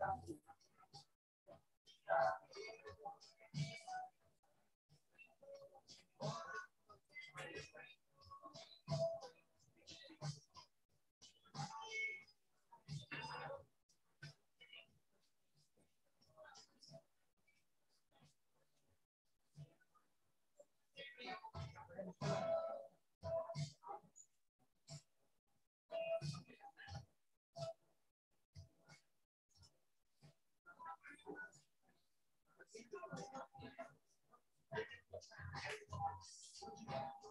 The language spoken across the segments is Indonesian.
Thank you.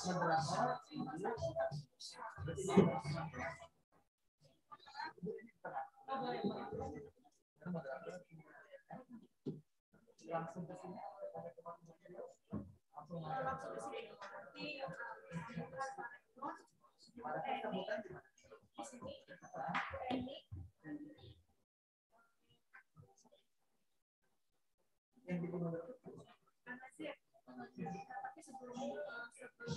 langsung ke sini langsung ke sini yang dipengaruhi tapi sebelum Yeah.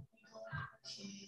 Thank you.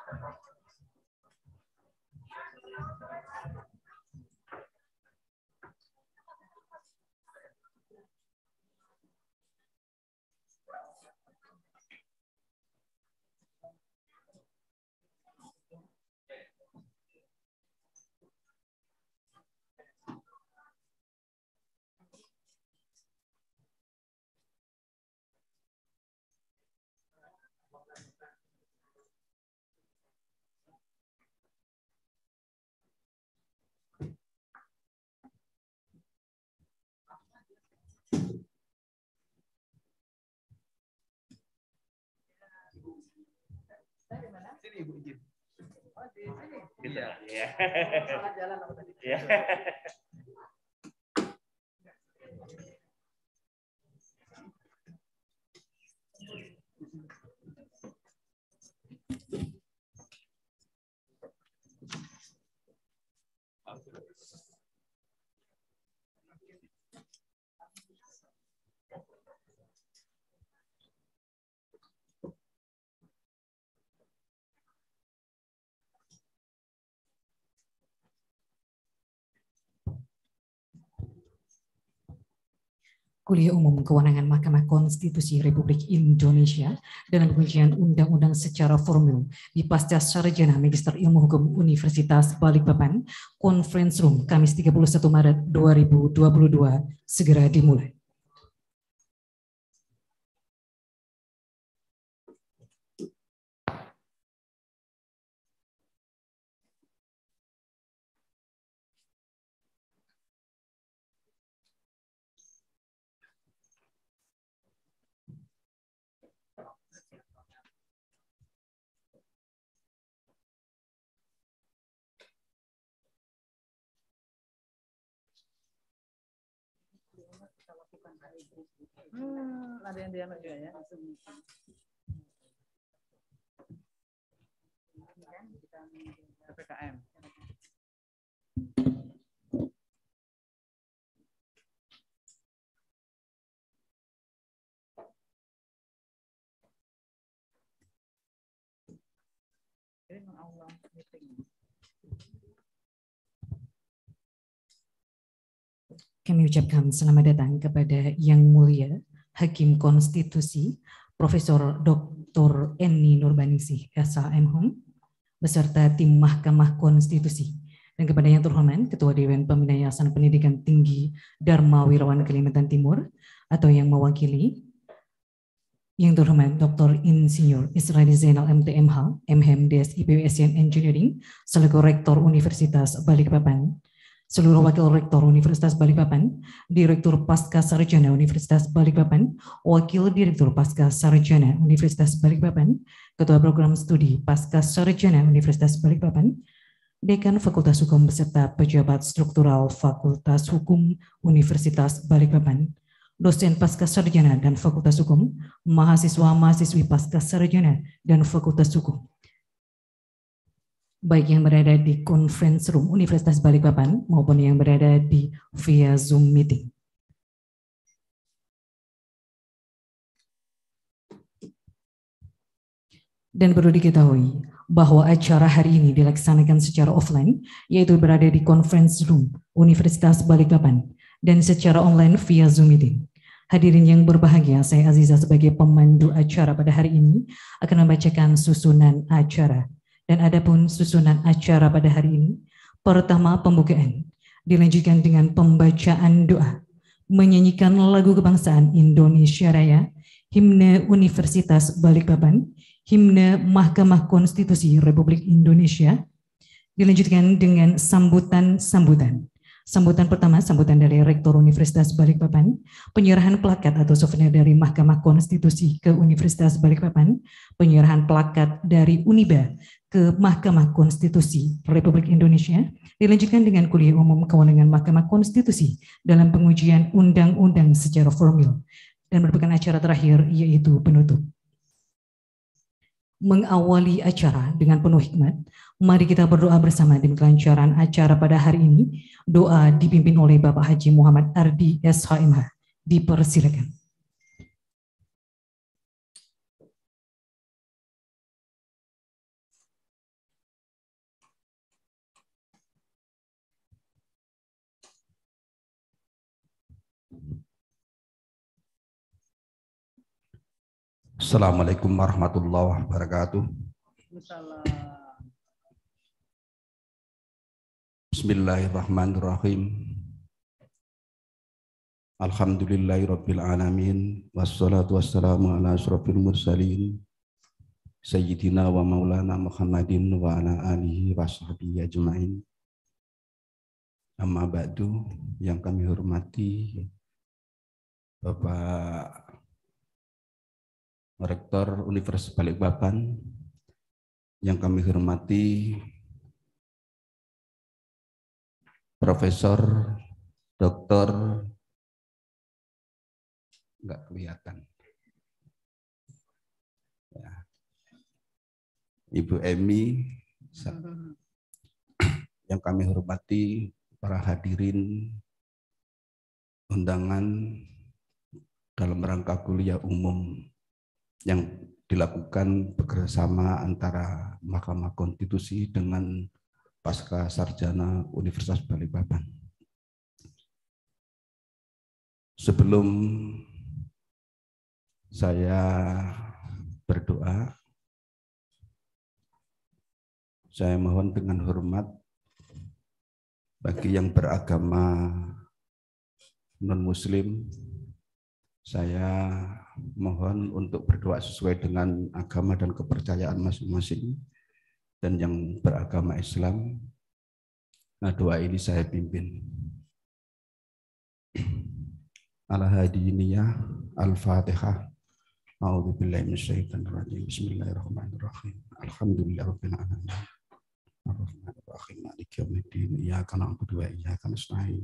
Ibu izin. Oh, di sini. Gitu. Ya. Salah jalan aku tadi. Iya. Kuliah Umum Kewenangan Mahkamah Konstitusi Republik Indonesia dengan pengujian undang-undang secara formal di Pasca Sarjana Magister Ilmu Hukum Universitas Balikpapan Conference Room Kamis 31 Maret 2022 segera dimulai. Hmm, ada yang diamat juga ya. PPKM. Kami ucapkan selamat datang kepada Yang Mulia Hakim Konstitusi Profesor Dr. Eni Nurbaningsih SHMHUM beserta tim Mahkamah Konstitusi dan kepada yang terhormat Ketua Dewan Pembina Yayasan Pendidikan Tinggi Dharma Wirawan Kalimantan Timur atau yang mewakili yang terhormat Dr. Insinyur Israel Zainal MTMH, MHM DSIP Engineering, selaku Rektor Universitas Balikpapan, seluruh Wakil Rektor Universitas Balikpapan, Direktur Pasca Sarjana Universitas Balikpapan, Wakil Direktur Pasca Sarjana Universitas Balikpapan, Ketua Program Studi Pasca Sarjana Universitas Balikpapan, Dekan Fakultas Hukum beserta pejabat struktural Fakultas Hukum Universitas Balikpapan, dosen pasca sarjana dan Fakultas Hukum, mahasiswa-mahasiswi pasca sarjana dan Fakultas Hukum, baik yang berada di conference room Universitas Balikpapan maupun yang berada di via Zoom meeting. Dan perlu diketahui bahwa acara hari ini dilaksanakan secara offline, yaitu berada di conference room Universitas Balikpapan dan secara online via Zoom meeting. Hadirin yang berbahagia, saya Aziza sebagai pemandu acara pada hari ini akan membacakan susunan acara dan adapun susunan acara pada hari ini, pertama pembukaan, dilanjutkan dengan pembacaan doa, menyanyikan lagu kebangsaan Indonesia Raya, himne Universitas Balikpapan, himne Mahkamah Konstitusi Republik Indonesia, dilanjutkan dengan sambutan-sambutan. Sambutan pertama, sambutan dari Rektor Universitas Balikpapan, penyerahan plakat atau souvenir dari Mahkamah Konstitusi ke Universitas Balikpapan, penyerahan plakat dari UNIBA ke Mahkamah Konstitusi Republik Indonesia, dilanjutkan dengan kuliah umum kewenangan Mahkamah Konstitusi dalam pengujian undang-undang secara formal, dan merupakan acara terakhir yaitu penutup. Mengawali acara dengan penuh hikmat, mari kita berdoa bersama demi kelancaran acara pada hari ini. Doa dipimpin oleh Bapak Haji Muhammad Ardi SHMH. Dipersilakan. Assalamualaikum warahmatullahi wabarakatuh. Bismillahirrahmanirrahim. Alhamdulillahirabbil alamin wassalatu wassalamu ala asyrofil mursalin sayyidina wa maulana Muhammadin wa ala alihi washabihi ajmain. Amma ba'du yang kami hormati Bapak Rektor Universitas Balikpapan, yang kami hormati Profesor Dr. nggak kelihatan. Ya. Ibu Emi, yang kami hormati para hadirin undangan dalam rangka kuliah umum yang dilakukan bekerjasama antara Mahkamah Konstitusi dengan pasca sarjana Universitas Balikpapan. Sebelum saya berdoa, saya mohon dengan hormat bagi yang beragama non-muslim, saya mohon untuk berdoa sesuai dengan agama dan kepercayaan masing-masing dan yang beragama Islam. Nah, doa ini saya pimpin. Al-Hadiniyah Al-Fatihah. A'udzu billahi minasyaitonir rajim. Bismillahirrahmanirrahim. Alhamdulillahirabbil alamin. Arrahmanirrahim. Maliki yaumiddin. Iyyaka na'budu wa iyyaka nasta'in.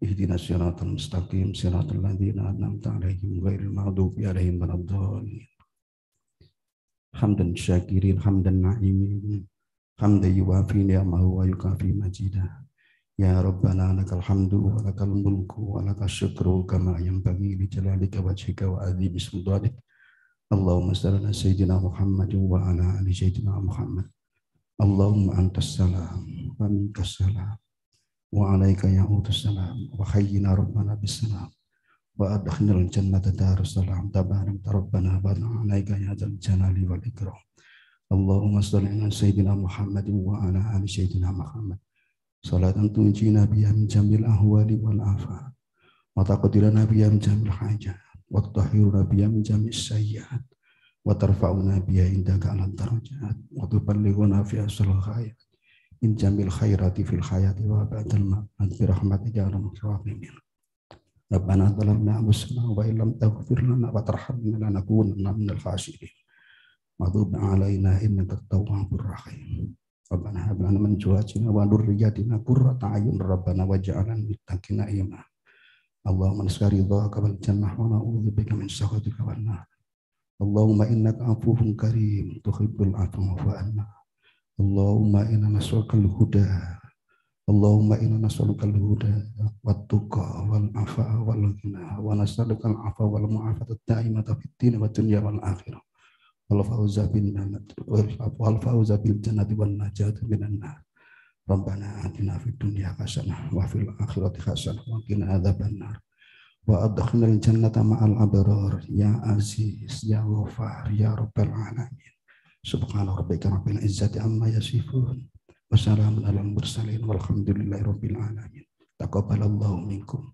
Ihdi nasional dan mesti kirim senator lain di dalam tangannya mengirim kadir maudhu piarahim Hamdan syakirin, hamdan nahimin, hamdeyuwafin ya mahu ayukafin majida. Ya Robbal alaikal hamdu, alaikal munkku, alaikal syukur, kamil wa adhimis mudahik. Allahumma salamah syaitina Muhammadu wa ana Muhammad. Allahumma antas salam, wa alaika yahutus salam wa hayyina rabbana salam wa adkhilna mata jannata salam tabaram tarabbana wa alaika ya dzal jalali wal ikram allahumma salli ala sayidina muhammad waana ala ali muhammad salatan tunji nabiyya min jamil ahwali wal afa wa taqdir nabiyya min jamil haja wa tahir nabiyya min jamil sayyiat wa tarfa'una nabiyya inda ka'lan darajat wa tuballighuna fi asrul ghaib min jamil khairati fil hayati wa ba'dal mamat bi rahmatika ya arhamar rahimin ربنا ظلمنا انفسنا وان لم تغفر لنا وترحمنا لنكونن من الخاسرين مغضوب علينا انك التواب الرحيم ربنا هب لنا من ازواجنا وذرياتنا قرة اعين ربنا واجعلنا للمتقين اماما اللهم نسأل رضاك والجنة ونعوذ بك من سخطك والنار اللهم انك عفو كريم تحب العفو Allahumma inna nas'alukal huda Allahumma inna nas'alukal huda wa tuqa wal afa wal ghina wa al afa wal mu'afata da'imata fid din wa dunya wal akhirah wal fawza bil jannati wal fawza bil jannati wan najati minan nar Rabbana atina fid dunya hasanah wa fil akhirati hasanah wa qina adzaban nar wa adkhilna al jannata ma'al abrar ya aziz ya ghafar ya rabbal alamin Subhana rabbika rabbil izzati amma yasifun. Wassalamun ala mursalin walhamdulillahi rabbil alamin. Taqabbalallahu minkum.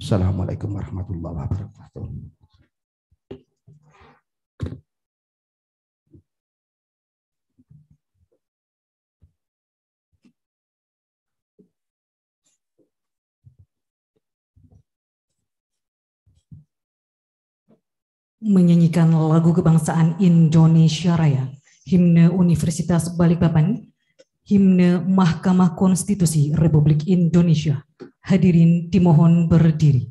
Assalamualaikum warahmatullahi wabarakatuh. menyanyikan lagu kebangsaan Indonesia Raya, himne Universitas Balikpapan, himne Mahkamah Konstitusi Republik Indonesia. Hadirin dimohon berdiri.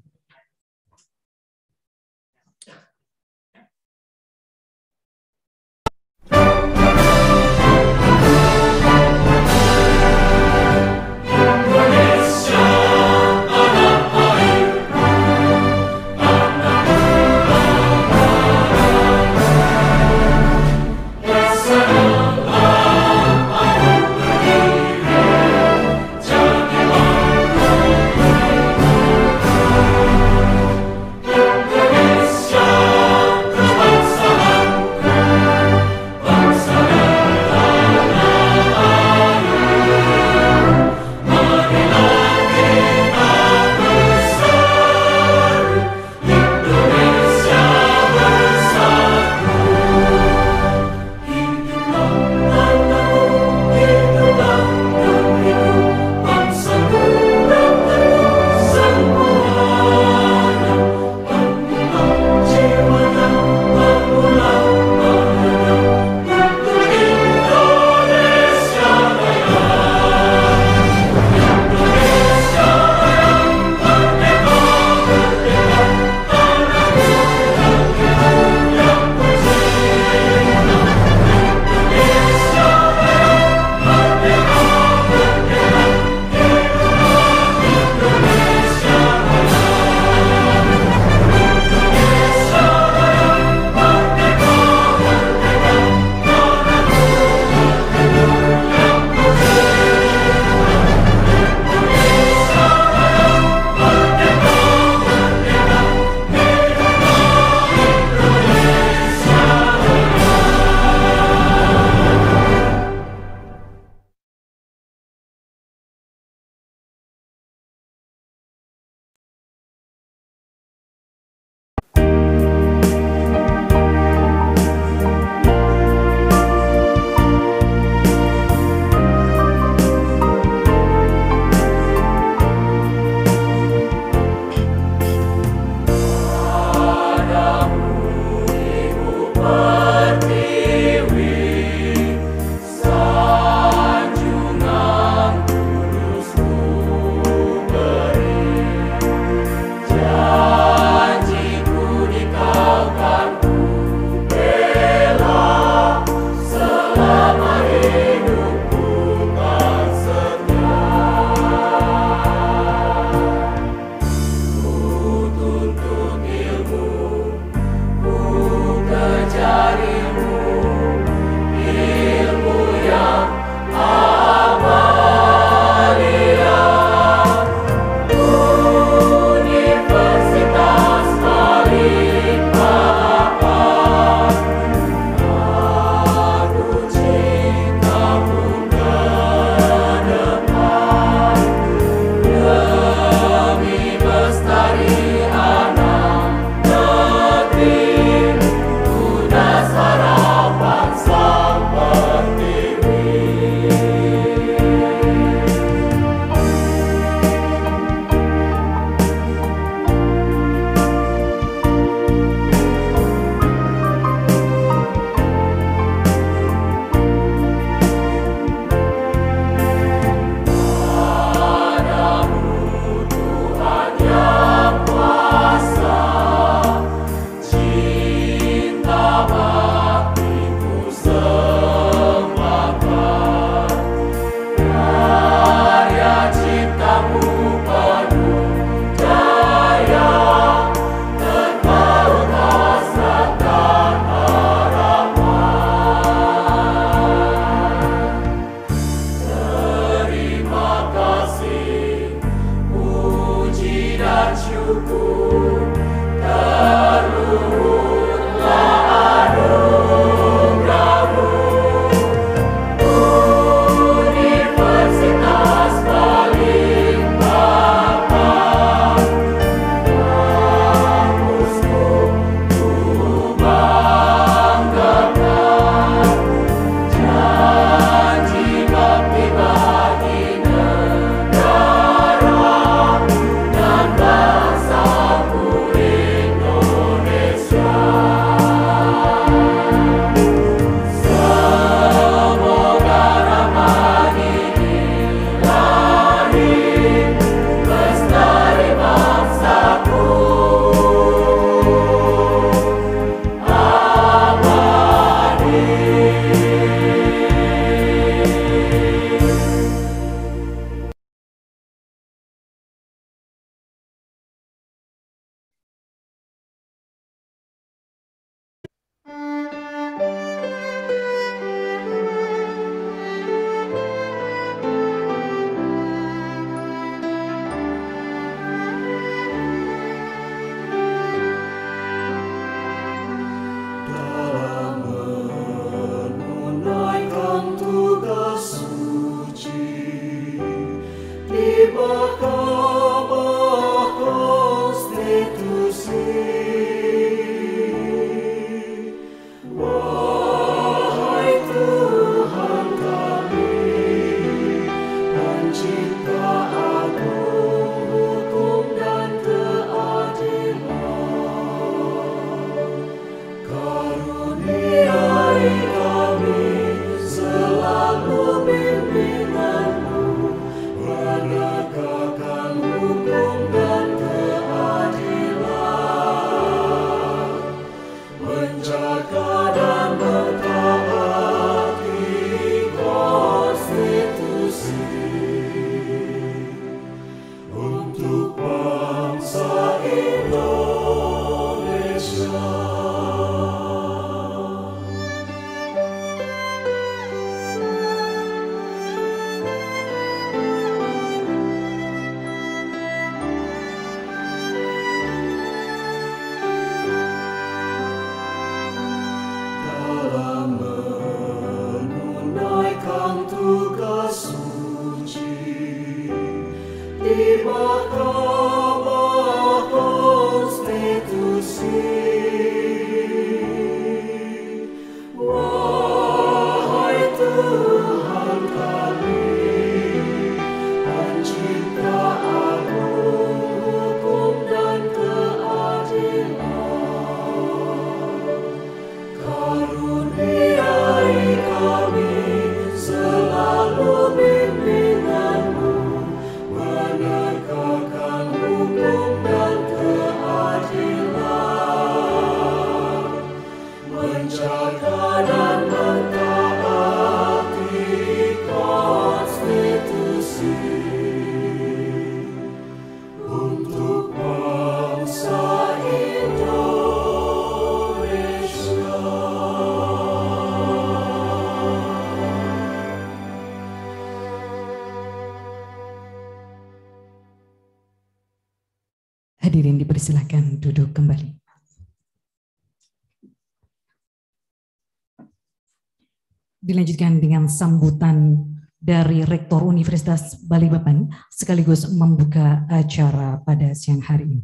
dilanjutkan dengan sambutan dari Rektor Universitas Balikpapan sekaligus membuka acara pada siang hari ini.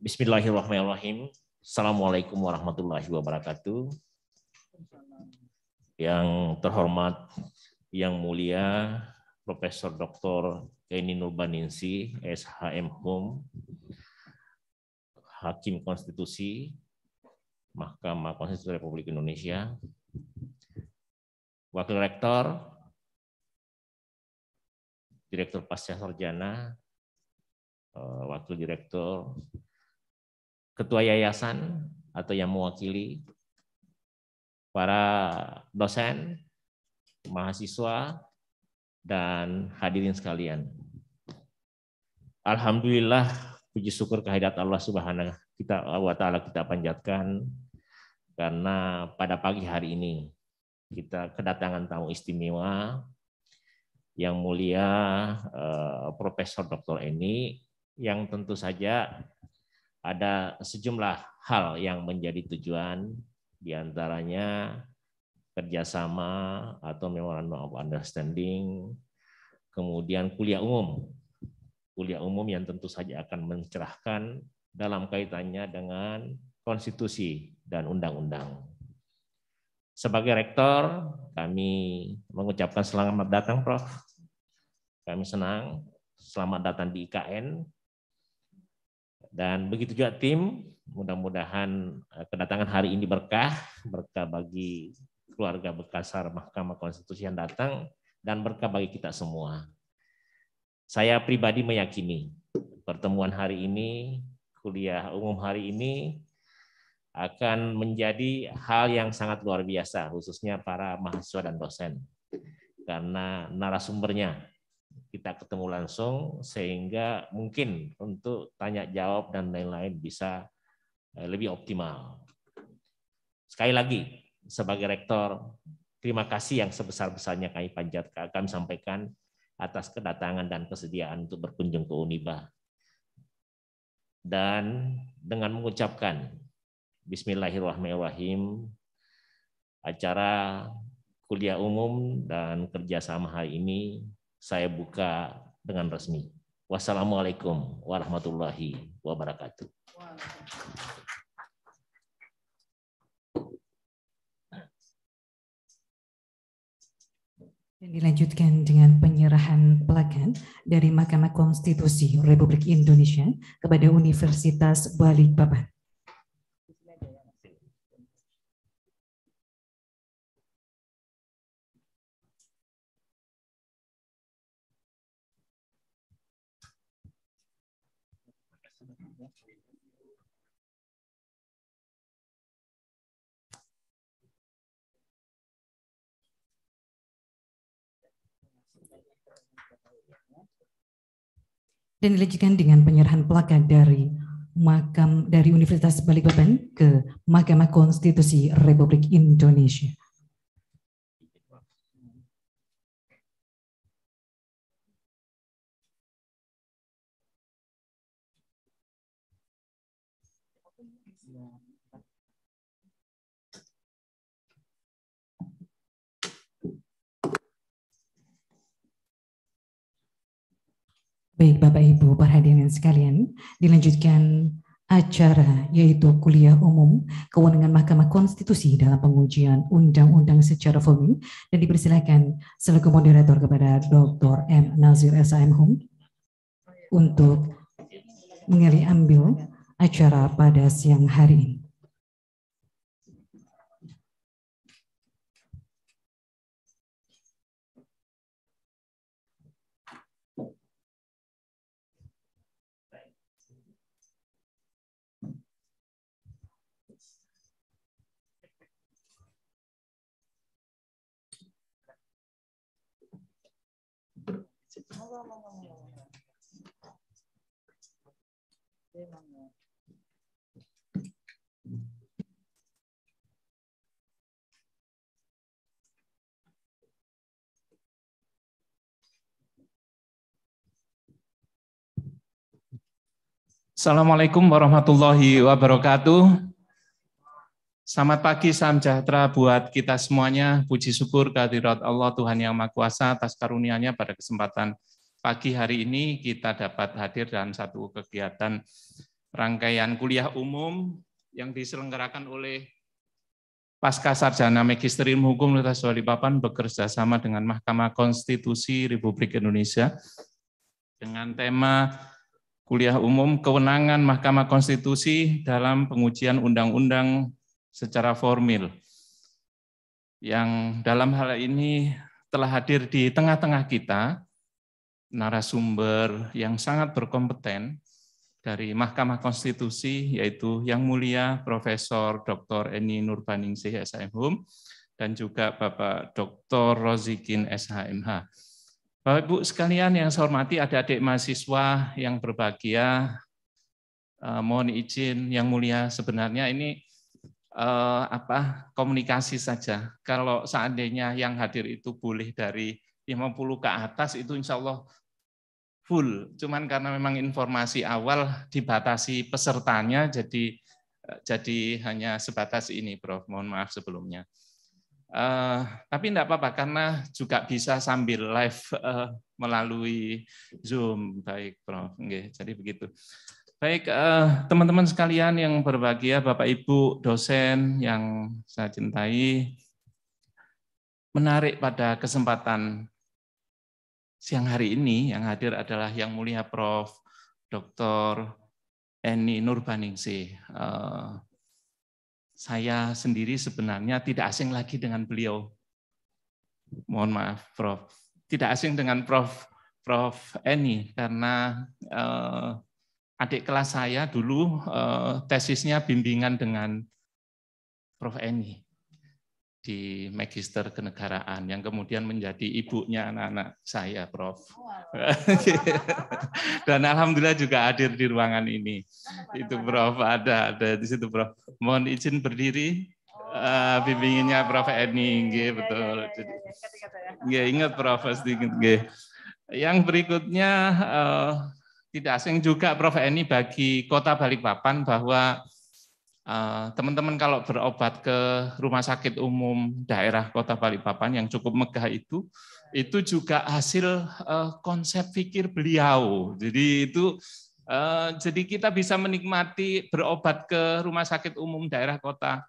Bismillahirrahmanirrahim. Assalamualaikum warahmatullahi wabarakatuh. Yang terhormat, yang mulia, Profesor Dr. Eni Nurbaningsi, SHM Home, Hakim Konstitusi Mahkamah Konstitusi Republik Indonesia, Wakil Rektor, Direktur Pasca Sarjana, eh, Wakil Direktur, Ketua Yayasan atau yang mewakili, para dosen, mahasiswa, dan hadirin sekalian. Alhamdulillah puji syukur kehadirat Allah Subhanahu kita wa taala kita panjatkan karena pada pagi hari ini kita kedatangan tamu istimewa yang mulia eh, Profesor Dr. Eni yang tentu saja ada sejumlah hal yang menjadi tujuan diantaranya kerjasama atau memorandum of understanding kemudian kuliah umum kuliah umum yang tentu saja akan mencerahkan dalam kaitannya dengan konstitusi dan undang-undang. Sebagai rektor, kami mengucapkan selamat datang, Prof. Kami senang selamat datang di IKN. Dan begitu juga tim, mudah-mudahan eh, kedatangan hari ini berkah, berkah bagi keluarga Bekasar Mahkamah Konstitusi yang datang, dan berkah bagi kita semua. Saya pribadi meyakini pertemuan hari ini, kuliah umum hari ini akan menjadi hal yang sangat luar biasa, khususnya para mahasiswa dan dosen. Karena narasumbernya kita ketemu langsung, sehingga mungkin untuk tanya jawab dan lain-lain bisa eh, lebih optimal. Sekali lagi, sebagai rektor, terima kasih yang sebesar-besarnya kami panjatkan, kami sampaikan atas kedatangan dan kesediaan untuk berkunjung ke Uniba. Dan dengan mengucapkan Bismillahirrahmanirrahim, acara kuliah umum dan kerjasama hari ini saya buka dengan resmi. Wassalamualaikum warahmatullahi wabarakatuh. Wow. Dan dilanjutkan dengan penyerahan pelanggan dari Mahkamah Konstitusi Republik Indonesia kepada Universitas Balikpapan. dan dilanjutkan dengan penyerahan plaka dari makam dari Universitas Balikpapan ke Mahkamah Konstitusi Republik Indonesia. Baik Bapak Ibu hadirin sekalian, dilanjutkan acara yaitu kuliah umum kewenangan Mahkamah Konstitusi dalam pengujian undang-undang secara formal dan dipersilakan selaku moderator kepada Dr. M. Nazir S.A.M. Hum untuk mengambil acara pada siang hari ini. Assalamualaikum warahmatullahi wabarakatuh. Selamat pagi, salam sejahtera buat kita semuanya. Puji syukur kehadirat Allah Tuhan Yang Maha Kuasa atas karunia-Nya pada kesempatan Pagi hari ini kita dapat hadir dalam satu kegiatan rangkaian kuliah umum yang diselenggarakan oleh Pasca Sarjana Magister Ilmu Hukum Universitas Papan bekerja sama dengan Mahkamah Konstitusi Republik Indonesia dengan tema kuliah umum kewenangan Mahkamah Konstitusi dalam pengujian undang-undang secara formil. Yang dalam hal ini telah hadir di tengah-tengah kita narasumber yang sangat berkompeten dari Mahkamah Konstitusi yaitu Yang Mulia Profesor Dr. Eni Nurbaningsih SHMHUM dan juga Bapak Dr. Rozikin SHMH. Bapak Ibu sekalian yang saya hormati adik-adik mahasiswa yang berbahagia, eh, mohon izin yang mulia sebenarnya ini eh, apa komunikasi saja. Kalau seandainya yang hadir itu boleh dari 50 ke atas itu insya Allah full. Cuman karena memang informasi awal dibatasi pesertanya, jadi eh, jadi hanya sebatas ini, Prof. Mohon maaf sebelumnya. Uh, tapi tidak apa-apa karena juga bisa sambil live uh, melalui Zoom, baik Prof. Okay, jadi begitu. Baik teman-teman uh, teman -teman sekalian yang berbahagia, Bapak Ibu dosen yang saya cintai, menarik pada kesempatan siang hari ini yang hadir adalah Yang Mulia Prof. Dr. Eni Nurbaningsih. Eh, saya sendiri sebenarnya tidak asing lagi dengan beliau. Mohon maaf, Prof. Tidak asing dengan Prof. Prof. Eni karena eh, adik kelas saya dulu eh, tesisnya bimbingan dengan Prof. Eni di Magister Kenegaraan yang kemudian menjadi ibunya anak-anak saya, Prof. Oh, Dan alhamdulillah juga hadir di ruangan ini. Itu Prof ada ada di situ Prof. Mohon izin berdiri. Uh, bimbingannya Prof Eni, iya, G, iya, betul. Iya, Jadi, ingat Prof pasti G. Yang berikutnya uh, tidak asing juga Prof Eni bagi Kota Balikpapan bahwa Eh, teman-teman kalau berobat ke rumah sakit umum daerah Kota Balikpapan yang cukup megah itu, itu juga hasil eh, konsep pikir beliau. Jadi itu eh, jadi kita bisa menikmati berobat ke rumah sakit umum daerah Kota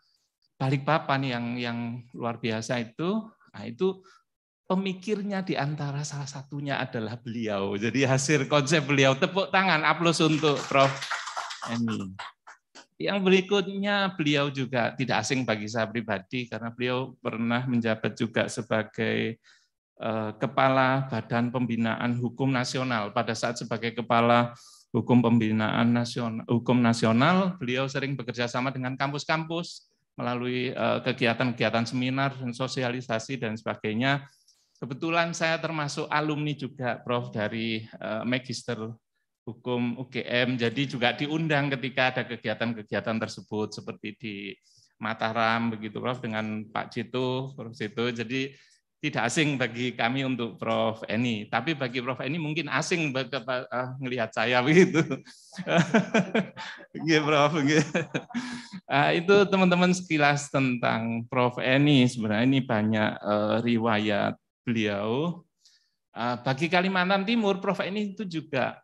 Balikpapan yang yang luar biasa itu. Nah, itu pemikirnya di antara salah satunya adalah beliau. Jadi hasil konsep beliau. Tepuk tangan, aplaus untuk Prof. Eni. Yang berikutnya beliau juga tidak asing bagi saya pribadi karena beliau pernah menjabat juga sebagai eh, kepala Badan Pembinaan Hukum Nasional pada saat sebagai kepala Hukum Pembinaan Nasional Hukum Nasional beliau sering bekerja sama dengan kampus-kampus melalui eh, kegiatan-kegiatan seminar dan sosialisasi dan sebagainya. Kebetulan saya termasuk alumni juga Prof dari eh, Magister hukum UGM, jadi juga diundang ketika ada kegiatan-kegiatan tersebut seperti di Mataram begitu Prof dengan Pak Cito, Prof Cito. Jadi tidak asing bagi kami untuk Prof Eni, tapi bagi Prof Eni mungkin asing bagi uh, eh, ngelihat saya begitu. Iya Prof. uh, itu teman-teman sekilas tentang Prof Eni. Sebenarnya ini banyak uh, riwayat beliau. Uh, bagi Kalimantan Timur, Prof Eni itu juga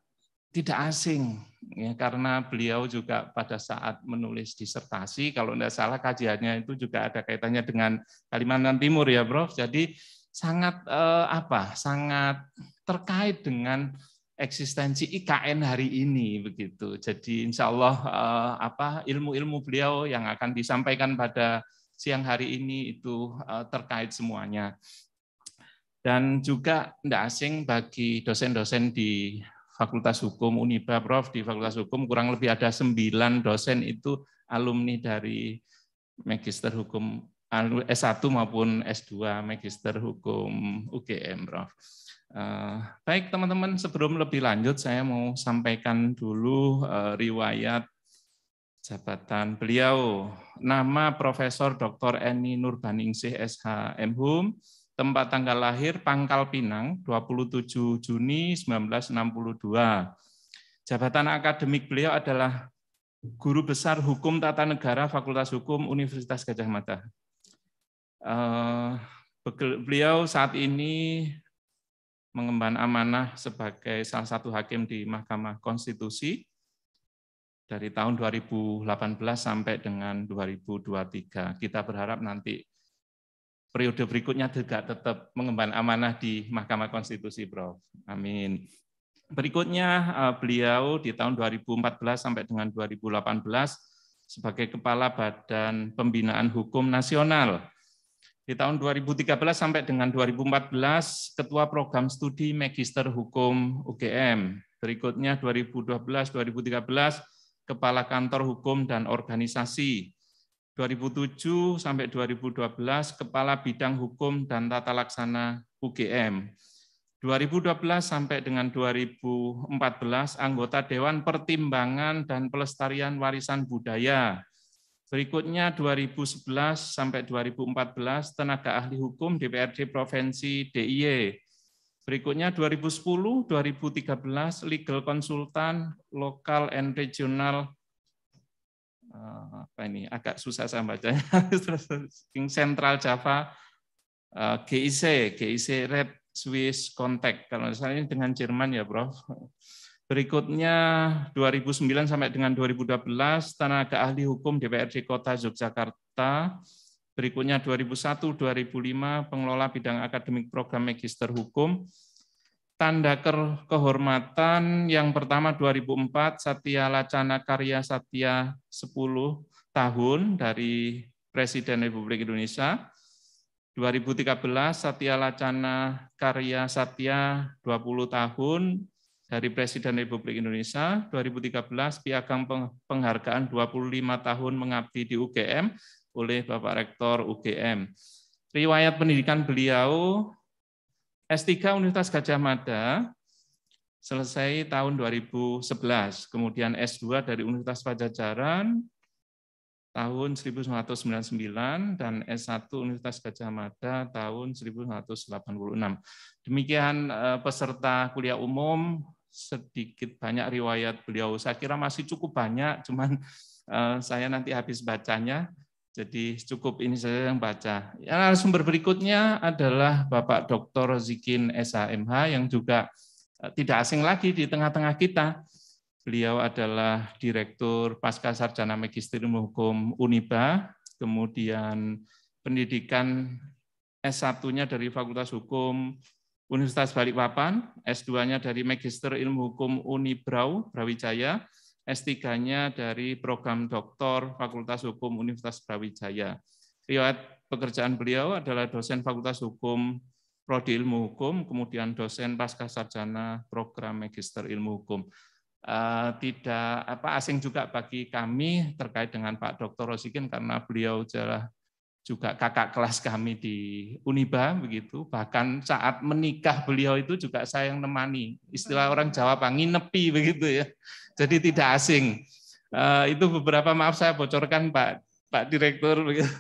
tidak asing ya, karena beliau juga pada saat menulis disertasi kalau tidak salah kajiannya itu juga ada kaitannya dengan Kalimantan Timur ya Prof. Jadi sangat eh, apa? sangat terkait dengan eksistensi IKN hari ini begitu. Jadi insya Allah eh, apa ilmu-ilmu beliau yang akan disampaikan pada siang hari ini itu eh, terkait semuanya dan juga tidak asing bagi dosen-dosen di Fakultas Hukum Uniba, Prof. Di Fakultas Hukum kurang lebih ada sembilan dosen itu alumni dari Magister Hukum S1 maupun S2 Magister Hukum UGM, Prof. Eh, baik teman-teman, sebelum lebih lanjut saya mau sampaikan dulu eh, riwayat jabatan beliau. Nama Profesor Dr. Eni Nurbaningsih SH M.Hum. Hum, tempat tanggal lahir Pangkal Pinang 27 Juni 1962. Jabatan akademik beliau adalah Guru Besar Hukum Tata Negara Fakultas Hukum Universitas Gajah Mada. Eh, beliau saat ini mengemban amanah sebagai salah satu hakim di Mahkamah Konstitusi dari tahun 2018 sampai dengan 2023. Kita berharap nanti periode berikutnya juga tetap mengemban amanah di Mahkamah Konstitusi, Prof. Amin. Berikutnya eh, beliau di tahun 2014 sampai dengan 2018 sebagai Kepala Badan Pembinaan Hukum Nasional. Di tahun 2013 sampai dengan 2014 Ketua Program Studi Magister Hukum UGM. Berikutnya 2012-2013 Kepala Kantor Hukum dan Organisasi. 2007 sampai 2012 Kepala Bidang Hukum dan Tata Laksana UGM. 2012 sampai dengan 2014 anggota Dewan Pertimbangan dan Pelestarian Warisan Budaya. Berikutnya 2011 sampai 2014 tenaga ahli hukum DPRD Provinsi DIY. Berikutnya 2010, 2013 legal konsultan lokal and regional Eh, apa ini agak susah saya bacanya King Central Java eh, GIC GIC Red Swiss Contact kalau misalnya dengan Jerman ya Prof Berikutnya 2009 sampai dengan 2012 tenaga ahli hukum DPRD Kota Yogyakarta. Berikutnya 2001, 2005 pengelola bidang akademik program magister hukum tanda kehormatan yang pertama 2004 Satya Lacana Karya Satya 10 tahun dari Presiden Republik Indonesia. 2013 Satya Lacana Karya Satya 20 tahun dari Presiden Republik Indonesia. 2013 Piagam Penghargaan 25 tahun mengabdi di UGM oleh Bapak Rektor UGM. Riwayat pendidikan beliau S3 Universitas Gajah Mada selesai tahun 2011, kemudian S2 dari Universitas Pajajaran tahun 1999 dan S1 Universitas Gajah Mada tahun 1986. Demikian eh, peserta kuliah umum sedikit banyak riwayat beliau. Saya kira masih cukup banyak, cuman eh, saya nanti habis bacanya jadi cukup ini saja yang baca. Yang sumber berikutnya adalah Bapak Dr. Zikin SHMH yang juga eh, tidak asing lagi di tengah-tengah kita. Beliau adalah Direktur Pasca Sarjana Magister Ilmu Hukum UNIBA, kemudian pendidikan S1-nya dari Fakultas Hukum Universitas Balikpapan, S2-nya dari Magister Ilmu Hukum Unibraw, Brawijaya, S3-nya dari program doktor Fakultas Hukum Universitas Brawijaya. Riwayat pekerjaan beliau adalah dosen Fakultas Hukum Prodi Ilmu Hukum, kemudian dosen pasca sarjana program Magister Ilmu Hukum. Uh, tidak apa asing juga bagi kami terkait dengan Pak Dr. Rosikin karena beliau adalah juga kakak kelas kami di Uniba begitu. Bahkan saat menikah beliau itu juga saya yang nemani. Istilah orang Jawa apa? nepi begitu ya. Jadi tidak asing. Uh, itu beberapa maaf saya bocorkan Pak Pak Direktur begitu.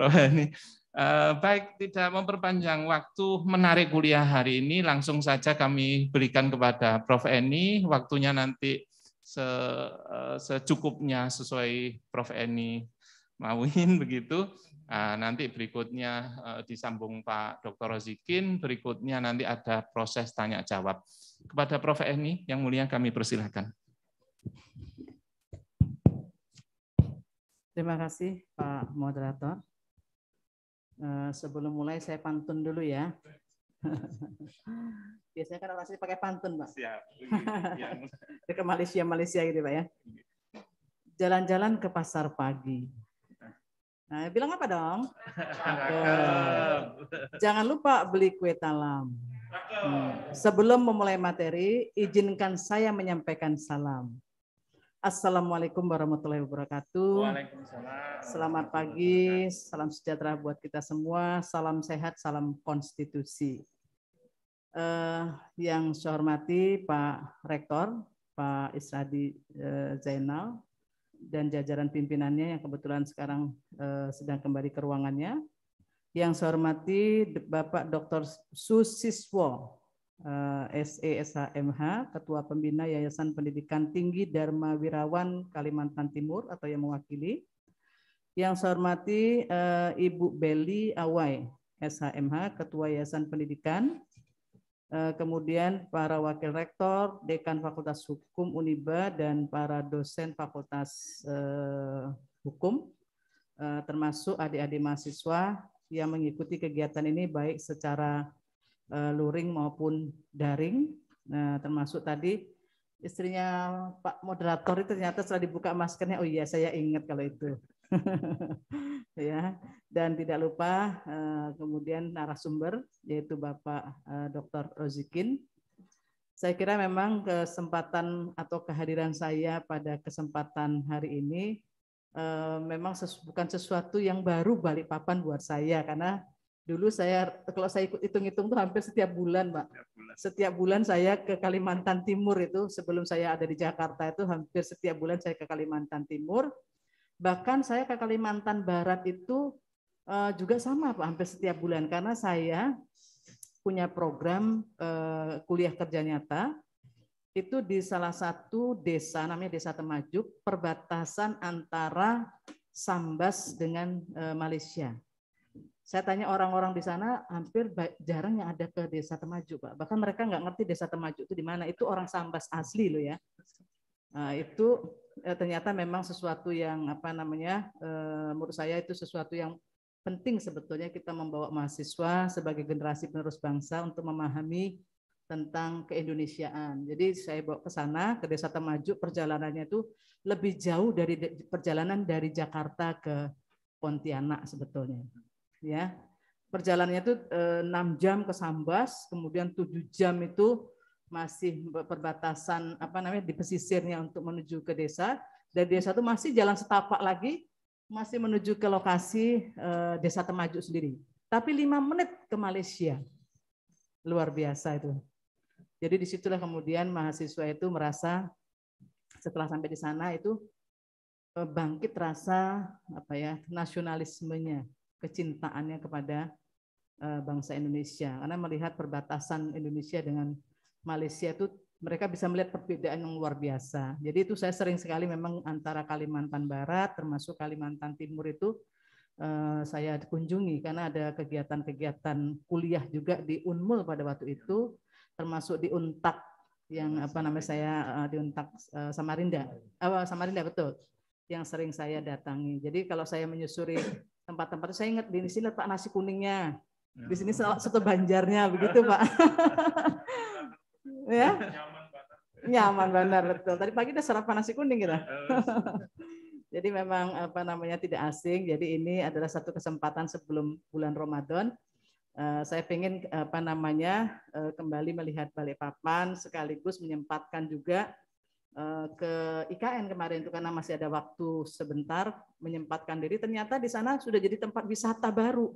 Uh, baik, tidak memperpanjang waktu menarik kuliah hari ini, langsung saja kami berikan kepada Prof. Eni, waktunya nanti se, eh, secukupnya sesuai Prof. Eni mauin begitu. Ah, nanti berikutnya eh, disambung Pak Dr. Rozikin, berikutnya nanti ada proses tanya jawab. Kepada Prof. Eni, yang mulia kami persilahkan. Terima kasih Pak Moderator. Eh, sebelum mulai saya pantun dulu ya. Biasanya kan orang pakai pantun, Pak. Siap. Ke Malaysia, Malaysia gitu, Pak ya. Jalan-jalan ke pasar pagi Nah, bilang apa dong? Cakep. Jangan lupa beli kue talam. Hmm. Sebelum memulai materi, izinkan saya menyampaikan salam. Assalamualaikum warahmatullahi wabarakatuh. Waalaikumsalam. Selamat pagi, salam sejahtera buat kita semua, salam sehat, salam konstitusi. Uh, yang saya hormati Pak Rektor, Pak Isradi uh, Zainal, dan jajaran pimpinannya yang kebetulan sekarang eh, sedang kembali ke ruangannya. Yang saya hormati Bapak Dr. Susiswo, eh, SESHMH, Ketua Pembina Yayasan Pendidikan Tinggi Dharma Wirawan Kalimantan Timur atau yang mewakili. Yang saya hormati eh, Ibu Beli Awai, SHMH, Ketua Yayasan Pendidikan Eh, kemudian para wakil rektor, dekan Fakultas Hukum Uniba dan para dosen Fakultas eh, Hukum eh, termasuk adik-adik mahasiswa yang mengikuti kegiatan ini baik secara luring maupun daring Nah, termasuk tadi istrinya Pak moderator itu ternyata setelah dibuka maskernya oh iya saya ingat kalau itu ya dan tidak lupa eh, kemudian narasumber yaitu Bapak eh, Dr. Rozikin. Saya kira memang kesempatan atau kehadiran saya pada kesempatan hari ini eh, memang bukan sesuatu yang baru balik papan buat saya karena dulu saya kalau saya ikut hitung-hitung tuh hampir setiap bulan, Pak. Setiap bulan. setiap bulan saya ke Kalimantan Timur itu sebelum saya ada di Jakarta itu hampir setiap bulan saya ke Kalimantan Timur Bahkan saya ke Kalimantan Barat itu eh, juga sama Pak, hampir setiap bulan karena saya punya program eh, kuliah kerja nyata itu di salah satu desa namanya Desa Temajuk perbatasan antara Sambas dengan eh, Malaysia. Saya tanya orang-orang di sana hampir jarang yang ada ke Desa Temajuk, Pak. Bahkan mereka nggak ngerti Desa Temajuk itu di mana. Itu orang Sambas asli loh ya. Nah, itu Eh, ternyata memang sesuatu yang apa namanya eh, menurut saya itu sesuatu yang penting sebetulnya kita membawa mahasiswa sebagai generasi penerus bangsa untuk memahami tentang keindonesiaan. Jadi saya bawa ke sana ke Desa Temaju perjalanannya itu lebih jauh dari perjalanan dari Jakarta ke Pontianak sebetulnya. Ya. Perjalanannya itu eh, enam jam ke Sambas, kemudian tujuh jam itu masih perbatasan apa namanya di pesisirnya untuk menuju ke desa dan desa itu masih jalan setapak lagi masih menuju ke lokasi eh, desa Temajuk sendiri. Tapi lima menit ke Malaysia. Luar biasa itu. Jadi disitulah kemudian mahasiswa itu merasa setelah sampai di sana itu eh, bangkit rasa apa ya nasionalismenya, kecintaannya kepada eh, bangsa Indonesia karena melihat perbatasan Indonesia dengan Malaysia itu mereka bisa melihat perbedaan yang luar biasa. Jadi itu saya sering sekali memang antara Kalimantan Barat termasuk Kalimantan Timur itu eh, saya kunjungi karena ada kegiatan-kegiatan kuliah juga di Unmul pada waktu itu termasuk di Untak yang apa namanya saya eh, di Untak eh, Samarinda. Oh, Samarinda betul. Yang sering saya datangi. Jadi kalau saya menyusuri tempat-tempat saya ingat di sini letak nasi kuningnya. Di sini ya. satu banjarnya begitu, Pak. ya nyaman banget nyaman benar betul tadi pagi udah sarapan nasi kuning gitu. jadi memang apa namanya tidak asing jadi ini adalah satu kesempatan sebelum bulan Ramadan eh, saya ingin apa namanya eh, kembali melihat Balikpapan sekaligus menyempatkan juga eh, ke IKN kemarin itu karena masih ada waktu sebentar menyempatkan diri ternyata di sana sudah jadi tempat wisata baru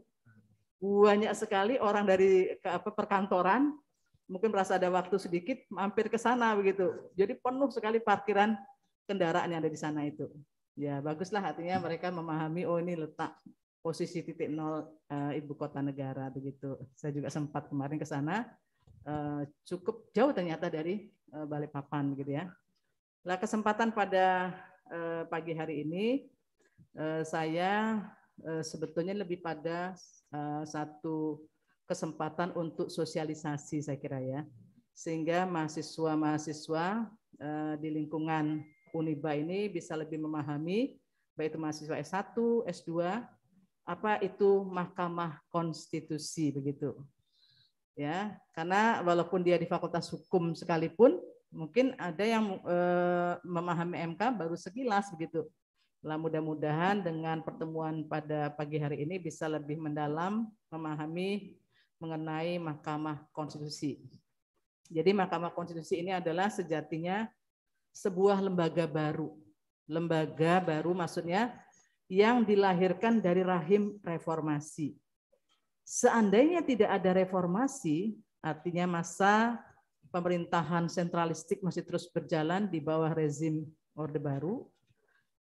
banyak sekali orang dari apa perkantoran mungkin merasa ada waktu sedikit mampir ke sana begitu. Jadi penuh sekali parkiran kendaraan yang ada di sana itu. Ya baguslah artinya mereka memahami oh ini letak posisi titik nol e, ibu kota negara begitu. Saya juga sempat kemarin ke sana e, cukup jauh ternyata dari e, Balikpapan gitu ya. Nah kesempatan pada e, pagi hari ini e, saya e, sebetulnya lebih pada e, satu kesempatan untuk sosialisasi saya kira ya. Sehingga mahasiswa-mahasiswa eh, di lingkungan Uniba ini bisa lebih memahami baik itu mahasiswa S1, S2 apa itu Mahkamah Konstitusi begitu. Ya, karena walaupun dia di Fakultas Hukum sekalipun mungkin ada yang eh, memahami MK baru sekilas begitu. lah mudah-mudahan dengan pertemuan pada pagi hari ini bisa lebih mendalam memahami mengenai Mahkamah Konstitusi. Jadi Mahkamah Konstitusi ini adalah sejatinya sebuah lembaga baru. Lembaga baru maksudnya yang dilahirkan dari rahim reformasi. Seandainya tidak ada reformasi, artinya masa pemerintahan sentralistik masih terus berjalan di bawah rezim Orde Baru,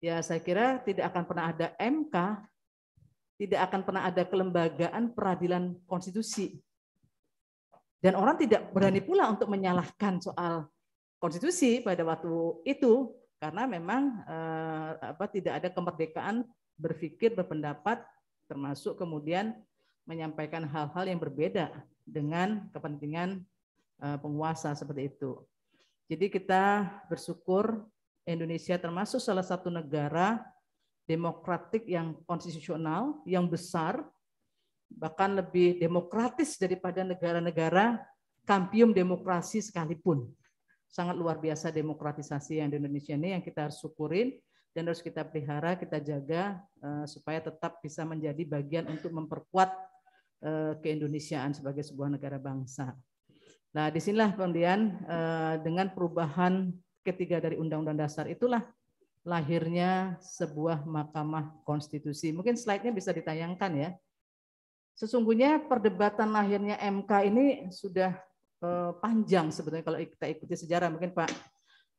ya saya kira tidak akan pernah ada MK tidak akan pernah ada kelembagaan peradilan konstitusi. Dan orang tidak berani pula untuk menyalahkan soal konstitusi pada waktu itu karena memang eh, apa tidak ada kemerdekaan berpikir berpendapat termasuk kemudian menyampaikan hal-hal yang berbeda dengan kepentingan eh, penguasa seperti itu. Jadi kita bersyukur Indonesia termasuk salah satu negara demokratik yang konstitusional, yang besar, bahkan lebih demokratis daripada negara-negara kampium demokrasi sekalipun. Sangat luar biasa demokratisasi yang di Indonesia ini yang kita harus syukurin dan harus kita pelihara, kita jaga eh, supaya tetap bisa menjadi bagian untuk memperkuat eh, keindonesiaan sebagai sebuah negara bangsa. Nah, disinilah kemudian eh, dengan perubahan ketiga dari Undang-Undang Dasar itulah lahirnya sebuah mahkamah konstitusi. Mungkin slide-nya bisa ditayangkan ya. Sesungguhnya perdebatan lahirnya MK ini sudah eh, panjang sebetulnya kalau kita ikuti sejarah. Mungkin Pak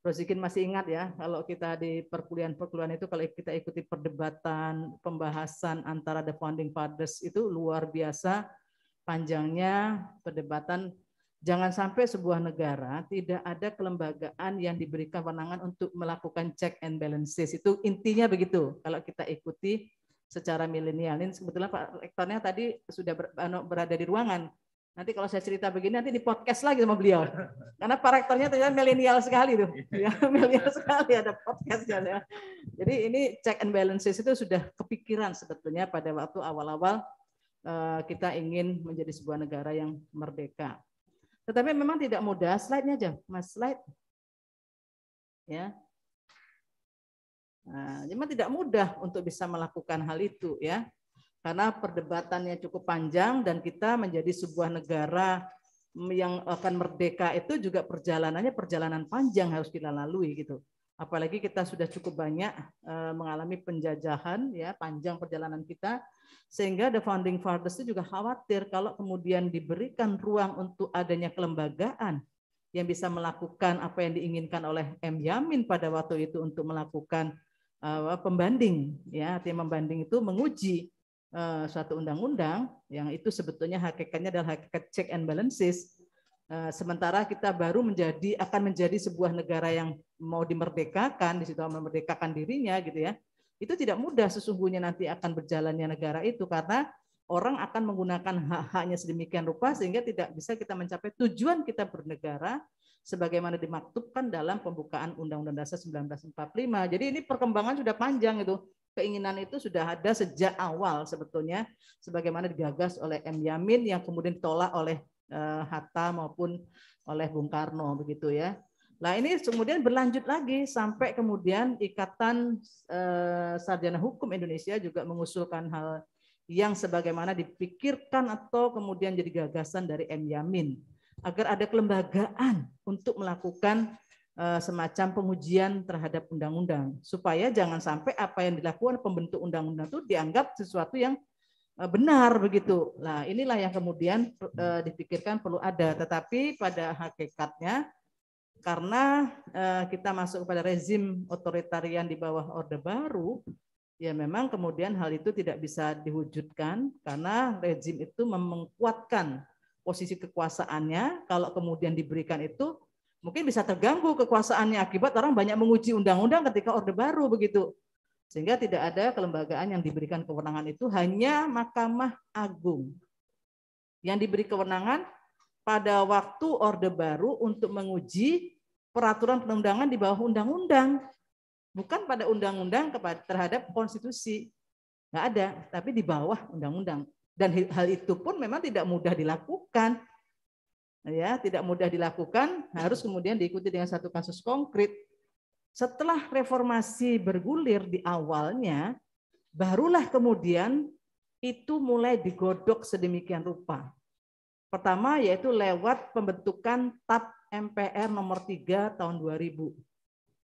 Rosikin masih ingat ya, kalau kita di perkuliahan-perkuliahan itu kalau kita ikuti perdebatan, pembahasan antara the founding fathers itu luar biasa panjangnya perdebatan Jangan sampai sebuah negara tidak ada kelembagaan yang diberikan kewenangan untuk melakukan check and balances. Itu intinya begitu. Kalau kita ikuti secara milenial. Ini sebetulnya Pak Rektornya tadi sudah anu, berada di ruangan. Nanti kalau saya cerita begini nanti di podcast lagi sama beliau. Karena Pak Rektornya ternyata milenial sekali tuh. Iya. Ya, milenial sekali ada podcastnya. Ya. Jadi ini check and balances itu sudah kepikiran sebetulnya pada waktu awal-awal eh, kita ingin menjadi sebuah negara yang merdeka. Tetapi memang tidak mudah. Slide-nya aja, Mas. Slide. Ya. Nah, memang tidak mudah untuk bisa melakukan hal itu ya. Karena perdebatannya cukup panjang dan kita menjadi sebuah negara yang akan merdeka itu juga perjalanannya perjalanan panjang harus kita lalui gitu apalagi kita sudah cukup banyak eh, mengalami penjajahan ya panjang perjalanan kita sehingga the founding fathers itu juga khawatir kalau kemudian diberikan ruang untuk adanya kelembagaan yang bisa melakukan apa yang diinginkan oleh M Yamin pada waktu itu untuk melakukan eh, pembanding ya artinya membanding itu menguji eh, suatu undang-undang yang itu sebetulnya hakikatnya adalah hakikat check and balances Eh, sementara kita baru menjadi akan menjadi sebuah negara yang mau dimerdekakan di situ memerdekakan dirinya gitu ya itu tidak mudah sesungguhnya nanti akan berjalannya negara itu karena orang akan menggunakan hak-haknya sedemikian rupa sehingga tidak bisa kita mencapai tujuan kita bernegara sebagaimana dimaktubkan dalam pembukaan Undang-Undang Dasar 1945. Jadi ini perkembangan sudah panjang itu keinginan itu sudah ada sejak awal sebetulnya sebagaimana digagas oleh M Yamin yang kemudian ditolak oleh Eh, Hatta maupun oleh Bung Karno begitu ya. Nah ini kemudian berlanjut lagi sampai kemudian Ikatan eh, Sarjana Hukum Indonesia juga mengusulkan hal yang sebagaimana dipikirkan atau kemudian jadi gagasan dari M. Yamin agar ada kelembagaan untuk melakukan eh, semacam pengujian terhadap undang-undang supaya jangan sampai apa yang dilakukan pembentuk undang-undang itu dianggap sesuatu yang Eh, benar begitu. Nah, inilah yang kemudian e, dipikirkan perlu ada, tetapi pada hakikatnya karena eh, kita masuk pada rezim otoritarian di bawah Orde Baru, ya memang kemudian hal itu tidak bisa diwujudkan karena rezim itu memengkuatkan posisi kekuasaannya. Kalau kemudian diberikan itu, mungkin bisa terganggu kekuasaannya akibat orang banyak menguji undang-undang ketika Orde Baru begitu sehingga tidak ada kelembagaan yang diberikan kewenangan itu hanya Mahkamah Agung. Yang diberi kewenangan pada waktu Orde Baru untuk menguji peraturan perundangan di bawah undang-undang. Bukan pada undang-undang terhadap konstitusi. Nggak ada, tapi di bawah undang-undang. Dan hal itu pun memang tidak mudah dilakukan ya tidak mudah dilakukan harus kemudian diikuti dengan satu kasus konkret setelah reformasi bergulir di awalnya, barulah kemudian itu mulai digodok sedemikian rupa. Pertama yaitu lewat pembentukan TAP MPR nomor 3 tahun 2000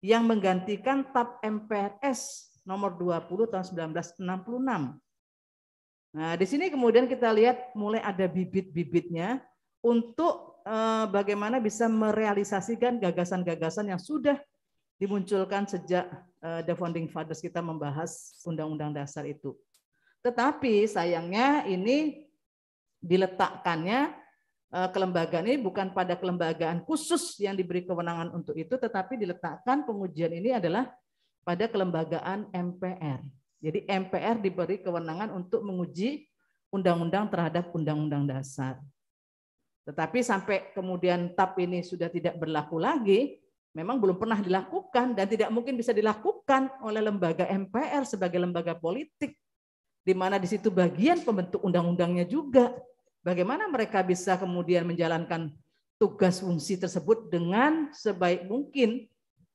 yang menggantikan TAP MPRS nomor 20 tahun 1966. Nah, di sini kemudian kita lihat mulai ada bibit-bibitnya untuk eh, bagaimana bisa merealisasikan gagasan-gagasan yang sudah dimunculkan sejak eh, the founding fathers kita membahas undang-undang dasar itu. Tetapi sayangnya ini diletakkannya eh, kelembagaan ini bukan pada kelembagaan khusus yang diberi kewenangan untuk itu, tetapi diletakkan pengujian ini adalah pada kelembagaan MPR. Jadi MPR diberi kewenangan untuk menguji undang-undang terhadap undang-undang dasar. Tetapi sampai kemudian TAP ini sudah tidak berlaku lagi, memang belum pernah dilakukan dan tidak mungkin bisa dilakukan oleh lembaga MPR sebagai lembaga politik di mana di situ bagian pembentuk undang-undangnya juga. Bagaimana mereka bisa kemudian menjalankan tugas fungsi tersebut dengan sebaik mungkin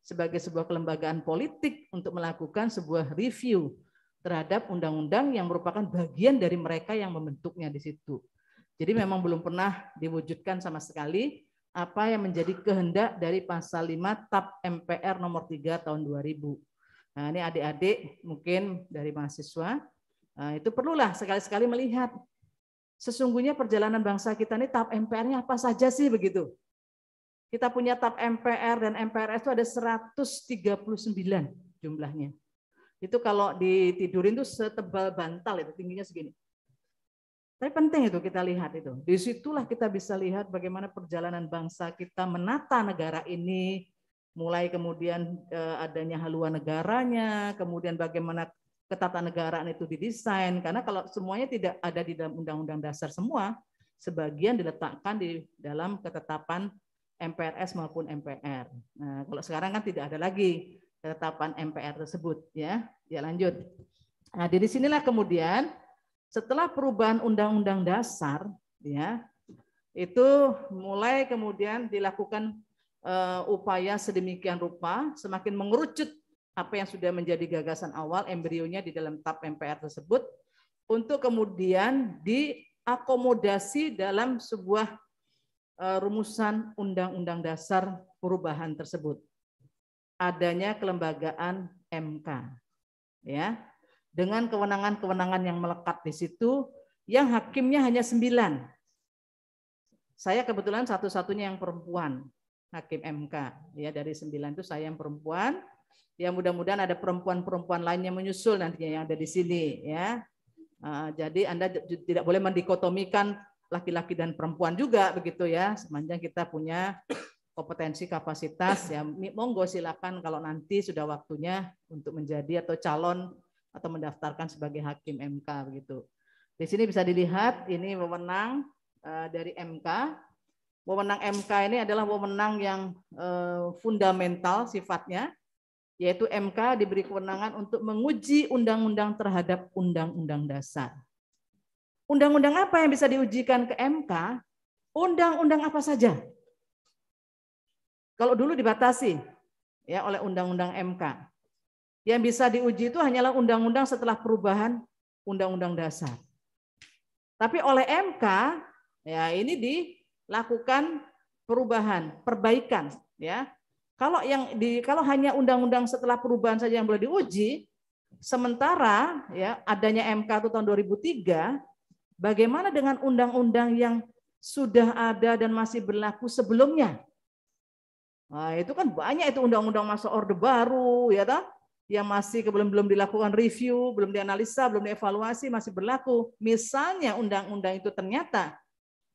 sebagai sebuah kelembagaan politik untuk melakukan sebuah review terhadap undang-undang yang merupakan bagian dari mereka yang membentuknya di situ. Jadi memang belum pernah diwujudkan sama sekali apa yang menjadi kehendak dari pasal 5 TAP MPR nomor 3 tahun 2000. Nah, ini adik-adik mungkin dari mahasiswa nah, itu perlulah sekali-sekali melihat sesungguhnya perjalanan bangsa kita ini TAP MPR-nya apa saja sih begitu. Kita punya TAP MPR dan MPRS itu ada 139 jumlahnya. Itu kalau ditidurin itu setebal bantal itu tingginya segini. Tapi penting itu kita lihat itu. Disitulah kita bisa lihat bagaimana perjalanan bangsa kita menata negara ini, mulai kemudian eh, adanya haluan negaranya, kemudian bagaimana ketatanegaraan itu didesain. Karena kalau semuanya tidak ada di dalam Undang-Undang Dasar semua, sebagian diletakkan di dalam ketetapan MPRS maupun MPR. Nah, kalau sekarang kan tidak ada lagi ketetapan MPR tersebut, ya. Ya lanjut. Nah, di sinilah kemudian setelah perubahan undang-undang dasar, ya itu mulai kemudian dilakukan uh, upaya sedemikian rupa, semakin mengerucut apa yang sudah menjadi gagasan awal embrionya di dalam TAP MPR tersebut untuk kemudian diakomodasi dalam sebuah uh, rumusan undang-undang dasar perubahan tersebut adanya kelembagaan MK. Ya dengan kewenangan-kewenangan yang melekat di situ, yang hakimnya hanya sembilan. Saya kebetulan satu-satunya yang perempuan, hakim MK. Ya dari sembilan itu saya yang perempuan. Ya mudah-mudahan ada perempuan-perempuan lainnya menyusul nantinya yang ada di sini. Ya, ah, jadi Anda tidak boleh mendikotomikan laki-laki dan perempuan juga begitu ya. Sepanjang kita punya kompetensi kapasitas ya monggo silakan kalau nanti sudah waktunya untuk menjadi atau calon atau mendaftarkan sebagai hakim MK begitu. Di sini bisa dilihat ini wewenang eh, dari MK. Wewenang MK ini adalah wewenang yang eh, fundamental sifatnya, yaitu MK diberi kewenangan untuk menguji undang-undang terhadap undang-undang dasar. Undang-undang apa yang bisa diujikan ke MK? Undang-undang apa saja? Kalau dulu dibatasi ya oleh undang-undang MK. Yang bisa diuji itu hanyalah undang-undang setelah perubahan undang-undang dasar. Tapi oleh MK ya ini dilakukan perubahan, perbaikan ya. Kalau yang di kalau hanya undang-undang setelah perubahan saja yang boleh diuji, sementara ya adanya MK itu tahun 2003, bagaimana dengan undang-undang yang sudah ada dan masih berlaku sebelumnya? Nah, itu kan banyak itu undang-undang masa orde baru ya toh? yang masih belum belum dilakukan review, belum dianalisa, belum dievaluasi masih berlaku. Misalnya undang-undang itu ternyata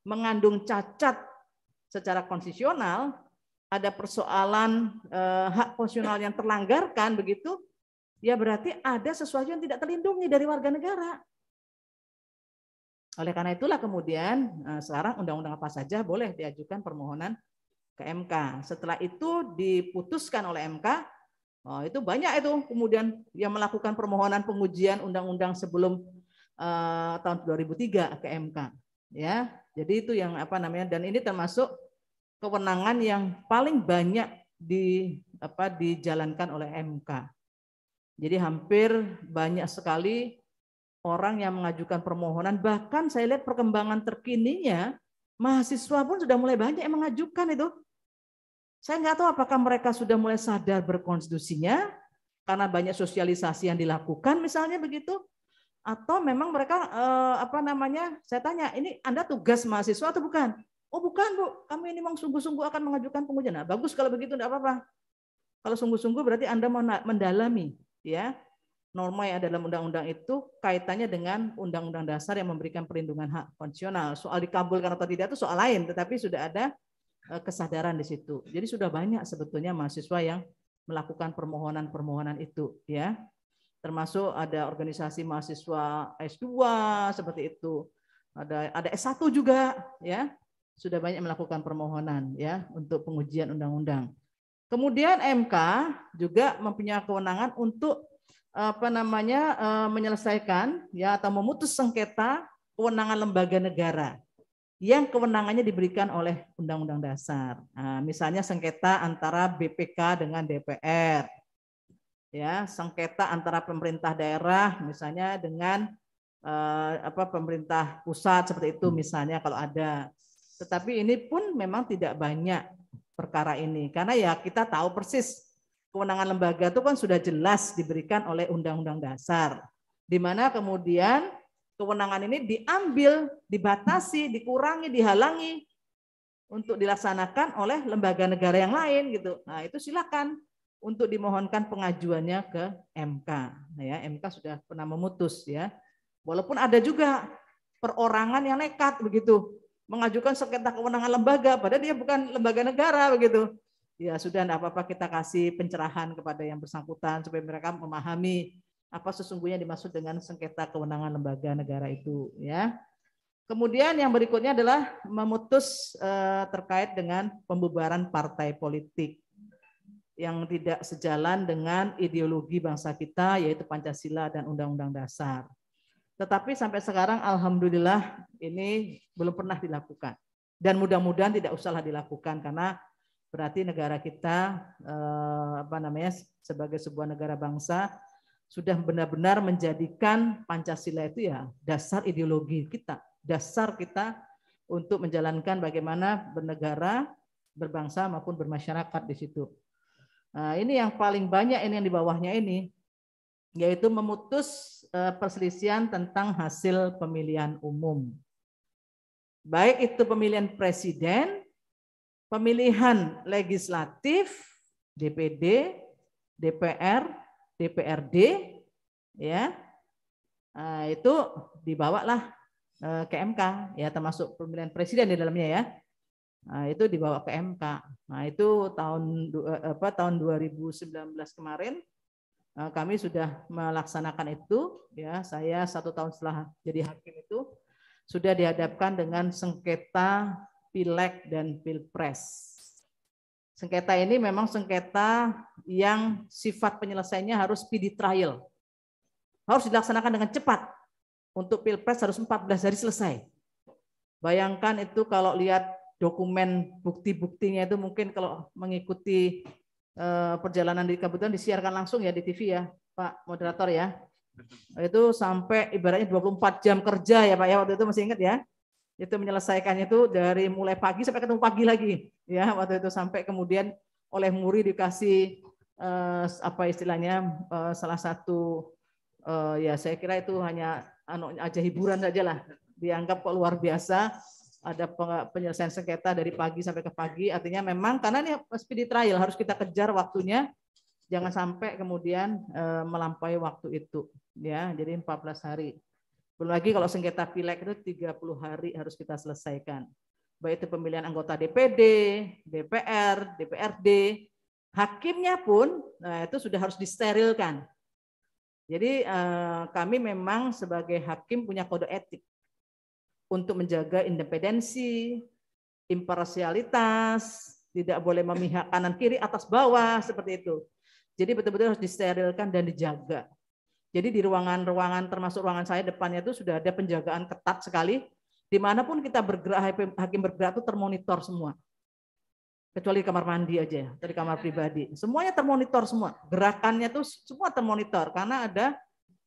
mengandung cacat secara konstitusional, ada persoalan eh, hak konstitusional yang terlanggarkan begitu, ya berarti ada sesuatu yang tidak terlindungi dari warga negara. Oleh karena itulah kemudian eh, sekarang undang-undang apa saja boleh diajukan permohonan ke MK. Setelah itu diputuskan oleh MK Oh, itu banyak itu kemudian yang melakukan permohonan pengujian undang-undang sebelum uh, tahun 2003 ke MK ya. Jadi itu yang apa namanya dan ini termasuk kewenangan yang paling banyak di apa dijalankan oleh MK. Jadi hampir banyak sekali orang yang mengajukan permohonan bahkan saya lihat perkembangan terkininya mahasiswa pun sudah mulai banyak yang mengajukan itu saya nggak tahu apakah mereka sudah mulai sadar berkonstitusinya karena banyak sosialisasi yang dilakukan misalnya begitu atau memang mereka eh, apa namanya saya tanya ini Anda tugas mahasiswa atau bukan? Oh bukan Bu, kami ini memang sungguh-sungguh akan mengajukan pengujian. Nah, bagus kalau begitu enggak apa-apa. Kalau sungguh-sungguh berarti Anda mau mendalami ya norma yang ada dalam undang-undang itu kaitannya dengan undang-undang dasar yang memberikan perlindungan hak konstitusional. Soal dikabulkan atau tidak itu soal lain, tetapi sudah ada Eh, kesadaran di situ. Jadi sudah banyak sebetulnya mahasiswa yang melakukan permohonan-permohonan itu ya. Termasuk ada organisasi mahasiswa S2 seperti itu. Ada ada S1 juga ya. Sudah banyak melakukan permohonan ya untuk pengujian undang-undang. Kemudian MK juga mempunyai kewenangan untuk apa namanya eh, menyelesaikan ya atau memutus sengketa kewenangan lembaga negara yang kewenangannya diberikan oleh Undang-Undang Dasar. Nah, misalnya sengketa antara BPK dengan DPR, ya sengketa antara pemerintah daerah misalnya dengan eh, apa pemerintah pusat seperti itu hmm. misalnya kalau ada. Tetapi ini pun memang tidak banyak perkara ini karena ya kita tahu persis kewenangan lembaga itu kan sudah jelas diberikan oleh Undang-Undang Dasar, di mana kemudian kewenangan ini diambil, dibatasi, dikurangi, dihalangi untuk dilaksanakan oleh lembaga negara yang lain gitu. Nah, itu silakan untuk dimohonkan pengajuannya ke MK. Nah, ya, MK sudah pernah memutus ya. Walaupun ada juga perorangan yang nekat begitu mengajukan sengketa kewenangan lembaga padahal dia bukan lembaga negara begitu. Ya sudah tidak apa-apa kita kasih pencerahan kepada yang bersangkutan supaya mereka memahami apa sesungguhnya dimaksud dengan sengketa kewenangan lembaga negara itu ya. Kemudian yang berikutnya adalah memutus uh, terkait dengan pembubaran partai politik yang tidak sejalan dengan ideologi bangsa kita yaitu Pancasila dan Undang-Undang Dasar. Tetapi sampai sekarang alhamdulillah ini belum pernah dilakukan. Dan mudah-mudahan tidak usahlah dilakukan karena berarti negara kita eh, apa namanya sebagai sebuah negara bangsa sudah benar-benar menjadikan Pancasila itu ya dasar ideologi kita, dasar kita untuk menjalankan bagaimana bernegara, berbangsa maupun bermasyarakat di situ. Nah, ini yang paling banyak ini yang di bawahnya ini yaitu memutus eh, perselisihan tentang hasil pemilihan umum. Baik itu pemilihan presiden, pemilihan legislatif, DPD, DPR, DPRD ya ah, itu dibawalah eh, ke MK ya termasuk pemilihan presiden di dalamnya ya Nah, itu dibawa ke MK. Nah, itu tahun eh, apa tahun 2019 kemarin eh, kami sudah melaksanakan itu ya. Saya satu tahun setelah jadi hakim itu sudah dihadapkan dengan sengketa Pileg dan Pilpres Sengketa ini memang sengketa yang sifat penyelesaiannya harus speedy trial. Harus dilaksanakan dengan cepat. Untuk Pilpres harus 14 hari selesai. Bayangkan itu kalau lihat dokumen bukti-buktinya itu mungkin kalau mengikuti eh, perjalanan di kabupaten disiarkan langsung ya di TV ya, Pak moderator ya. Itu sampai ibaratnya 24 jam kerja ya Pak ya waktu itu masih ingat ya itu menyelesaikannya itu dari mulai pagi sampai ketemu pagi lagi ya waktu itu sampai kemudian oleh murid dikasih eh, apa istilahnya eh, salah satu eh, ya saya kira itu hanya anu aja hiburan saja lah dianggap kok luar biasa ada penyelesaian sengketa dari pagi sampai ke pagi artinya memang karena ini speedy trial harus kita kejar waktunya jangan sampai kemudian eh, melampaui waktu itu ya jadi 14 hari belum lagi kalau sengketa pileg itu 30 hari harus kita selesaikan. Baik itu pemilihan anggota DPD, DPR, DPRD, hakimnya pun nah itu sudah harus disterilkan. Jadi eh, kami memang sebagai hakim punya kode etik untuk menjaga independensi, imparsialitas, tidak boleh memihak kanan kiri atas bawah seperti itu. Jadi betul-betul harus disterilkan dan dijaga. Jadi di ruangan-ruangan termasuk ruangan saya depannya itu sudah ada penjagaan ketat sekali. Dimanapun kita bergerak, hakim bergerak itu termonitor semua. Kecuali kamar mandi aja ya, dari kamar iya. pribadi. Semuanya termonitor semua. Gerakannya tuh semua termonitor karena ada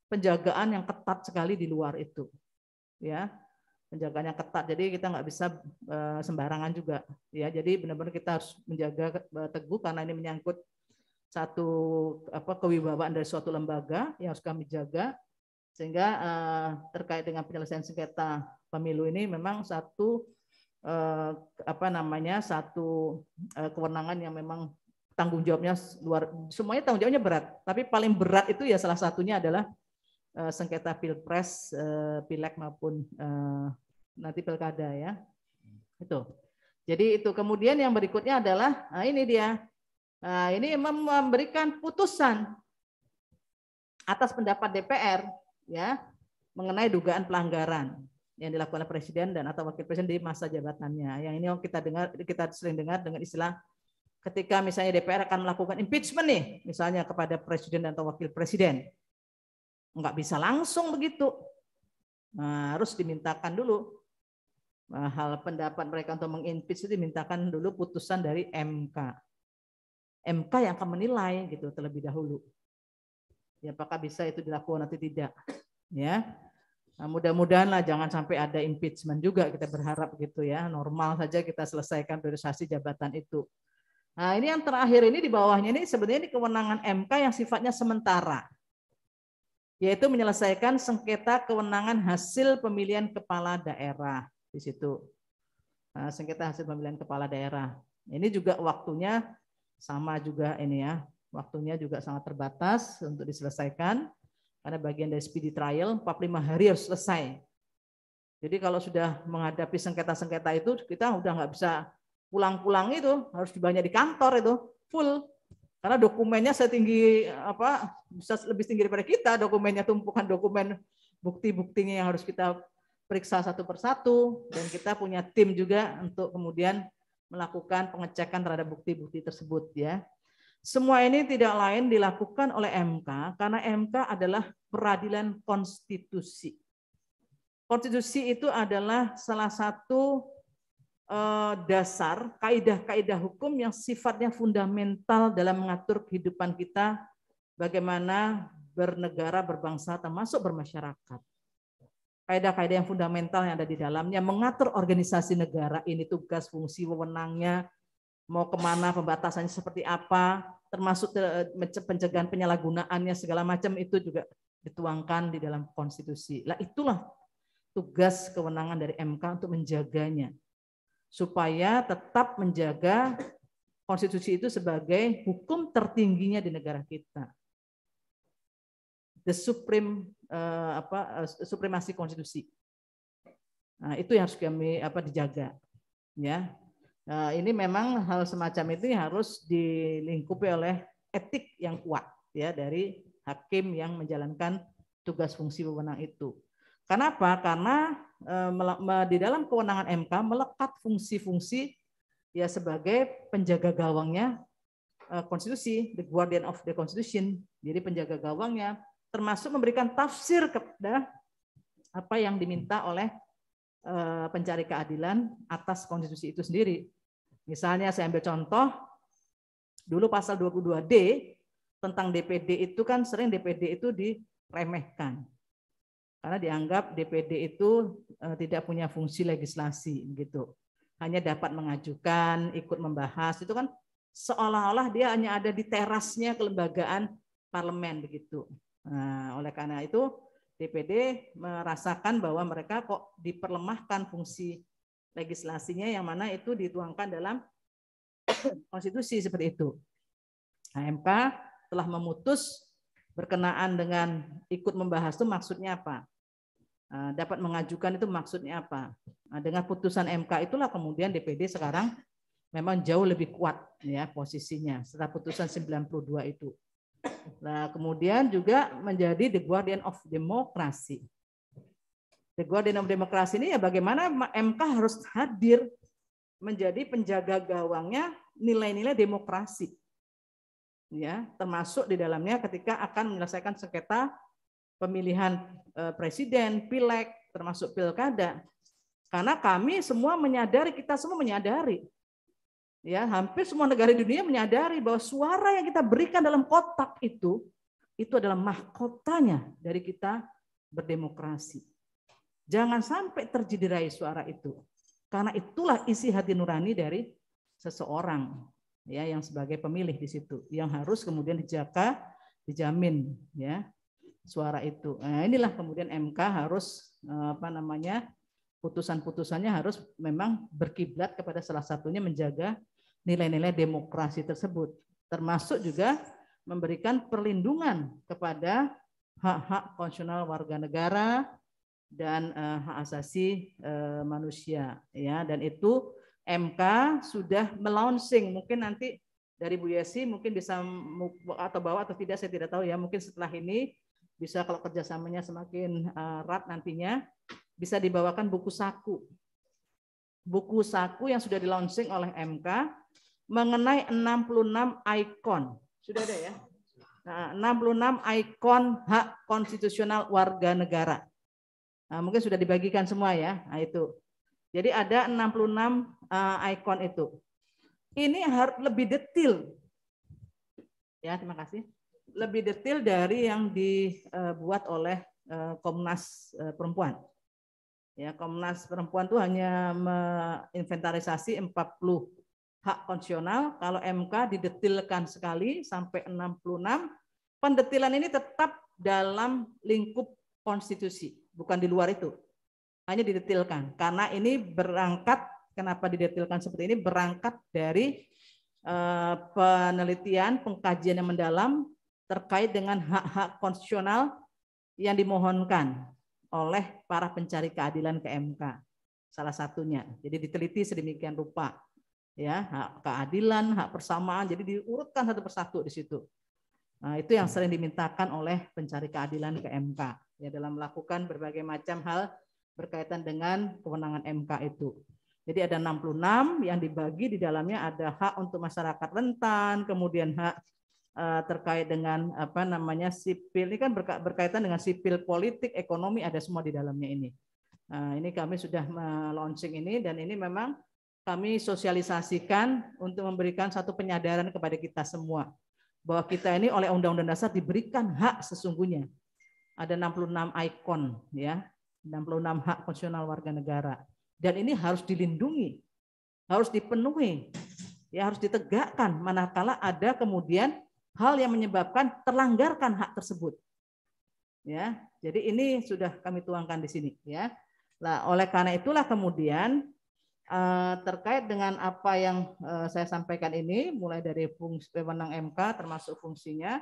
penjagaan yang ketat sekali di luar itu. Ya, Penjagaan yang ketat. Jadi kita nggak bisa eh, sembarangan juga. Ya, jadi benar-benar kita harus menjaga eh, teguh karena ini menyangkut satu apa kewibawaan dari suatu lembaga yang harus kami jaga sehingga uh, terkait dengan penyelesaian sengketa pemilu ini memang satu uh, apa namanya satu uh, kewenangan yang memang tanggung jawabnya luar semuanya tanggung jawabnya berat tapi paling berat itu ya salah satunya adalah uh, sengketa pilpres uh, pileg maupun uh, nanti pilkada ya itu jadi itu kemudian yang berikutnya adalah nah ini dia Nah, ini memberikan putusan atas pendapat DPR ya mengenai dugaan pelanggaran yang dilakukan oleh presiden dan atau wakil presiden di masa jabatannya. Yang ini kita dengar kita sering dengar dengan istilah ketika misalnya DPR akan melakukan impeachment nih, misalnya kepada presiden atau wakil presiden. Enggak bisa langsung begitu. Nah, harus dimintakan dulu eh, hal pendapat mereka untuk mengimpeach itu dimintakan dulu putusan dari MK. MK yang akan menilai gitu terlebih dahulu. Ya, apakah bisa itu dilakukan atau tidak? Ya. Nah, mudah mudahanlah jangan sampai ada impeachment juga kita berharap gitu ya. Normal saja kita selesaikan priorisasi jabatan itu. Nah, ini yang terakhir ini di bawahnya ini sebenarnya ini kewenangan MK yang sifatnya sementara. Yaitu menyelesaikan sengketa kewenangan hasil pemilihan kepala daerah di situ. Nah, sengketa hasil pemilihan kepala daerah. Ini juga waktunya sama juga ini ya, waktunya juga sangat terbatas untuk diselesaikan karena bagian dari speedy trial 45 hari harus selesai. Jadi kalau sudah menghadapi sengketa-sengketa itu kita udah nggak bisa pulang-pulang itu harus banyak di kantor itu full karena dokumennya setinggi apa bisa lebih tinggi daripada kita dokumennya tumpukan dokumen bukti-buktinya yang harus kita periksa satu persatu dan kita punya tim juga untuk kemudian melakukan pengecekan terhadap bukti-bukti tersebut ya. Semua ini tidak lain dilakukan oleh MK karena MK adalah peradilan konstitusi. Konstitusi itu adalah salah satu eh, dasar kaidah-kaidah hukum yang sifatnya fundamental dalam mengatur kehidupan kita bagaimana bernegara, berbangsa termasuk bermasyarakat. Kaidah-kaidah yang fundamental yang ada di dalamnya, mengatur organisasi negara ini, tugas, fungsi, wewenangnya, mau kemana, pembatasannya seperti apa, termasuk eh, pencegahan penyalahgunaannya, segala macam itu juga dituangkan di dalam konstitusi. Lah itulah tugas kewenangan dari MK untuk menjaganya. Supaya tetap menjaga konstitusi itu sebagai hukum tertingginya di negara kita. The supreme uh, apa eh, supremasi konstitusi. Nah, itu yang harus kami apa dijaga. Ya. Nah, ini memang hal semacam itu harus dilingkupi oleh etik yang kuat ya dari hakim yang menjalankan tugas fungsi wewenang itu. Kenapa? Karena eh, di dalam kewenangan MK melekat fungsi-fungsi ya sebagai penjaga gawangnya konstitusi, the guardian of the constitution. Jadi penjaga gawangnya, termasuk memberikan tafsir kepada apa yang diminta oleh eh, pencari keadilan atas konstitusi itu sendiri. Misalnya saya ambil contoh, dulu pasal 22D tentang DPD itu kan sering DPD itu diremehkan. Karena dianggap DPD itu eh, tidak punya fungsi legislasi gitu. Hanya dapat mengajukan, ikut membahas, itu kan seolah-olah dia hanya ada di terasnya kelembagaan parlemen begitu. Nah, oleh karena itu DPD merasakan bahwa mereka kok diperlemahkan fungsi legislasinya yang mana itu dituangkan dalam konstitusi seperti itu. HMK nah, MK telah memutus berkenaan dengan ikut membahas itu maksudnya apa? Nah, dapat mengajukan itu maksudnya apa? Nah, dengan putusan MK itulah kemudian DPD sekarang memang jauh lebih kuat ya posisinya setelah putusan 92 itu. Nah, kemudian juga menjadi the guardian of demokrasi. The guardian of demokrasi ini ya bagaimana MK harus hadir menjadi penjaga gawangnya nilai-nilai demokrasi. Ya, termasuk di dalamnya ketika akan menyelesaikan sengketa pemilihan eh, presiden, pileg, termasuk pilkada. Karena kami semua menyadari, kita semua menyadari ya hampir semua negara di dunia menyadari bahwa suara yang kita berikan dalam kotak itu itu adalah mahkotanya dari kita berdemokrasi. Jangan sampai terjederai suara itu. Karena itulah isi hati nurani dari seseorang ya yang sebagai pemilih di situ yang harus kemudian dijaga, dijamin ya suara itu. Nah, inilah kemudian MK harus eh, apa namanya putusan-putusannya harus memang berkiblat kepada salah satunya menjaga nilai-nilai demokrasi tersebut, termasuk juga memberikan perlindungan kepada hak-hak konstitusional warga negara dan eh, hak asasi eh, manusia ya dan itu MK sudah melaunching mungkin nanti dari Bu Yesi mungkin bisa atau bawa atau tidak saya tidak tahu ya mungkin setelah ini bisa kalau kerjasamanya semakin eh, erat nantinya bisa dibawakan buku saku buku saku yang sudah di oleh MK mengenai 66 ikon. Sudah ada ya? Nah, 66 ikon hak konstitusional warga negara. Nah, mungkin sudah dibagikan semua ya. Nah, itu. Jadi ada 66 uh, eh, ikon itu. Ini harus lebih detail. Ya, terima kasih. Lebih detail dari yang dibuat eh, oleh eh, Komnas Perempuan. Ya, Komnas Perempuan itu hanya menginventarisasi 40 hak konstitusional kalau MK didetilkan sekali sampai 66 pendetilan ini tetap dalam lingkup konstitusi bukan di luar itu hanya didetilkan karena ini berangkat kenapa didetilkan seperti ini berangkat dari eh, penelitian pengkajian yang mendalam terkait dengan hak-hak konstitusional yang dimohonkan oleh para pencari keadilan ke MK salah satunya jadi diteliti sedemikian rupa ya hak keadilan, hak persamaan. Jadi diurutkan satu persatu di situ. Nah, itu yang sering dimintakan oleh pencari keadilan ke MK ya dalam melakukan berbagai macam hal berkaitan dengan kewenangan MK itu. Jadi ada 66 yang dibagi di dalamnya ada hak untuk masyarakat rentan, kemudian hak eh, terkait dengan apa namanya sipil ini kan berkaitan dengan sipil politik, ekonomi ada semua di dalamnya ini. Nah, ini kami sudah launching ini dan ini memang kami sosialisasikan untuk memberikan satu penyadaran kepada kita semua bahwa kita ini oleh Undang-Undang Dasar diberikan hak sesungguhnya. Ada 66 ikon ya, 66 hak konstitusional warga negara. Dan ini harus dilindungi, harus dipenuhi, ya harus ditegakkan manakala ada kemudian hal yang menyebabkan terlanggarkan hak tersebut. Ya, jadi ini sudah kami tuangkan di sini ya. Nah, oleh karena itulah kemudian Eh, terkait dengan apa yang eh, saya sampaikan ini, mulai dari fungsi wewenang MK termasuk fungsinya,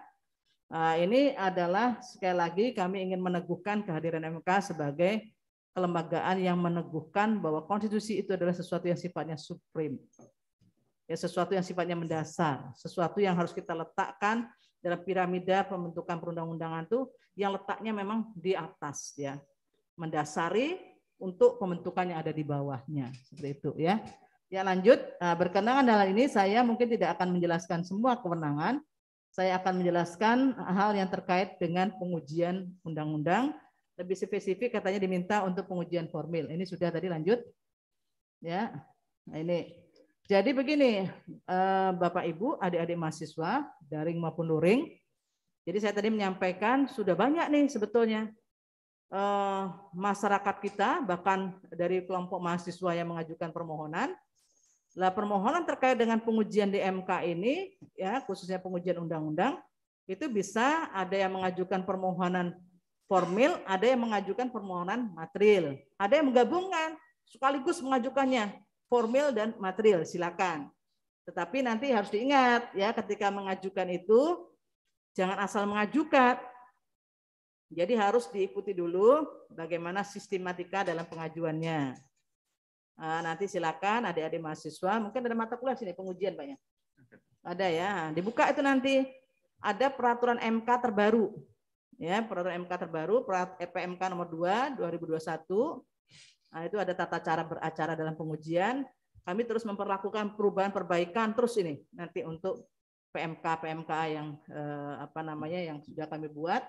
eh, ini adalah sekali lagi kami ingin meneguhkan kehadiran MK sebagai kelembagaan yang meneguhkan bahwa konstitusi itu adalah sesuatu yang sifatnya supreme, ya sesuatu yang sifatnya mendasar, sesuatu yang harus kita letakkan dalam piramida pembentukan perundang-undangan itu yang letaknya memang di atas ya, mendasari untuk pembentukan yang ada di bawahnya. Seperti itu ya. Ya lanjut, eh, berkenaan dengan ini saya mungkin tidak akan menjelaskan semua kewenangan. Saya akan menjelaskan hal yang terkait dengan pengujian undang-undang. Lebih spesifik katanya diminta untuk pengujian formil. Ini sudah tadi lanjut. Ya, nah, ini. Jadi begini, eh, Bapak Ibu, adik-adik mahasiswa, daring maupun luring. Jadi saya tadi menyampaikan sudah banyak nih sebetulnya Eh, masyarakat kita, bahkan dari kelompok mahasiswa yang mengajukan permohonan. Lah permohonan terkait dengan pengujian di MK ini, ya khususnya pengujian undang-undang, itu bisa ada yang mengajukan permohonan formil, ada yang mengajukan permohonan material, ada yang menggabungkan sekaligus mengajukannya formil dan material, silakan. Tetapi nanti harus diingat ya ketika mengajukan itu jangan asal mengajukan, jadi harus diikuti dulu bagaimana sistematika dalam pengajuannya. Ah, nanti silakan adik-adik mahasiswa, mungkin ada mata kuliah sini pengujian banyak. Ya? Ada ya, dibuka itu nanti. Ada peraturan MK terbaru. Ya, peraturan MK terbaru, PMK e nomor 2 2021. Nah, itu ada tata cara beracara dalam pengujian. Kami terus memperlakukan perubahan perbaikan terus ini nanti untuk PMK PMK yang eh, apa namanya yang sudah kami buat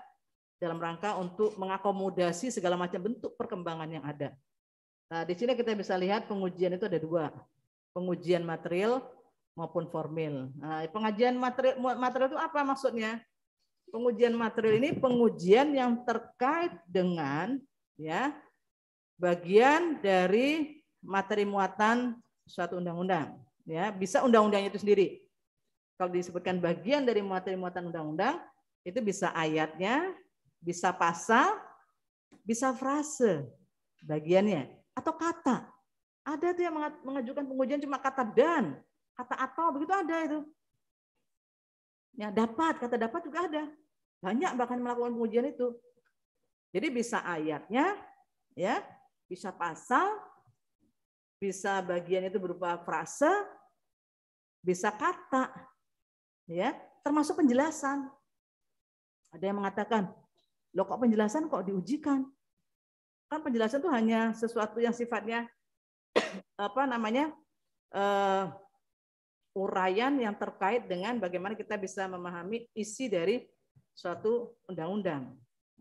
dalam rangka untuk mengakomodasi segala macam bentuk perkembangan yang ada. Nah, di sini kita bisa lihat pengujian itu ada dua, pengujian material maupun formil. Nah, pengajian material, material itu apa maksudnya? Pengujian material ini pengujian yang terkait dengan ya bagian dari materi muatan suatu undang-undang. Ya, bisa undang-undangnya itu sendiri. Kalau disebutkan bagian dari materi muatan undang-undang, itu bisa ayatnya, bisa pasal, bisa frase bagiannya atau kata. Ada tuh yang mengajukan pengujian cuma kata dan, kata atau begitu ada itu. Ya, dapat, kata dapat juga ada. Banyak bahkan melakukan pengujian itu. Jadi bisa ayatnya, ya, bisa pasal, bisa bagian itu berupa frase, bisa kata, ya, termasuk penjelasan. Ada yang mengatakan, Loh kok penjelasan kok diujikan? Kan penjelasan itu hanya sesuatu yang sifatnya apa namanya? Uh, uraian yang terkait dengan bagaimana kita bisa memahami isi dari suatu undang-undang.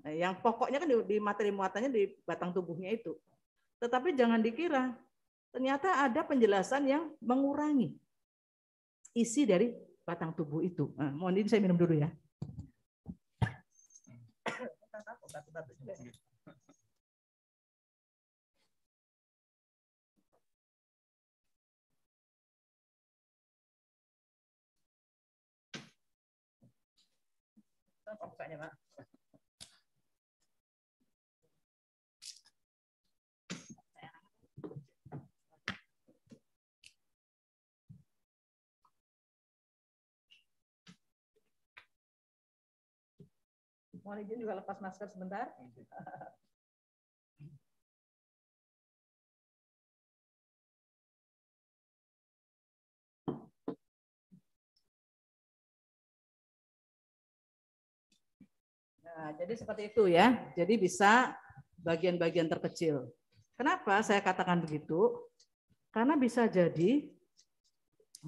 Nah, yang pokoknya kan di, di materi muatannya di batang tubuhnya itu. Tetapi jangan dikira ternyata ada penjelasan yang mengurangi isi dari batang tubuh itu. Nah, mohon izin saya minum dulu ya. satu satu Bukannya, Pak. mohon izin juga lepas masker sebentar. Nah, jadi seperti itu ya. Jadi bisa bagian-bagian terkecil. Kenapa saya katakan begitu? Karena bisa jadi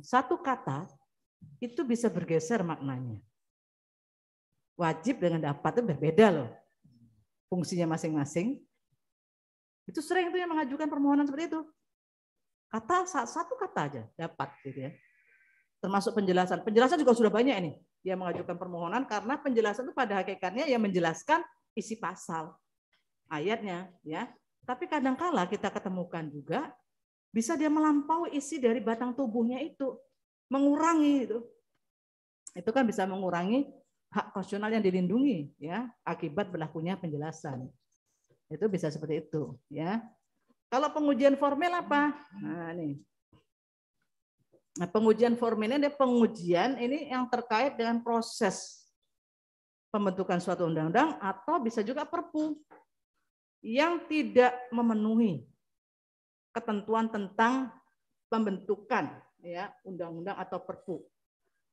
satu kata itu bisa bergeser maknanya. Wajib dengan dapat itu berbeda loh. Fungsinya masing-masing. Itu sering tuh yang mengajukan permohonan seperti itu. Kata satu kata aja dapat gitu ya. Termasuk penjelasan. Penjelasan juga sudah banyak ini. Dia mengajukan permohonan karena penjelasan itu pada hakikatnya yang menjelaskan isi pasal ayatnya ya. Tapi kadangkala kita ketemukan juga bisa dia melampaui isi dari batang tubuhnya itu, mengurangi itu. Itu kan bisa mengurangi hak konstitusional yang dilindungi ya akibat berlakunya penjelasan. Itu bisa seperti itu ya. Kalau pengujian formil apa? Nah, nih. Nah, pengujian formil ini pengujian ini yang terkait dengan proses pembentukan suatu undang-undang atau bisa juga perpu yang tidak memenuhi ketentuan tentang pembentukan ya undang-undang atau perpu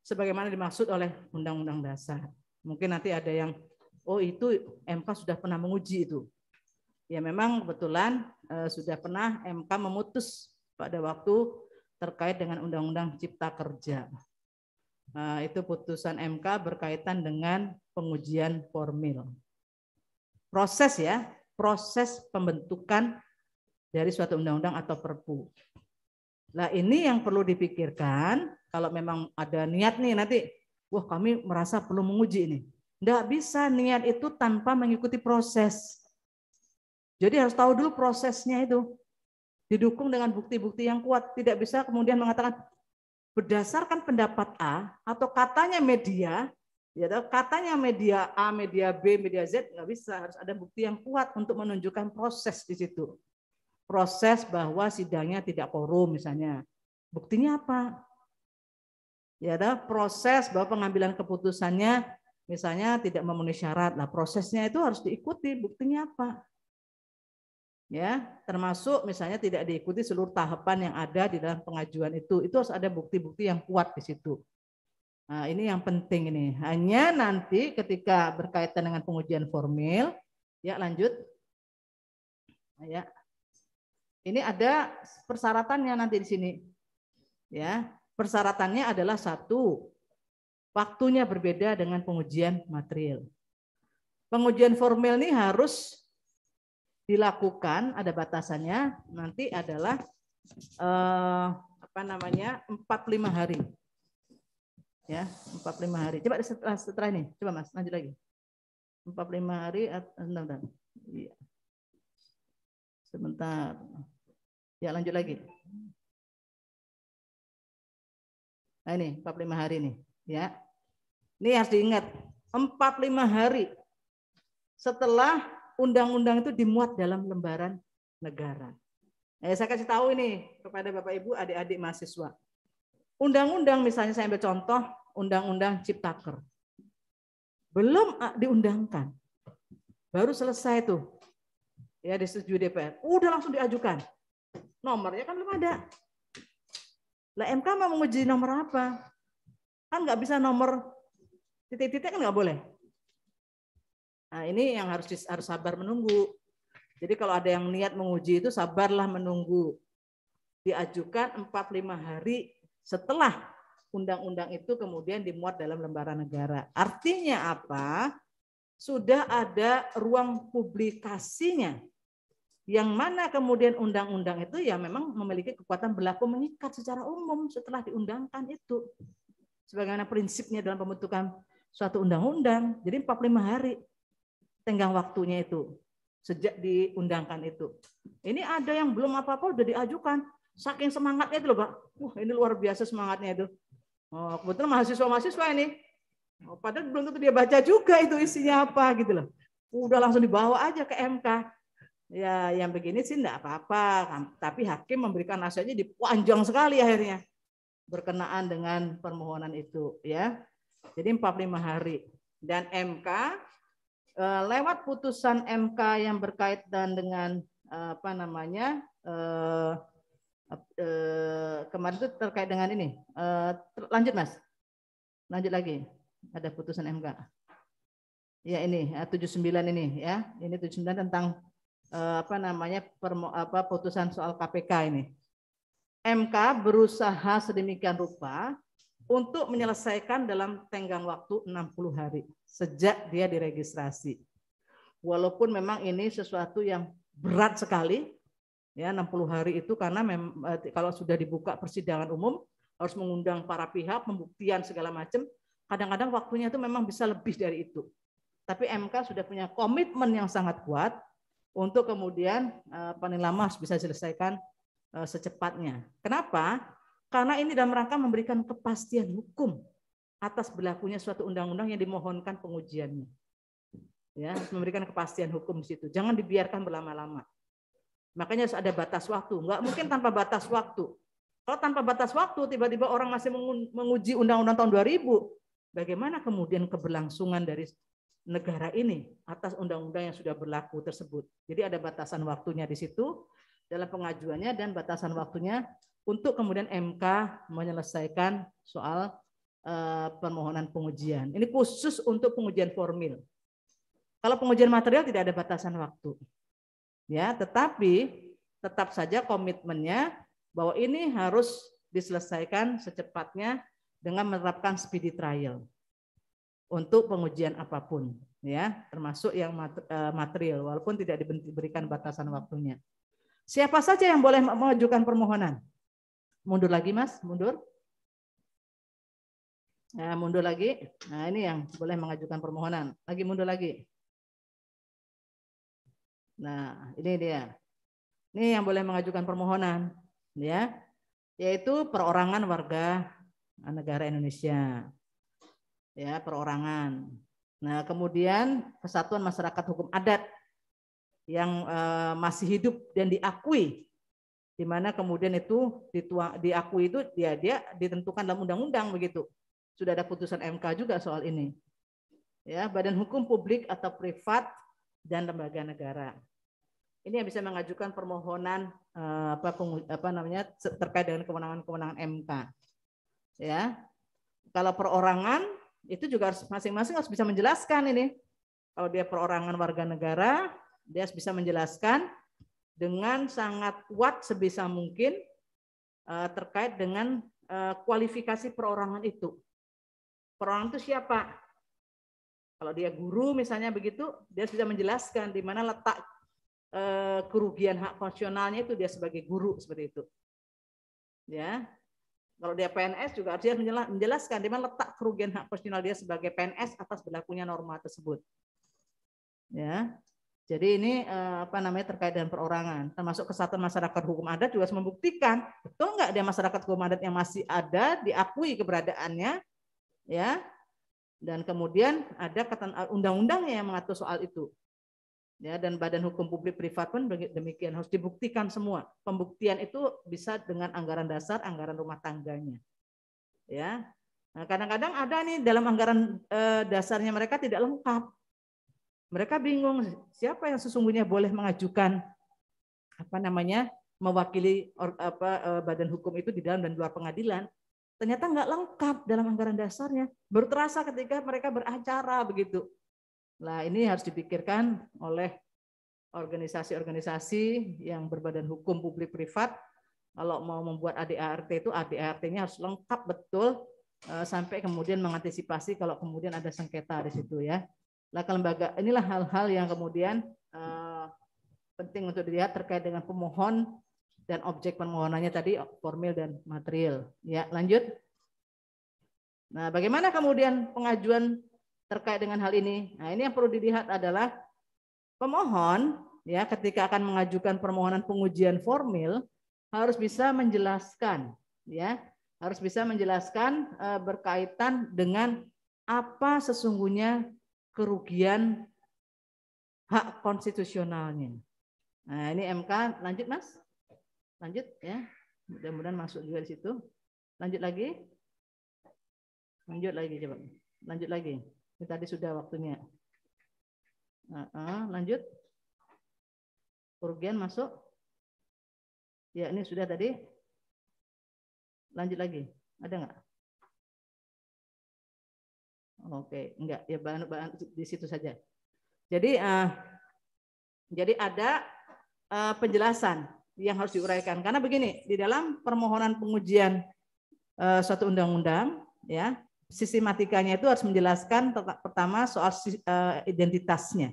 sebagaimana dimaksud oleh Undang-Undang Dasar. Mungkin nanti ada yang, oh itu MK sudah pernah menguji itu. Ya memang kebetulan eh, sudah pernah MK memutus pada waktu terkait dengan Undang-Undang Cipta Kerja. Nah, itu putusan MK berkaitan dengan pengujian formil. Proses ya, proses pembentukan dari suatu undang-undang atau perpu. Nah ini yang perlu dipikirkan kalau memang ada niat nih nanti, wah kami merasa perlu menguji ini. Tidak bisa niat itu tanpa mengikuti proses. Jadi harus tahu dulu prosesnya itu. Didukung dengan bukti-bukti yang kuat. Tidak bisa kemudian mengatakan berdasarkan pendapat A atau katanya media, ya katanya media A, media B, media Z nggak bisa harus ada bukti yang kuat untuk menunjukkan proses di situ. Proses bahwa sidangnya tidak korum misalnya. Buktinya apa? ya ada proses bahwa pengambilan keputusannya misalnya tidak memenuhi syarat. Nah, prosesnya itu harus diikuti. Buktinya apa? Ya, termasuk misalnya tidak diikuti seluruh tahapan yang ada di dalam pengajuan itu. Itu harus ada bukti-bukti yang kuat di situ. Nah, ini yang penting ini. Hanya nanti ketika berkaitan dengan pengujian formil, ya lanjut. Nah, ya. Ini ada persyaratannya nanti di sini. Ya. Persyaratannya adalah satu, waktunya berbeda dengan pengujian material. Pengujian formal ini harus dilakukan, ada batasannya, nanti adalah eh, apa namanya 45 hari. Ya, 45 hari. Coba setelah, setelah ini, coba Mas, lanjut lagi. 45 hari, sebentar, iya. Sebentar. Ya, lanjut lagi. Nah ini 45 hari nih, ya. Ini harus diingat, 45 hari setelah undang-undang itu dimuat dalam lembaran negara. Nah, saya kasih tahu ini kepada Bapak Ibu adik-adik mahasiswa. Undang-undang misalnya saya ambil contoh Undang-Undang Ciptaker. Belum ah, diundangkan. Baru selesai tuh. Ya disetujui DPR. Udah langsung diajukan. Nomornya kan belum ada. Lah MK mau menguji nomor apa? Kan nggak bisa nomor titik-titik kan nggak boleh. Nah ini yang harus harus sabar menunggu. Jadi kalau ada yang niat menguji itu sabarlah menunggu. Diajukan 45 lima hari setelah undang-undang itu kemudian dimuat dalam lembaran negara. Artinya apa? Sudah ada ruang publikasinya yang mana kemudian undang-undang itu ya memang memiliki kekuatan berlaku mengikat secara umum setelah diundangkan itu. Sebagaimana prinsipnya dalam pembentukan suatu undang-undang. Jadi 45 hari tenggang waktunya itu sejak diundangkan itu. Ini ada yang belum apa-apa sudah diajukan. Saking semangatnya itu loh, Pak. Wah, ini luar biasa semangatnya itu. Oh, kebetulan mahasiswa-mahasiswa ini. Oh, padahal belum tentu dia baca juga itu isinya apa gitu loh. Udah langsung dibawa aja ke MK ya yang begini sih enggak apa-apa, kan. tapi hakim memberikan nasihatnya panjang sekali akhirnya berkenaan dengan permohonan itu ya. Jadi 45 hari dan MK eh, lewat putusan MK yang berkaitan dengan eh, apa namanya eh, kemarin itu terkait dengan ini. lanjut Mas. Lanjut lagi. Ada putusan MK. Ya ini 79 ini ya. Ini 79 tentang Eh, apa namanya permo, apa putusan soal KPK ini. MK berusaha sedemikian rupa untuk menyelesaikan dalam tenggang waktu 60 hari sejak dia diregistrasi. Walaupun memang ini sesuatu yang berat sekali ya 60 hari itu karena mem, eh, kalau sudah dibuka persidangan umum harus mengundang para pihak, pembuktian segala macam. Kadang-kadang waktunya itu memang bisa lebih dari itu. Tapi MK sudah punya komitmen yang sangat kuat untuk kemudian eh, harus bisa diselesaikan eh, secepatnya. Kenapa? Karena ini dalam rangka memberikan kepastian hukum atas berlakunya suatu undang-undang yang dimohonkan pengujiannya. Ya, memberikan kepastian hukum di situ. Jangan dibiarkan berlama-lama. Makanya harus ada batas waktu. Enggak mungkin tanpa batas waktu. Kalau tanpa batas waktu, tiba-tiba orang masih menguji undang-undang tahun 2000, bagaimana kemudian keberlangsungan dari negara ini atas undang-undang yang sudah berlaku tersebut. Jadi ada batasan waktunya di situ dalam pengajuannya dan batasan waktunya untuk kemudian MK menyelesaikan soal eh, permohonan pengujian. Ini khusus untuk pengujian formil. Kalau pengujian material tidak ada batasan waktu. Ya, tetapi tetap saja komitmennya bahwa ini harus diselesaikan secepatnya dengan menerapkan speedy trial untuk pengujian apapun ya termasuk yang e, material walaupun tidak diberikan batasan waktunya. Siapa saja yang boleh mengajukan permohonan? Mundur lagi Mas, mundur. Nah, mundur lagi. Nah, ini yang boleh mengajukan permohonan. Lagi mundur lagi. Nah, ini dia. Ini yang boleh mengajukan permohonan, ya. Yaitu perorangan warga negara Indonesia ya perorangan. Nah, kemudian Kesatuan Masyarakat Hukum Adat yang uh, masih hidup dan diakui di mana kemudian itu dituang, diakui itu dia ya, dia ditentukan dalam undang-undang begitu. Sudah ada putusan MK juga soal ini. Ya, badan hukum publik atau privat dan lembaga negara. Ini yang bisa mengajukan permohonan eh, apa, pengu, apa namanya terkait dengan kewenangan-kewenangan MK. Ya. Kalau perorangan itu juga harus masing-masing harus bisa menjelaskan ini. Kalau dia perorangan warga negara, dia harus bisa menjelaskan dengan sangat kuat sebisa mungkin eh, terkait dengan eh, kualifikasi perorangan itu. Perorangan itu siapa? Kalau dia guru misalnya begitu, dia bisa menjelaskan di mana letak eh, kerugian hak fungsionalnya itu dia sebagai guru seperti itu. Ya, kalau dia PNS juga harus dia menjelaskan di mana letak kerugian hak konstitusional dia sebagai PNS atas berlakunya norma tersebut. Ya. Jadi ini eh, apa namanya terkait dengan perorangan, termasuk kesatuan masyarakat hukum adat juga membuktikan betul nggak ada masyarakat hukum adat yang masih ada diakui keberadaannya, ya. Dan kemudian ada undang undang yang mengatur soal itu ya dan badan hukum publik privat pun demikian harus dibuktikan semua pembuktian itu bisa dengan anggaran dasar anggaran rumah tangganya ya nah, kadang-kadang ada nih dalam anggaran eh, dasarnya mereka tidak lengkap mereka bingung siapa yang sesungguhnya boleh mengajukan apa namanya mewakili or, apa eh, badan hukum itu di dalam dan luar pengadilan ternyata nggak lengkap dalam anggaran dasarnya baru terasa ketika mereka beracara begitu Nah, ini harus dipikirkan oleh organisasi-organisasi yang berbadan hukum publik privat kalau mau membuat ADART itu ADART-nya harus lengkap betul eh, sampai kemudian mengantisipasi kalau kemudian ada sengketa di situ ya. Nah, lembaga inilah hal-hal yang kemudian eh, penting untuk dilihat terkait dengan pemohon dan objek permohonannya tadi formil dan material. Ya, lanjut. Nah, bagaimana kemudian pengajuan terkait dengan hal ini. Nah, ini yang perlu dilihat adalah pemohon ya ketika akan mengajukan permohonan pengujian formil harus bisa menjelaskan ya, harus bisa menjelaskan e, berkaitan dengan apa sesungguhnya kerugian hak konstitusionalnya. Nah, ini MK lanjut Mas. Lanjut ya. Mudah-mudahan masuk juga di situ. Lanjut lagi. Lanjut lagi coba. Lanjut lagi. Ini tadi sudah waktunya. Nah, lanjut. Urgen masuk. Ya, ini sudah tadi. Lanjut lagi. Ada nggak? Oke, enggak. Ya bahan-bahan di situ saja. Jadi uh, jadi ada uh, penjelasan yang harus diuraikan. Karena begini, di dalam permohonan pengujian uh, suatu undang-undang ya sistematikanya itu harus menjelaskan pertama soal eh, identitasnya.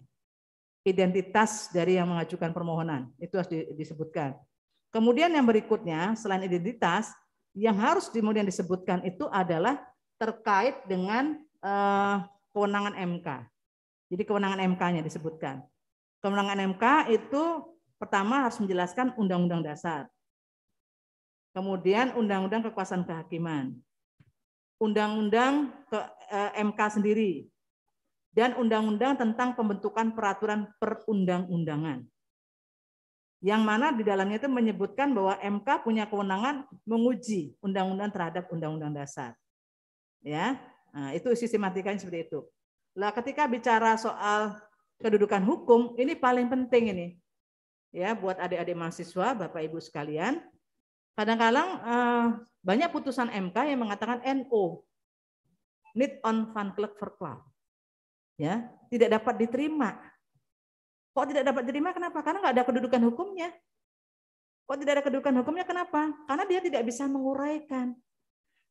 Identitas dari yang mengajukan permohonan, itu harus disebutkan. Kemudian yang berikutnya, selain identitas, yang harus kemudian disebutkan itu adalah terkait dengan eh, kewenangan MK. Jadi kewenangan MK-nya disebutkan. Kewenangan MK itu pertama harus menjelaskan undang-undang dasar. Kemudian undang-undang kekuasaan kehakiman undang-undang ke eh, MK sendiri dan undang-undang tentang pembentukan peraturan perundang-undangan. Yang mana di dalamnya itu menyebutkan bahwa MK punya kewenangan menguji undang-undang terhadap undang-undang dasar. Ya. Nah, itu sistematikanya seperti itu. Lah ketika bicara soal kedudukan hukum, ini paling penting ini. Ya, buat adik-adik mahasiswa, Bapak Ibu sekalian, Kadang-kadang eh, banyak putusan MK yang mengatakan NO, need on van for club Ya, tidak dapat diterima. Kok tidak dapat diterima? Kenapa? Karena nggak ada kedudukan hukumnya. Kok tidak ada kedudukan hukumnya? Kenapa? Karena dia tidak bisa menguraikan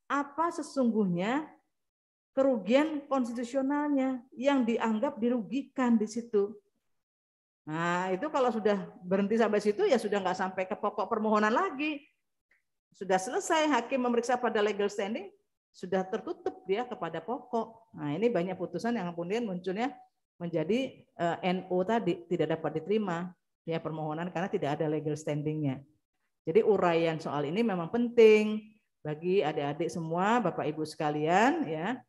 apa sesungguhnya kerugian konstitusionalnya yang dianggap dirugikan di situ. Nah, itu kalau sudah berhenti sampai situ ya sudah nggak sampai ke pokok permohonan lagi. Sudah selesai hakim memeriksa pada legal standing, sudah tertutup dia kepada pokok. Nah, ini banyak putusan yang kemudian munculnya menjadi uh, eh, NO tadi tidak dapat diterima ya permohonan karena tidak ada legal standingnya. Jadi uraian soal ini memang penting bagi adik-adik semua, Bapak Ibu sekalian ya,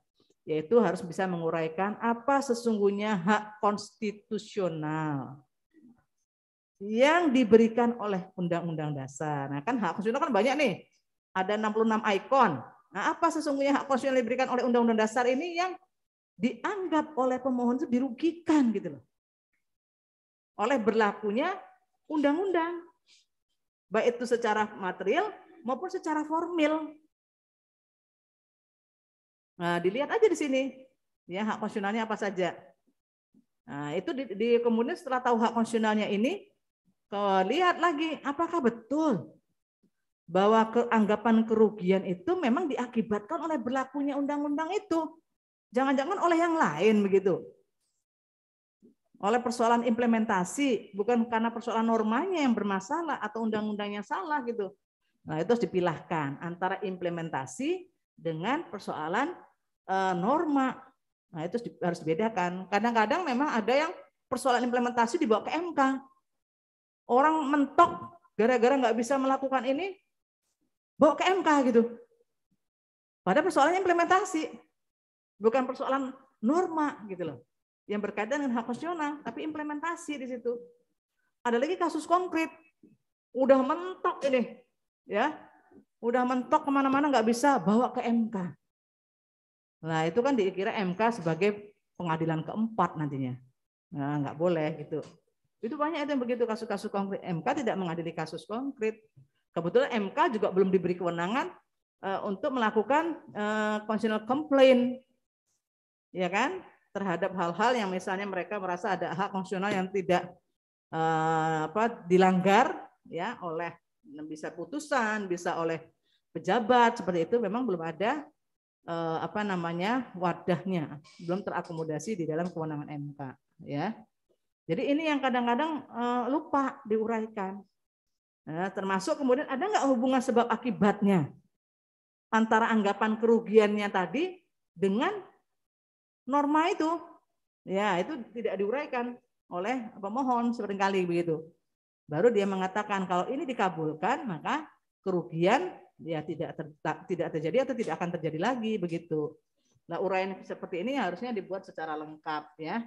yaitu harus bisa menguraikan apa sesungguhnya hak konstitusional yang diberikan oleh Undang-Undang Dasar. Nah, kan hak konstitusional kan banyak nih. Ada 66 ikon. Nah, apa sesungguhnya hak konstitusional yang diberikan oleh Undang-Undang Dasar ini yang dianggap oleh pemohon itu dirugikan gitu loh. Oleh berlakunya undang-undang. Baik itu secara material maupun secara formil. Nah, dilihat aja di sini. Ya, hak konstitusionalnya apa saja. Nah, itu di, di kemudian setelah tahu hak konstitusionalnya ini, lihat lagi apakah betul bahwa keanggapan kerugian itu memang diakibatkan oleh berlakunya undang-undang itu. Jangan-jangan oleh yang lain begitu. Oleh persoalan implementasi, bukan karena persoalan normanya yang bermasalah atau undang-undangnya salah gitu. Nah, itu harus dipilahkan antara implementasi dengan persoalan e, norma. Nah, itu harus dibedakan. Kadang-kadang memang ada yang persoalan implementasi dibawa ke MK orang mentok gara-gara nggak bisa melakukan ini, bawa ke MK gitu. Pada persoalannya implementasi, bukan persoalan norma gitu loh. Yang berkaitan dengan hak konstitusional, tapi implementasi di situ. Ada lagi kasus konkret, udah mentok ini, ya, udah mentok kemana-mana nggak bisa bawa ke MK. Nah itu kan dikira MK sebagai pengadilan keempat nantinya. Nah nggak boleh gitu. Itu banyak itu yang begitu kasus-kasus konkret. MK tidak mengadili kasus konkret. Kebetulan MK juga belum diberi kewenangan eh, untuk melakukan eh, constitutional complaint. Ya kan? terhadap hal-hal yang misalnya mereka merasa ada hak konstitusional yang tidak uh, apa dilanggar ya oleh bisa putusan bisa oleh pejabat seperti itu memang belum ada uh, apa namanya wadahnya belum terakomodasi di dalam kewenangan MK ya jadi ini yang kadang-kadang eh, lupa diuraikan. Nah, termasuk kemudian ada nggak hubungan sebab akibatnya antara anggapan kerugiannya tadi dengan norma itu? Ya, itu tidak diuraikan oleh pemohon seringkali begitu. Baru dia mengatakan kalau ini dikabulkan maka kerugian ya tidak ter, tidak terjadi atau tidak akan terjadi lagi begitu. Nah, uraian seperti ini harusnya dibuat secara lengkap ya.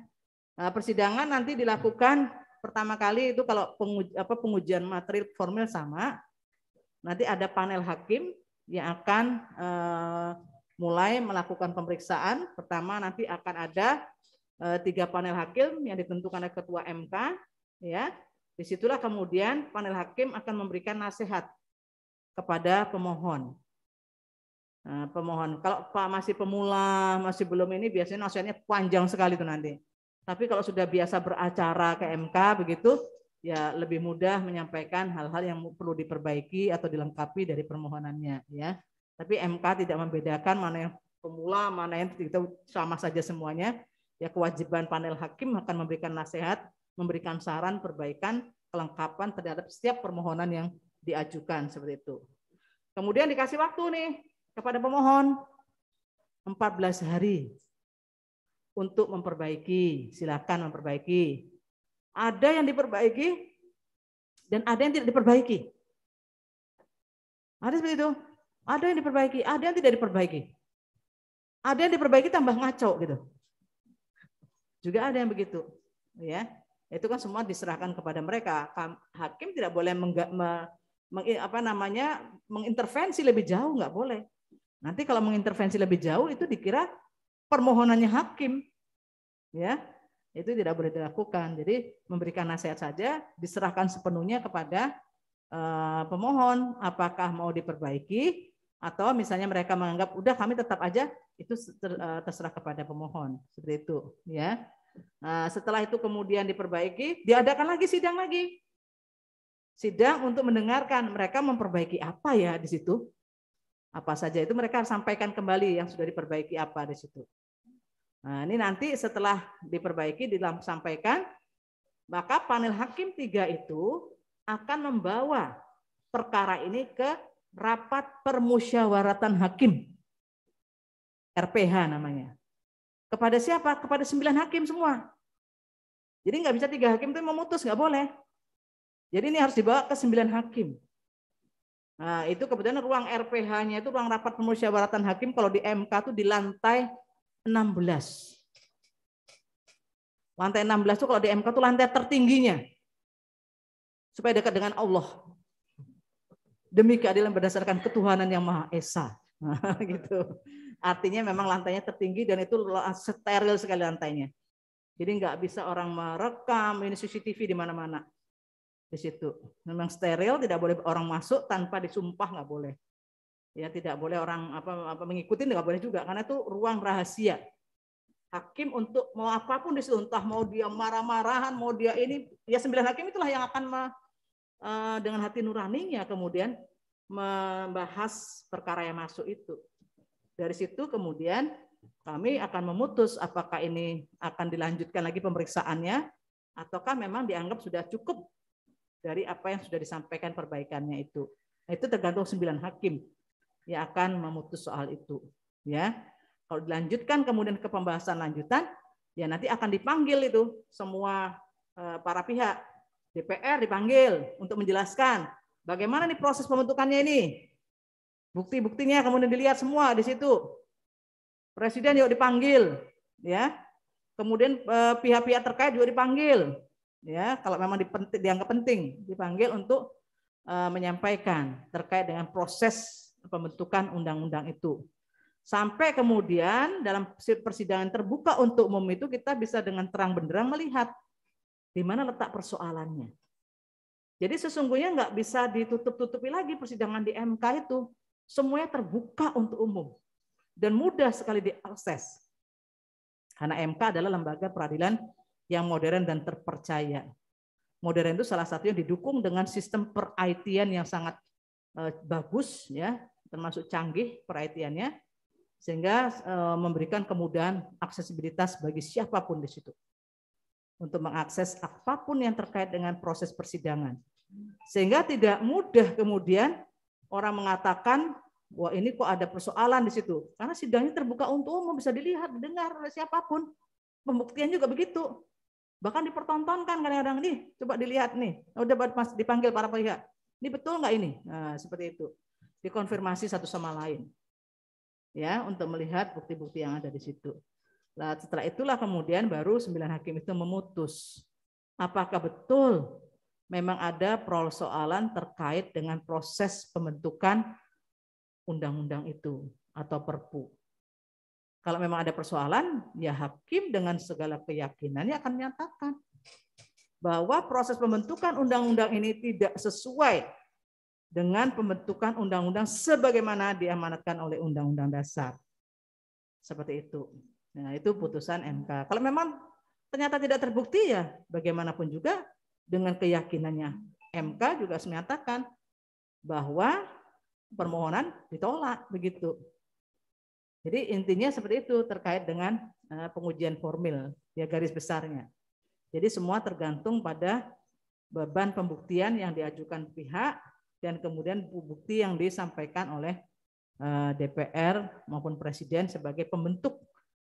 Nah, persidangan nanti dilakukan pertama kali itu kalau penguj apa, pengujian materi formal sama, nanti ada panel hakim yang akan eh, mulai melakukan pemeriksaan. Pertama nanti akan ada eh, tiga panel hakim yang ditentukan oleh ketua MK, ya. Disitulah kemudian panel hakim akan memberikan nasihat kepada pemohon. Nah, pemohon, kalau Pak masih pemula, masih belum ini, biasanya nasihatnya panjang sekali tuh nanti. Tapi kalau sudah biasa beracara ke MK begitu, ya lebih mudah menyampaikan hal-hal yang perlu diperbaiki atau dilengkapi dari permohonannya ya. Tapi MK tidak membedakan mana yang pemula, mana yang itu sama saja semuanya. Ya kewajiban panel hakim akan memberikan nasihat, memberikan saran perbaikan, kelengkapan terhadap setiap permohonan yang diajukan seperti itu. Kemudian dikasih waktu nih kepada pemohon 14 hari untuk memperbaiki. Silakan memperbaiki. Ada yang diperbaiki dan ada yang tidak diperbaiki. Ada seperti itu. Ada yang diperbaiki, ada yang tidak diperbaiki. Ada yang diperbaiki tambah ngaco gitu. Juga ada yang begitu, ya. Itu kan semua diserahkan kepada mereka. Hakim tidak boleh me, meng, apa namanya mengintervensi lebih jauh nggak boleh. Nanti kalau mengintervensi lebih jauh itu dikira permohonannya hakim. Ya, itu tidak boleh dilakukan. Jadi memberikan nasihat saja diserahkan sepenuhnya kepada eh, pemohon apakah mau diperbaiki atau misalnya mereka menganggap udah kami tetap aja itu eh, terserah kepada pemohon seperti itu ya. Nah, setelah itu kemudian diperbaiki, diadakan lagi sidang lagi. Sidang untuk mendengarkan mereka memperbaiki apa ya di situ. Apa saja itu mereka sampaikan kembali yang sudah diperbaiki apa di situ. Nah, ini nanti setelah diperbaiki disampaikan, maka panel hakim tiga itu akan membawa perkara ini ke rapat permusyawaratan hakim. RPH namanya. Kepada siapa? Kepada sembilan hakim semua. Jadi nggak bisa tiga hakim itu memutus, nggak boleh. Jadi ini harus dibawa ke sembilan hakim. Nah, itu kebetulan ruang RPH-nya itu ruang rapat permusyawaratan hakim kalau di MK itu di lantai 16. Lantai 16 itu kalau di MK itu lantai tertingginya. Supaya dekat dengan Allah. Demi keadilan berdasarkan ketuhanan yang Maha Esa. gitu. Artinya memang lantainya tertinggi dan itu steril sekali lantainya. Jadi nggak bisa orang merekam ini CCTV di mana-mana di situ. Memang steril, tidak boleh orang masuk tanpa disumpah nggak boleh ya tidak boleh orang apa, apa mengikuti nggak boleh juga karena itu ruang rahasia hakim untuk mau apapun di situ entah mau dia marah-marahan mau dia ini ya sembilan hakim itulah yang akan me, uh, dengan hati nuraninya kemudian membahas perkara yang masuk itu dari situ kemudian kami akan memutus apakah ini akan dilanjutkan lagi pemeriksaannya ataukah memang dianggap sudah cukup dari apa yang sudah disampaikan perbaikannya itu nah, itu tergantung sembilan hakim yang akan memutus soal itu. Ya, kalau dilanjutkan kemudian ke pembahasan lanjutan, ya nanti akan dipanggil itu semua eh, para pihak DPR dipanggil untuk menjelaskan bagaimana nih proses pembentukannya ini. Bukti-buktinya kemudian dilihat semua di situ. Presiden juga dipanggil, ya. Kemudian eh, pihak-pihak terkait juga dipanggil, ya. Kalau memang dianggap penting dipanggil untuk eh, menyampaikan terkait dengan proses pembentukan undang-undang itu. Sampai kemudian dalam persidangan terbuka untuk umum itu kita bisa dengan terang benderang melihat di mana letak persoalannya. Jadi sesungguhnya nggak bisa ditutup-tutupi lagi persidangan di MK itu. Semuanya terbuka untuk umum dan mudah sekali diakses. Karena MK adalah lembaga peradilan yang modern dan terpercaya. Modern itu salah satunya didukung dengan sistem per yang sangat Eh, bagus ya termasuk canggih perhatiannya sehingga eh, memberikan kemudahan aksesibilitas bagi siapapun di situ untuk mengakses apapun yang terkait dengan proses persidangan sehingga tidak mudah kemudian orang mengatakan wah ini kok ada persoalan di situ karena sidangnya terbuka untuk umum bisa dilihat didengar oleh siapapun pembuktian juga begitu bahkan dipertontonkan kadang-kadang nih coba dilihat nih udah oh, pas dipanggil para pihak ini betul nggak ini? Nah, seperti itu. Dikonfirmasi satu sama lain. Ya, untuk melihat bukti-bukti yang ada di situ. Nah, setelah itulah kemudian baru sembilan hakim itu memutus apakah betul memang ada persoalan terkait dengan proses pembentukan undang-undang itu atau perpu. Kalau memang ada persoalan, ya hakim dengan segala keyakinannya akan menyatakan bahwa proses pembentukan undang-undang ini tidak sesuai dengan pembentukan undang-undang sebagaimana diamanatkan oleh undang-undang dasar. Seperti itu. Nah, itu putusan MK. Kalau memang ternyata tidak terbukti ya bagaimanapun juga dengan keyakinannya MK juga menyatakan bahwa permohonan ditolak begitu. Jadi intinya seperti itu terkait dengan eh, pengujian formil ya garis besarnya. Jadi semua tergantung pada beban pembuktian yang diajukan pihak dan kemudian bukti yang disampaikan oleh eh, DPR maupun presiden sebagai pembentuk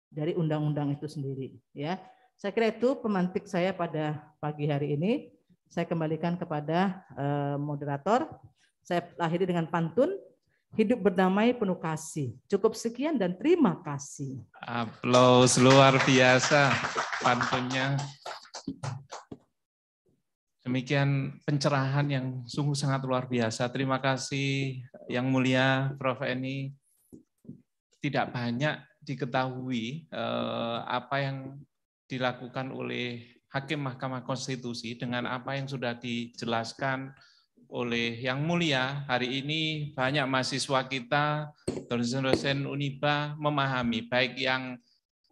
dari undang-undang itu sendiri ya. Saya kira itu pemantik saya pada pagi hari ini. Saya kembalikan kepada eh, moderator. Saya lahir dengan pantun Hidup berdamai penuh kasih. Cukup sekian dan terima kasih. Aplaus luar biasa pantunnya. Demikian pencerahan yang sungguh sangat luar biasa. Terima kasih Yang Mulia Prof. Eni. Tidak banyak diketahui eh, apa yang dilakukan oleh Hakim Mahkamah Konstitusi dengan apa yang sudah dijelaskan oleh Yang Mulia. Hari ini banyak mahasiswa kita, dosen-dosen UNIBA memahami, baik yang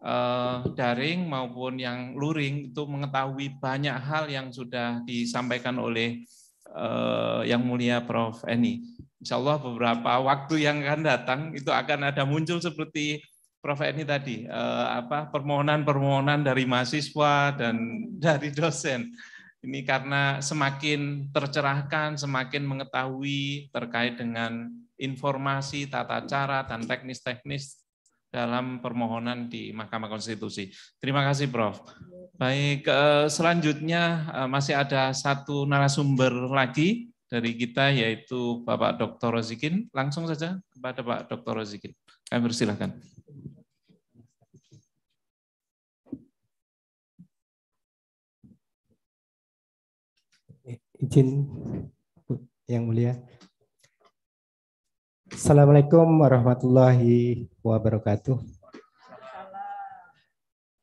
Eh, daring maupun yang luring itu mengetahui banyak hal yang sudah disampaikan oleh eh, yang mulia Prof. Eni. Insya Allah beberapa waktu yang akan datang itu akan ada muncul seperti Prof. Eni tadi eh, apa permohonan-permohonan dari mahasiswa dan hmm. dari dosen. Ini karena semakin tercerahkan, semakin mengetahui terkait dengan informasi, tata cara, dan teknis-teknis dalam permohonan di Mahkamah Konstitusi. Terima kasih, Prof. Baik, eh, selanjutnya eh, masih ada satu narasumber lagi dari kita, yaitu Bapak Dr. Rozikin. Langsung saja kepada Pak Dr. Rozikin. Kami persilahkan. Eh, izin yang mulia, Assalamualaikum warahmatullahi wabarakatuh.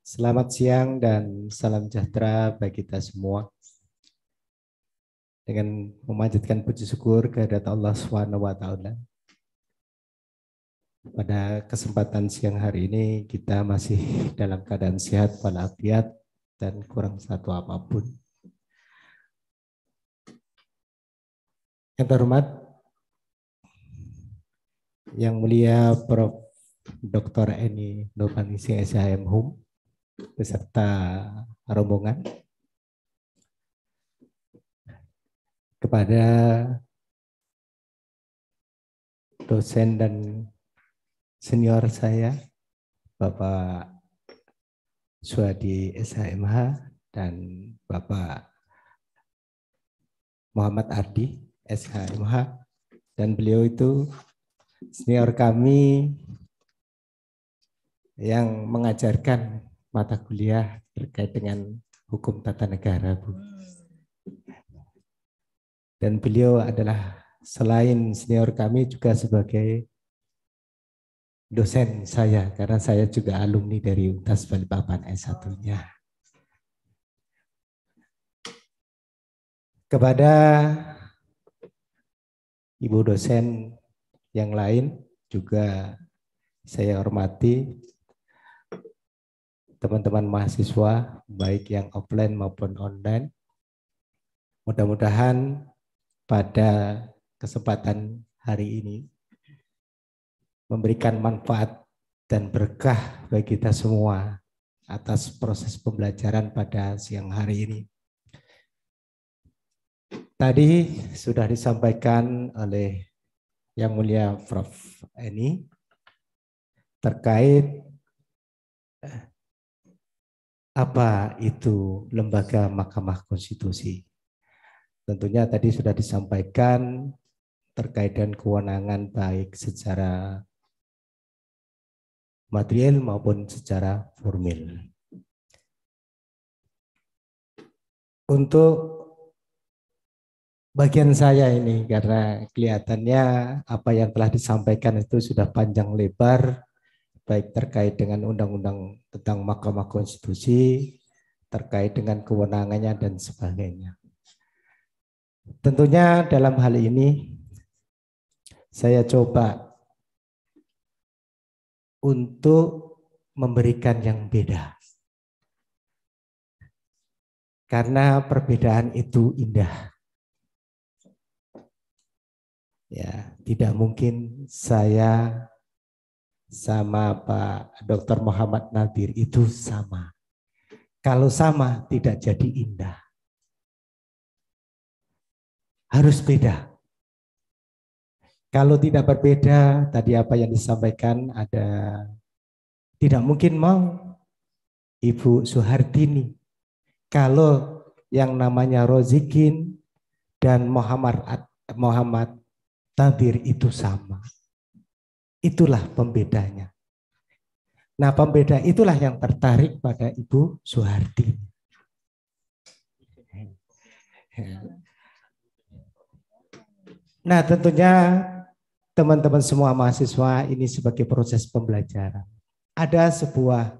Selamat siang dan salam sejahtera bagi kita semua. Dengan memanjatkan puji syukur kehadirat Allah swt Pada kesempatan siang hari ini kita masih dalam keadaan sehat walafiat dan kurang satu apapun. Yang terhormat yang mulia Prof. Dr. Eni Nurbaningsih SHM Hum beserta rombongan kepada dosen dan senior saya Bapak Suadi SHMH dan Bapak Muhammad Ardi SHMH dan beliau itu senior kami yang mengajarkan mata kuliah terkait dengan hukum tata negara, Bu. Dan beliau adalah selain senior kami juga sebagai dosen saya karena saya juga alumni dari Untas Balikpapan S1-nya. Kepada Ibu dosen yang lain juga saya hormati teman-teman mahasiswa baik yang offline maupun online. Mudah-mudahan pada kesempatan hari ini memberikan manfaat dan berkah bagi kita semua atas proses pembelajaran pada siang hari ini. Tadi sudah disampaikan oleh yang Mulia Prof. Eni terkait eh, apa itu lembaga Mahkamah Konstitusi. Tentunya tadi sudah disampaikan terkait dengan kewenangan baik secara material maupun secara formil. Untuk bagian saya ini karena kelihatannya apa yang telah disampaikan itu sudah panjang lebar baik terkait dengan undang-undang tentang Mahkamah Konstitusi terkait dengan kewenangannya dan sebagainya. Tentunya dalam hal ini saya coba untuk memberikan yang beda. Karena perbedaan itu indah Ya, tidak mungkin saya sama Pak Dr. Muhammad Nadir itu sama. Kalau sama tidak jadi indah. Harus beda. Kalau tidak berbeda, tadi apa yang disampaikan ada tidak mungkin mau Ibu Suhartini. Kalau yang namanya Rozikin dan Muhammad Muhammad tabir itu sama. Itulah pembedanya. Nah pembeda itulah yang tertarik pada Ibu Suhardi. Nah tentunya teman-teman semua mahasiswa ini sebagai proses pembelajaran. Ada sebuah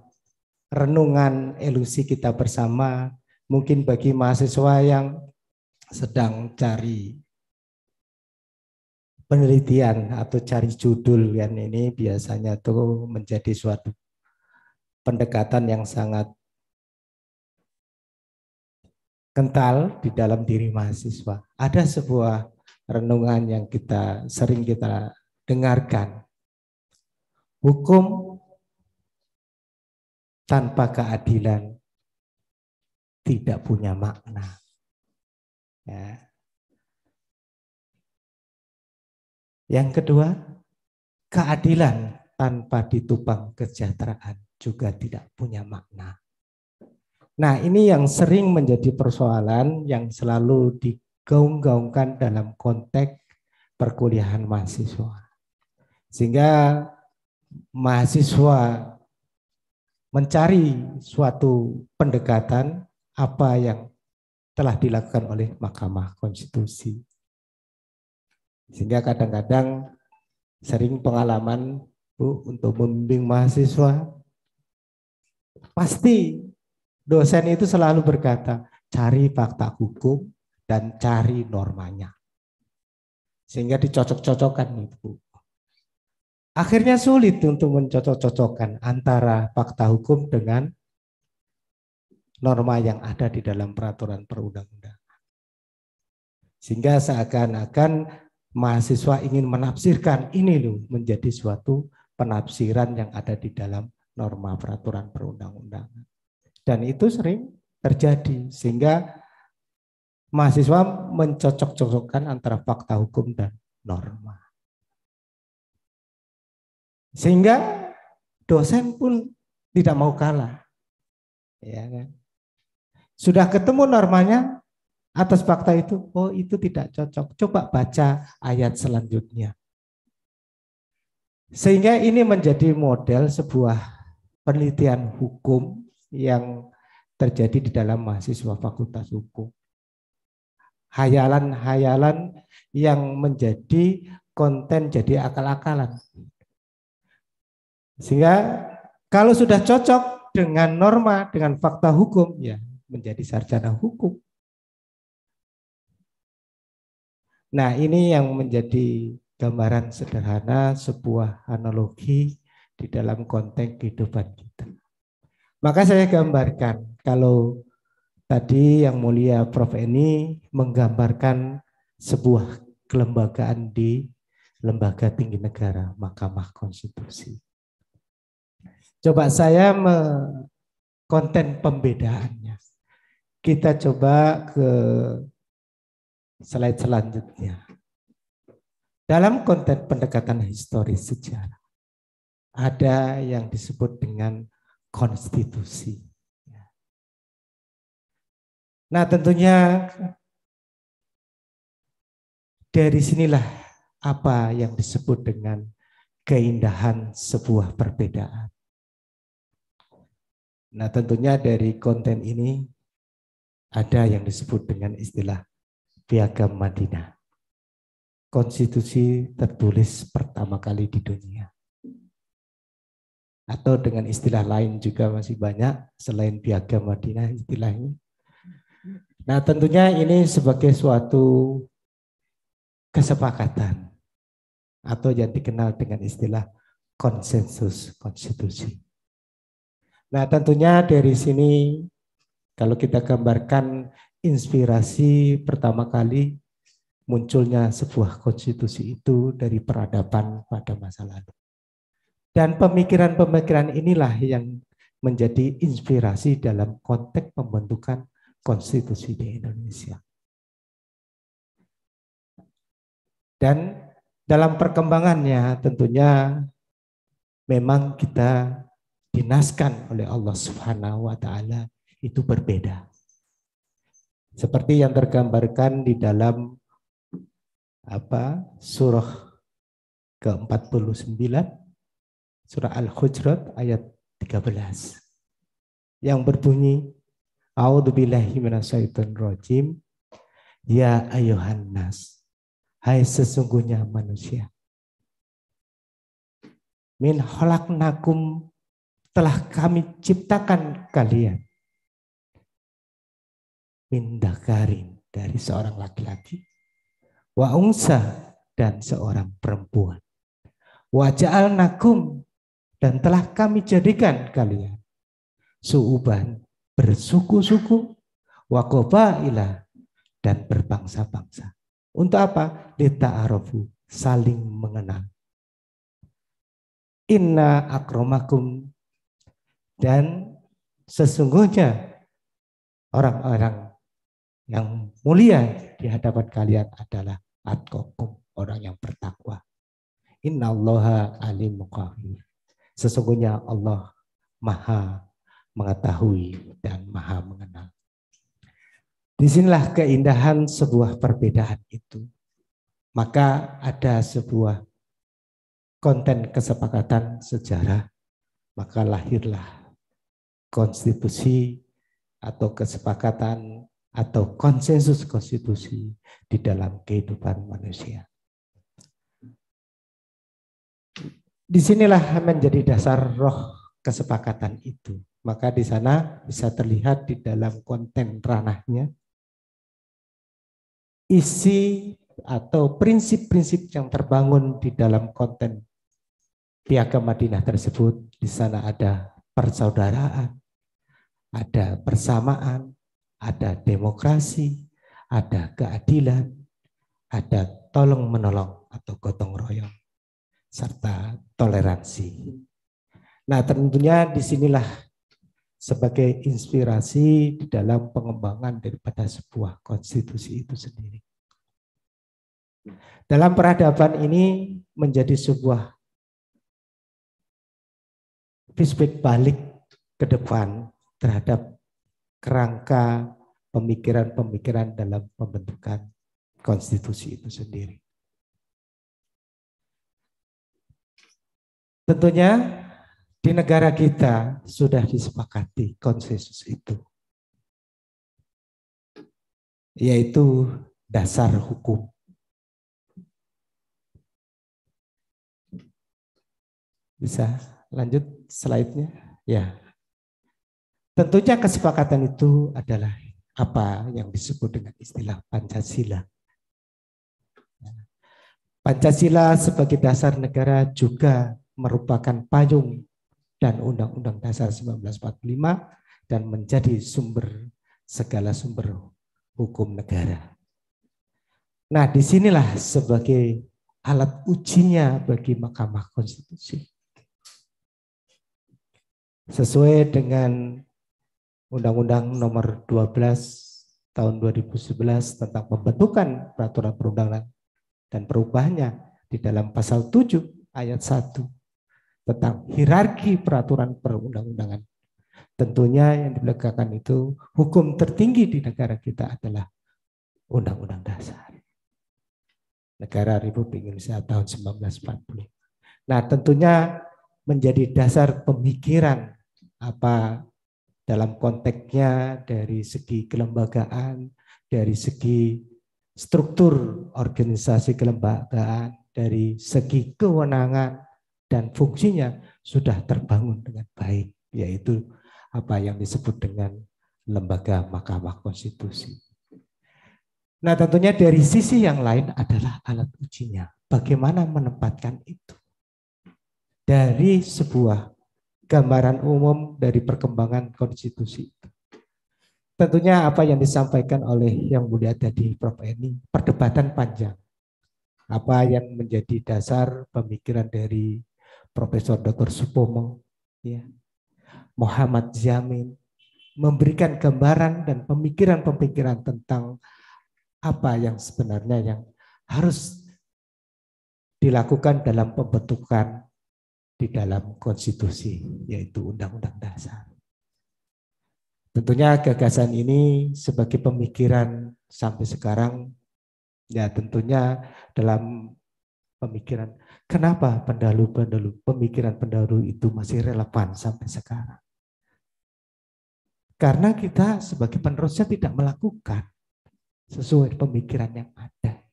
renungan elusi kita bersama mungkin bagi mahasiswa yang sedang cari penelitian atau cari judul yang ini biasanya tuh menjadi suatu pendekatan yang sangat kental di dalam diri mahasiswa. Ada sebuah renungan yang kita sering kita dengarkan. Hukum tanpa keadilan tidak punya makna. Ya. Yang kedua, keadilan tanpa ditupang kesejahteraan juga tidak punya makna. Nah, ini yang sering menjadi persoalan yang selalu digaung-gaungkan dalam konteks perkuliahan mahasiswa. Sehingga mahasiswa mencari suatu pendekatan apa yang telah dilakukan oleh Mahkamah Konstitusi. Sehingga kadang-kadang sering pengalaman Bu untuk membimbing mahasiswa pasti dosen itu selalu berkata cari fakta hukum dan cari normanya. Sehingga dicocok-cocokkan itu. Akhirnya sulit untuk mencocok-cocokkan antara fakta hukum dengan norma yang ada di dalam peraturan perundang-undangan. Sehingga seakan-akan mahasiswa ingin menafsirkan ini loh menjadi suatu penafsiran yang ada di dalam norma peraturan perundang-undangan. Dan itu sering terjadi sehingga mahasiswa mencocok-cocokkan antara fakta hukum dan norma. Sehingga dosen pun tidak mau kalah. Ya kan? Sudah ketemu normanya, atas fakta itu, oh itu tidak cocok. Coba baca ayat selanjutnya. Sehingga ini menjadi model sebuah penelitian hukum yang terjadi di dalam mahasiswa fakultas hukum. Hayalan-hayalan yang menjadi konten jadi akal-akalan. Sehingga kalau sudah cocok dengan norma, dengan fakta hukum, ya menjadi sarjana hukum. Nah, ini yang menjadi gambaran sederhana sebuah analogi di dalam konteks kehidupan kita. Maka saya gambarkan kalau tadi yang mulia Prof. ini menggambarkan sebuah kelembagaan di lembaga tinggi negara Mahkamah Konstitusi. Coba saya me konten pembedaannya. Kita coba ke slide selanjutnya. Dalam konten pendekatan historis sejarah, ada yang disebut dengan konstitusi. Nah tentunya dari sinilah apa yang disebut dengan keindahan sebuah perbedaan. Nah tentunya dari konten ini ada yang disebut dengan istilah Piagam Madinah. Konstitusi tertulis pertama kali di dunia. Atau dengan istilah lain juga masih banyak selain Piagam Madinah istilahnya. Nah tentunya ini sebagai suatu kesepakatan atau yang dikenal dengan istilah konsensus konstitusi. Nah tentunya dari sini kalau kita gambarkan inspirasi pertama kali munculnya sebuah konstitusi itu dari peradaban pada masa lalu. Dan pemikiran-pemikiran inilah yang menjadi inspirasi dalam konteks pembentukan konstitusi di Indonesia. Dan dalam perkembangannya tentunya memang kita dinaskan oleh Allah Subhanahu wa taala itu berbeda. Seperti yang tergambarkan di dalam apa surah ke-49 surah Al-Hujurat ayat 13 yang berbunyi A'udzubillahi minasyaitonirrajim Ya ayuhan nas hai sesungguhnya manusia min holaknakum telah kami ciptakan kalian indakarin dari seorang laki-laki, wa unsa dan seorang perempuan. Wa nakum dan telah kami jadikan kalian suuban bersuku-suku wa ilah dan berbangsa-bangsa. Untuk apa? Lita arofu saling mengenal. Inna akromakum dan sesungguhnya orang-orang yang mulia di hadapan kalian adalah atkokum orang yang bertakwa. Inna allaha alim Sesungguhnya Allah maha mengetahui dan maha mengenal. Disinilah keindahan sebuah perbedaan itu. Maka ada sebuah konten kesepakatan sejarah, maka lahirlah konstitusi atau kesepakatan atau konsensus konstitusi di dalam kehidupan manusia. Disinilah menjadi dasar roh kesepakatan itu. Maka di sana bisa terlihat di dalam konten ranahnya isi atau prinsip-prinsip yang terbangun di dalam konten piagam Madinah tersebut. Di sana ada persaudaraan, ada persamaan, ada demokrasi, ada keadilan, ada tolong menolong atau gotong royong, serta toleransi. Nah tentunya disinilah sebagai inspirasi di dalam pengembangan daripada sebuah konstitusi itu sendiri. Dalam peradaban ini menjadi sebuah feedback balik ke depan terhadap kerangka pemikiran-pemikiran dalam pembentukan konstitusi itu sendiri. Tentunya di negara kita sudah disepakati konsensus itu. Yaitu dasar hukum. Bisa lanjut slide-nya? Ya. Tentunya kesepakatan itu adalah apa yang disebut dengan istilah Pancasila. Ya. Pancasila sebagai dasar negara juga merupakan payung dan Undang-Undang Dasar 1945 dan menjadi sumber segala sumber hukum negara. Nah, disinilah sebagai alat ujinya bagi Mahkamah Konstitusi. Sesuai dengan Undang-Undang Nomor 12 Tahun 2011 tentang pembentukan peraturan perundangan dan perubahannya di dalam pasal 7 ayat 1 tentang hierarki peraturan perundang-undangan. Tentunya yang dipelegakkan itu hukum tertinggi di negara kita adalah Undang-Undang Dasar. Negara Republik Indonesia tahun 1945. Nah tentunya menjadi dasar pemikiran apa dalam konteksnya dari segi kelembagaan, dari segi struktur organisasi kelembagaan, dari segi kewenangan dan fungsinya sudah terbangun dengan baik, yaitu apa yang disebut dengan lembaga Mahkamah Konstitusi. Nah tentunya dari sisi yang lain adalah alat ujinya. Bagaimana menempatkan itu dari sebuah gambaran umum dari perkembangan konstitusi itu. Tentunya apa yang disampaikan oleh yang mulia tadi Prof. Eni, perdebatan panjang. Apa yang menjadi dasar pemikiran dari Profesor Dr. Supomo, ya, Muhammad Zamin, memberikan gambaran dan pemikiran-pemikiran tentang apa yang sebenarnya yang harus dilakukan dalam pembentukan di dalam konstitusi, yaitu Undang-Undang Dasar. Tentunya gagasan ini sebagai pemikiran sampai sekarang, ya tentunya dalam pemikiran, kenapa pendahulu-pendahulu pemikiran pendahulu itu masih relevan sampai sekarang? Karena kita sebagai penerusnya tidak melakukan sesuai pemikiran yang ada.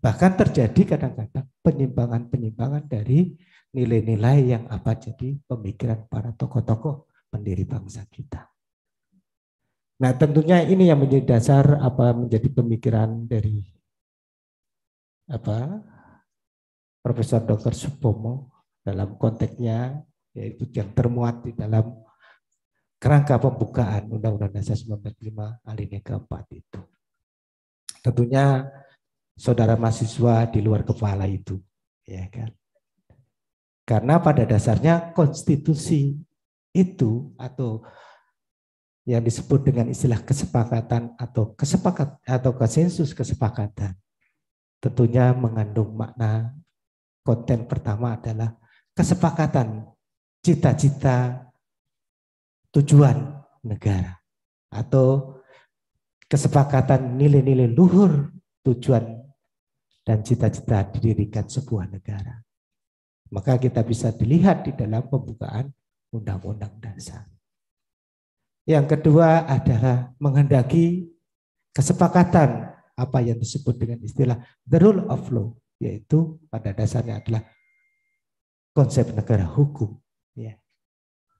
Bahkan terjadi kadang-kadang penyimpangan-penyimpangan dari nilai-nilai yang apa jadi pemikiran para tokoh-tokoh pendiri bangsa kita. Nah tentunya ini yang menjadi dasar apa menjadi pemikiran dari apa Profesor Dr. Supomo dalam konteksnya yaitu yang termuat di dalam kerangka pembukaan Undang-Undang Dasar 1945 alinea keempat itu. Tentunya saudara mahasiswa di luar kepala itu, ya kan? Karena pada dasarnya konstitusi itu atau yang disebut dengan istilah kesepakatan atau kesepakat atau konsensus kesepakatan tentunya mengandung makna konten pertama adalah kesepakatan cita-cita tujuan negara atau kesepakatan nilai-nilai luhur tujuan dan cita-cita didirikan sebuah negara. Maka kita bisa dilihat di dalam pembukaan Undang-Undang Dasar. Yang kedua adalah menghendaki kesepakatan apa yang disebut dengan istilah the rule of law, yaitu pada dasarnya adalah konsep negara hukum. Ya.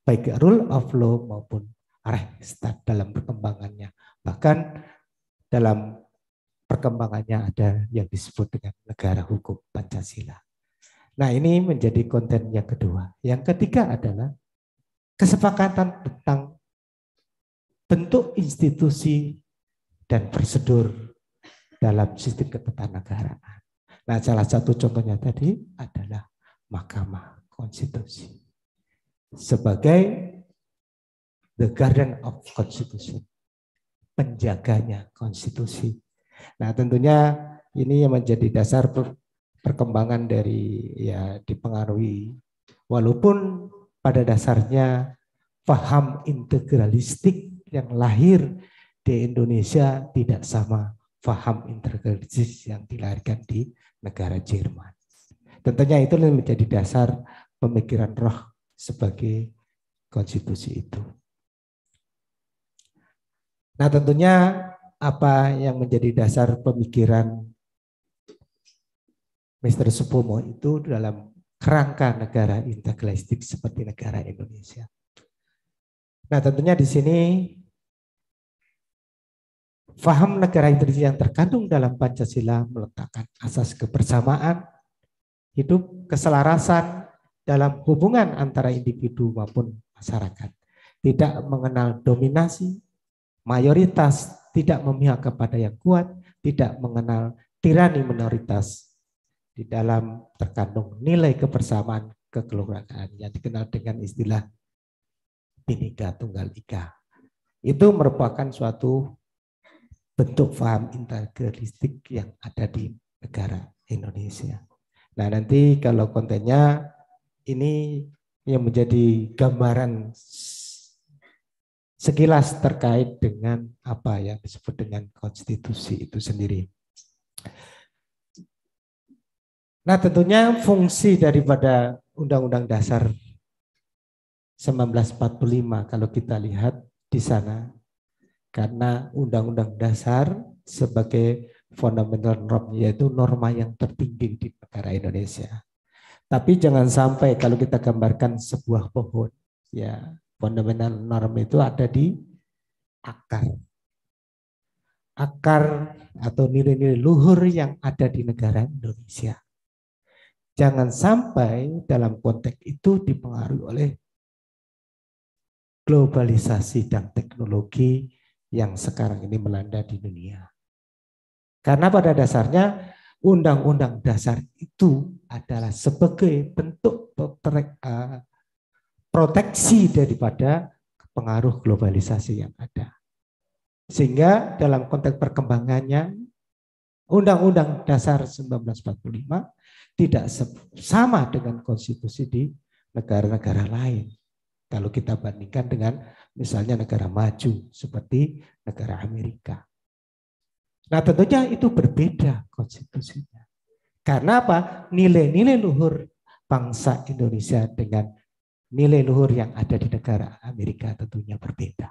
Baik rule of law maupun restat dalam perkembangannya. Bahkan dalam perkembangannya ada yang disebut dengan negara hukum Pancasila. Nah ini menjadi konten yang kedua. Yang ketiga adalah kesepakatan tentang bentuk institusi dan prosedur dalam sistem ketatanegaraan. Nah salah satu contohnya tadi adalah Mahkamah Konstitusi sebagai the garden of constitution, penjaganya konstitusi Nah, tentunya ini yang menjadi dasar perkembangan dari ya dipengaruhi walaupun pada dasarnya paham integralistik yang lahir di Indonesia tidak sama paham integralis yang dilahirkan di negara Jerman. Tentunya itu menjadi dasar pemikiran roh sebagai konstitusi itu. Nah tentunya apa yang menjadi dasar pemikiran Mr. Supomo itu dalam kerangka negara integralistik seperti negara Indonesia. Nah tentunya di sini faham negara integralistik yang terkandung dalam Pancasila meletakkan asas kebersamaan, hidup keselarasan dalam hubungan antara individu maupun masyarakat. Tidak mengenal dominasi, mayoritas, tidak memihak kepada yang kuat, tidak mengenal tirani minoritas. Di dalam terkandung nilai kebersamaan kekeluargaan yang dikenal dengan istilah binika tunggal ika. Itu merupakan suatu bentuk paham integralistik yang ada di negara Indonesia. Nah nanti kalau kontennya ini yang menjadi gambaran sekilas terkait dengan apa yang disebut dengan konstitusi itu sendiri. Nah tentunya fungsi daripada Undang-Undang Dasar 1945 kalau kita lihat di sana karena Undang-Undang Dasar sebagai fundamental norm yaitu norma yang tertinggi di negara Indonesia. Tapi jangan sampai kalau kita gambarkan sebuah pohon ya Fundamental norm itu ada di akar. Akar atau nilai-nilai luhur yang ada di negara Indonesia. Jangan sampai dalam konteks itu dipengaruhi oleh globalisasi dan teknologi yang sekarang ini melanda di dunia. Karena pada dasarnya undang-undang dasar itu adalah sebagai bentuk eh, proteksi daripada pengaruh globalisasi yang ada. Sehingga dalam konteks perkembangannya, Undang-Undang Dasar 1945 tidak sama dengan konstitusi di negara-negara lain. Kalau kita bandingkan dengan misalnya negara maju seperti negara Amerika. Nah tentunya itu berbeda konstitusinya. Karena apa? Nilai-nilai luhur bangsa Indonesia dengan nilai luhur yang ada di negara Amerika tentunya berbeda.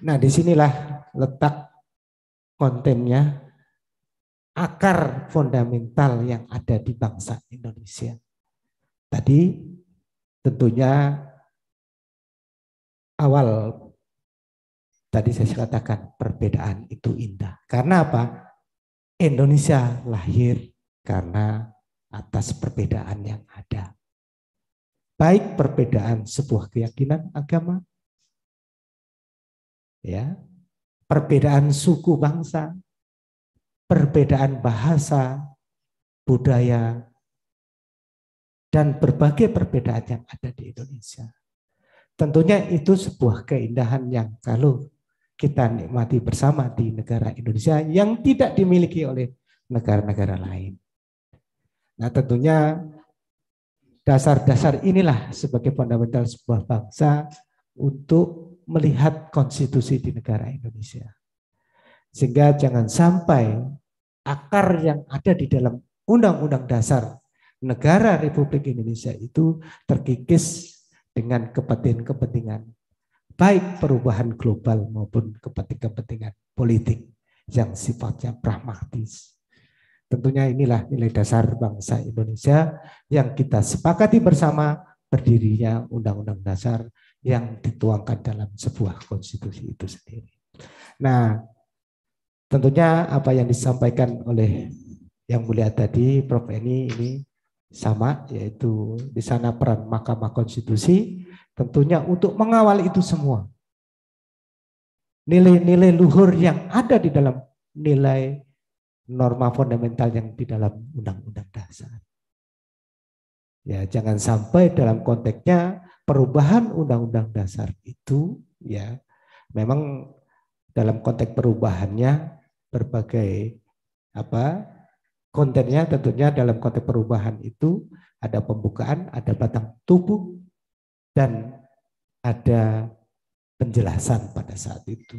Nah, disinilah letak kontennya akar fundamental yang ada di bangsa Indonesia. Tadi tentunya awal tadi saya katakan perbedaan itu indah. Karena apa? Indonesia lahir karena atas perbedaan yang ada baik perbedaan sebuah keyakinan agama ya perbedaan suku bangsa perbedaan bahasa budaya dan berbagai perbedaan yang ada di Indonesia tentunya itu sebuah keindahan yang kalau kita nikmati bersama di negara Indonesia yang tidak dimiliki oleh negara-negara lain. Nah tentunya Dasar-dasar inilah sebagai fundamental sebuah bangsa untuk melihat konstitusi di negara Indonesia. Sehingga jangan sampai akar yang ada di dalam Undang-Undang Dasar Negara Republik Indonesia itu terkikis dengan kepentingan-kepentingan baik perubahan global maupun kepentingan-kepentingan politik yang sifatnya pragmatis. Tentunya inilah nilai dasar bangsa Indonesia yang kita sepakati bersama berdirinya Undang-Undang Dasar yang dituangkan dalam sebuah konstitusi itu sendiri. Nah, tentunya apa yang disampaikan oleh yang mulia tadi Prof Eni ini sama yaitu di sana peran Mahkamah Konstitusi tentunya untuk mengawal itu semua nilai-nilai luhur yang ada di dalam nilai norma fundamental yang di dalam undang-undang dasar. Ya, jangan sampai dalam konteksnya perubahan undang-undang dasar itu ya memang dalam konteks perubahannya berbagai apa kontennya tentunya dalam konteks perubahan itu ada pembukaan, ada batang tubuh dan ada penjelasan pada saat itu.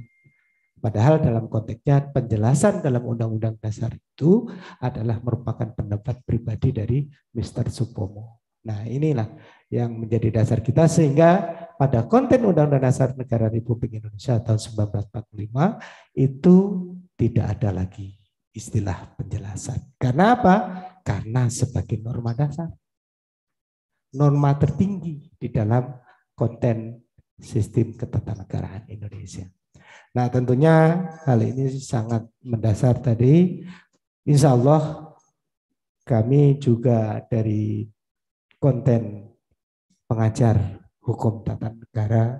Padahal dalam konteksnya penjelasan dalam Undang-Undang Dasar itu adalah merupakan pendapat pribadi dari Mr. Supomo. Nah inilah yang menjadi dasar kita sehingga pada konten Undang-Undang Dasar Negara Republik Indonesia tahun 1945 itu tidak ada lagi istilah penjelasan. Karena apa? Karena sebagai norma dasar. Norma tertinggi di dalam konten sistem ketatanegaraan Indonesia. Nah tentunya hal ini sangat mendasar tadi. Insya Allah kami juga dari konten pengajar hukum tata negara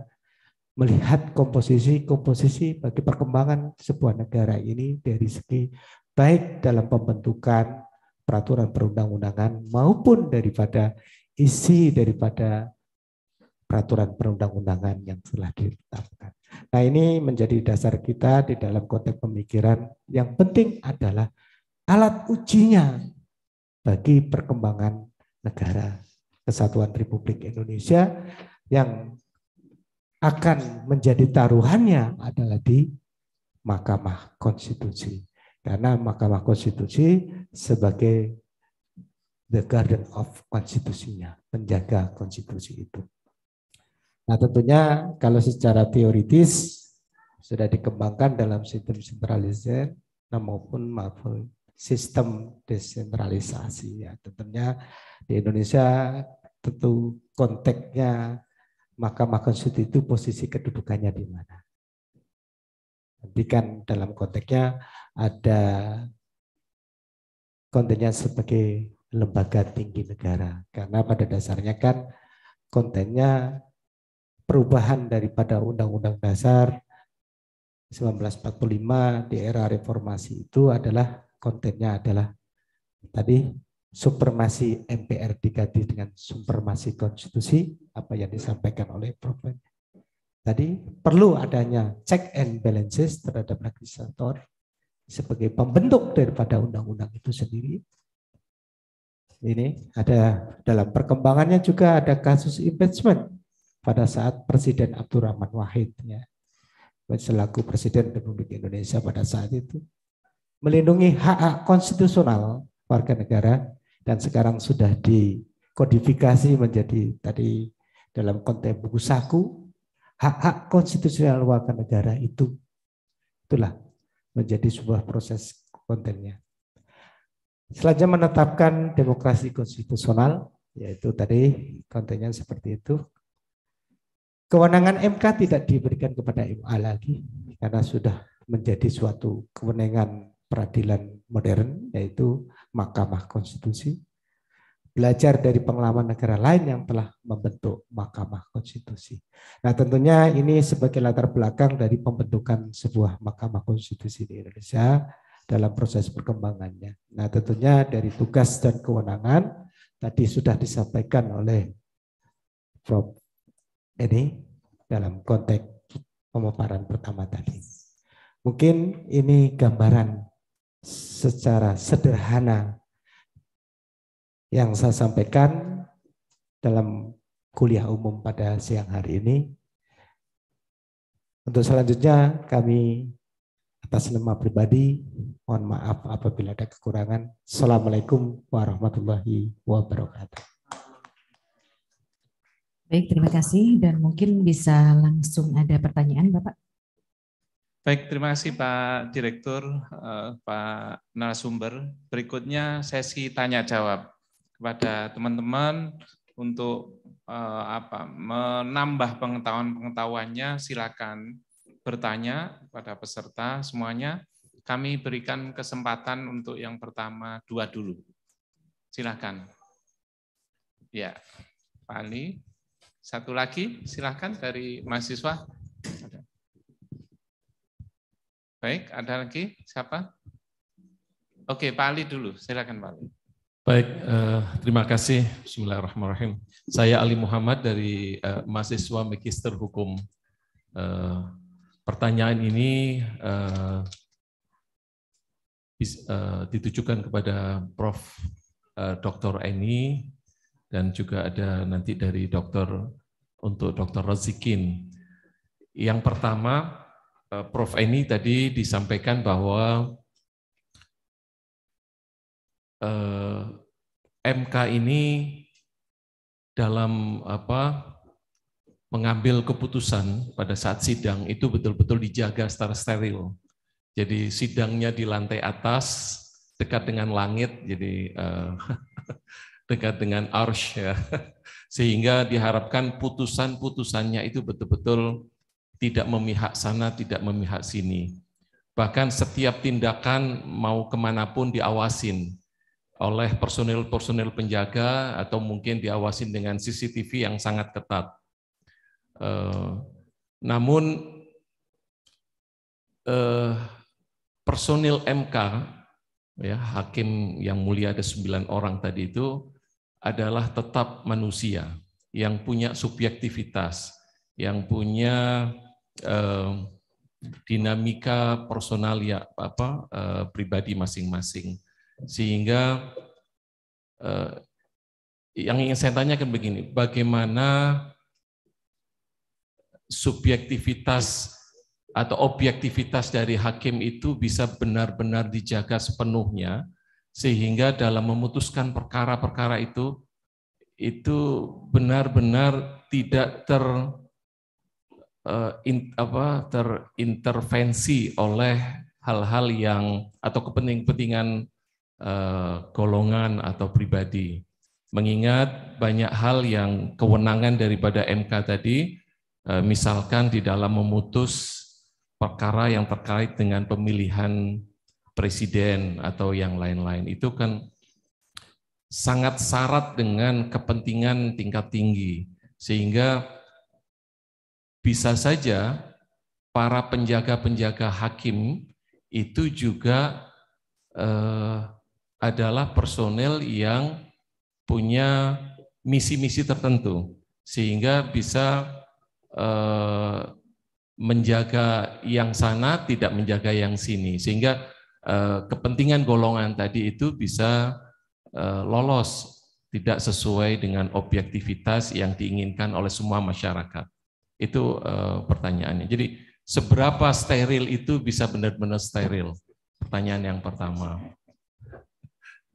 melihat komposisi-komposisi bagi perkembangan sebuah negara ini dari segi baik dalam pembentukan peraturan perundang-undangan maupun daripada isi daripada peraturan perundang-undangan yang telah ditetapkan. Nah ini menjadi dasar kita di dalam konteks pemikiran. Yang penting adalah alat ujinya bagi perkembangan negara kesatuan Republik Indonesia yang akan menjadi taruhannya adalah di Mahkamah Konstitusi. Karena Mahkamah Konstitusi sebagai the garden of konstitusinya, penjaga konstitusi itu. Nah tentunya kalau secara teoritis sudah dikembangkan dalam sistem sentralisir nah, maupun maupun sistem desentralisasi ya tentunya di Indonesia tentu konteksnya Mahkamah Konstitusi itu posisi kedudukannya di mana. Nanti kan dalam konteksnya ada kontennya sebagai lembaga tinggi negara karena pada dasarnya kan kontennya perubahan daripada Undang-Undang Dasar 1945 di era reformasi itu adalah kontennya adalah tadi supremasi MPR diganti dengan supremasi konstitusi apa yang disampaikan oleh Prof. Tadi perlu adanya check and balances terhadap legislator sebagai pembentuk daripada undang-undang itu sendiri. Ini ada dalam perkembangannya juga ada kasus impeachment pada saat Presiden Abdurrahman Wahid ya, selaku Presiden Republik Indonesia pada saat itu melindungi hak-hak konstitusional warga negara dan sekarang sudah dikodifikasi menjadi tadi dalam konten buku saku hak-hak konstitusional warga negara itu itulah menjadi sebuah proses kontennya. Selanjutnya menetapkan demokrasi konstitusional yaitu tadi kontennya seperti itu Kewenangan MK tidak diberikan kepada MA lagi karena sudah menjadi suatu kewenangan peradilan modern yaitu Mahkamah Konstitusi. Belajar dari pengalaman negara lain yang telah membentuk Mahkamah Konstitusi. Nah, tentunya ini sebagai latar belakang dari pembentukan sebuah Mahkamah Konstitusi di Indonesia dalam proses perkembangannya. Nah, tentunya dari tugas dan kewenangan tadi sudah disampaikan oleh Prof. Ini dalam konteks pemaparan pertama tadi. Mungkin ini gambaran secara sederhana yang saya sampaikan dalam kuliah umum pada siang hari ini. Untuk selanjutnya kami atas nama pribadi mohon maaf apabila ada kekurangan. Assalamualaikum warahmatullahi wabarakatuh. Baik, terima kasih dan mungkin bisa langsung ada pertanyaan Bapak. Baik, terima kasih Pak Direktur, eh, Pak Narasumber. Berikutnya sesi tanya jawab kepada teman-teman untuk eh, apa menambah pengetahuan-pengetahuannya silakan bertanya kepada peserta semuanya. Kami berikan kesempatan untuk yang pertama dua dulu. Silakan. Ya, Pak Ali. Satu lagi, silahkan dari mahasiswa. Baik, ada lagi? Siapa? Oke, Pak Ali dulu. Silakan Pak Ali. Baik, eh, terima kasih. Bismillahirrahmanirrahim. Saya Ali Muhammad dari eh, mahasiswa Magister Hukum. Eh, pertanyaan ini eh, eh ditujukan kepada Prof. Eh, Dr. Eni dan juga ada nanti dari dokter untuk dokter Rezikin. Yang pertama, eh, Prof. Eni tadi disampaikan bahwa eh, MK ini dalam apa mengambil keputusan pada saat sidang itu betul-betul dijaga secara steril. Jadi sidangnya di lantai atas dekat dengan langit, jadi eh, dekat dengan arsh ya. Sehingga diharapkan putusan-putusannya itu betul-betul tidak memihak sana, tidak memihak sini. Bahkan setiap tindakan mau kemanapun diawasin oleh personil-personil penjaga atau mungkin diawasin dengan CCTV yang sangat ketat. Eh, namun eh, personil MK ya hakim yang mulia ada sembilan orang tadi itu adalah tetap manusia yang punya subjektivitas, yang punya eh, dinamika personal ya apa eh, pribadi masing-masing. Sehingga eh, yang ingin saya tanyakan begini, bagaimana subjektivitas atau objektivitas dari hakim itu bisa benar-benar dijaga sepenuhnya sehingga dalam memutuskan perkara-perkara itu itu benar-benar tidak ter eh, in, apa terintervensi oleh hal-hal yang atau kepentingan kepentingan uh, golongan atau pribadi. Mengingat banyak hal yang kewenangan daripada MK tadi, uh, misalkan di dalam memutus perkara yang terkait dengan pemilihan presiden atau yang lain-lain itu kan sangat syarat dengan kepentingan tingkat tinggi sehingga bisa saja para penjaga-penjaga hakim itu juga eh, adalah personel yang punya misi-misi tertentu sehingga bisa eh, menjaga yang sana tidak menjaga yang sini sehingga Eh, kepentingan golongan tadi itu bisa eh, lolos tidak sesuai dengan objektivitas yang diinginkan oleh semua masyarakat. Itu eh, pertanyaannya. Jadi seberapa steril itu bisa benar-benar steril? Pertanyaan yang pertama.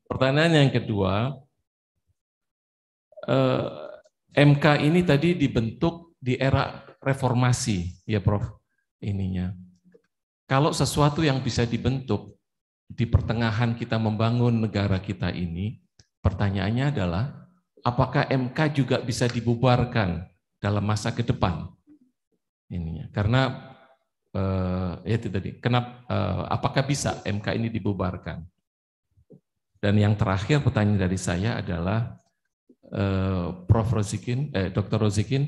Pertanyaan yang kedua, MK ini tadi dibentuk di era reformasi, ya Prof. Ininya. Kalau sesuatu yang bisa dibentuk di pertengahan kita membangun negara kita ini, pertanyaannya adalah apakah MK juga bisa dibubarkan dalam masa ke depan? Ininya. Karena eh, ya tadi. Kenapa eh, apakah bisa MK ini dibubarkan? Dan yang terakhir pertanyaan dari saya adalah eh, Prof Rozikin, eh, Dr. Rozikin,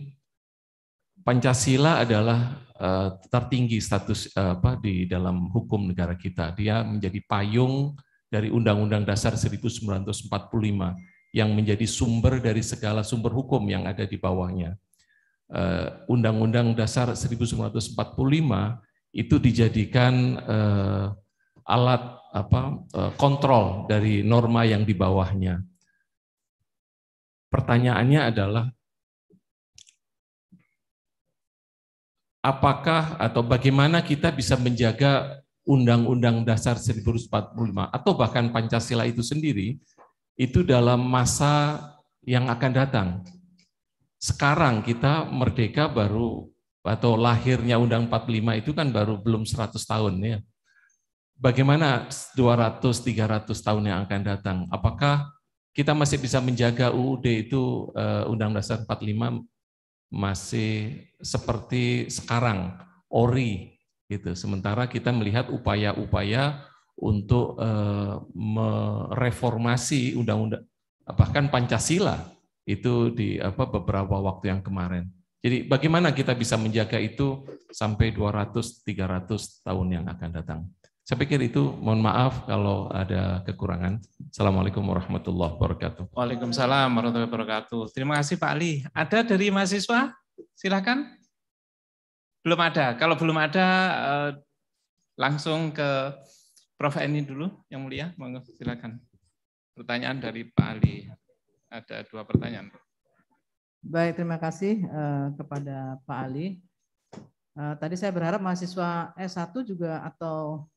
Pancasila adalah Eh, tertinggi status eh, apa di dalam hukum negara kita. Dia menjadi payung dari Undang-Undang Dasar 1945 yang menjadi sumber dari segala sumber hukum yang ada di bawahnya. Eh, Undang-Undang Dasar 1945 itu dijadikan alat apa kontrol dari norma yang di bawahnya. Pertanyaannya adalah apakah atau bagaimana kita bisa menjaga Undang-Undang Dasar 1945 atau bahkan Pancasila itu sendiri itu dalam masa yang akan datang. Sekarang kita merdeka baru atau lahirnya Undang 45 itu kan baru belum 100 tahun ya. Bagaimana 200 300 tahun yang akan datang? Apakah kita masih bisa menjaga UUD itu eh, Undang Dasar 45 masih seperti sekarang, ori gitu. Sementara kita melihat upaya-upaya untuk eh, mereformasi undang-undang bahkan Pancasila itu di apa beberapa waktu yang kemarin. Jadi bagaimana kita bisa menjaga itu sampai 200 300 tahun yang akan datang? Saya pikir itu mohon maaf kalau ada kekurangan. Assalamualaikum warahmatullahi wabarakatuh. Waalaikumsalam warahmatullahi wabarakatuh. Terima kasih Pak Ali. Ada dari mahasiswa? Silakan. Belum ada. Kalau belum ada, eh, langsung ke Prof. Eni dulu yang mulia. Monggo silakan. Pertanyaan dari Pak Ali. Ada dua pertanyaan. Baik, terima kasih eh, kepada Pak Ali. Eh, tadi saya berharap mahasiswa S1 juga atau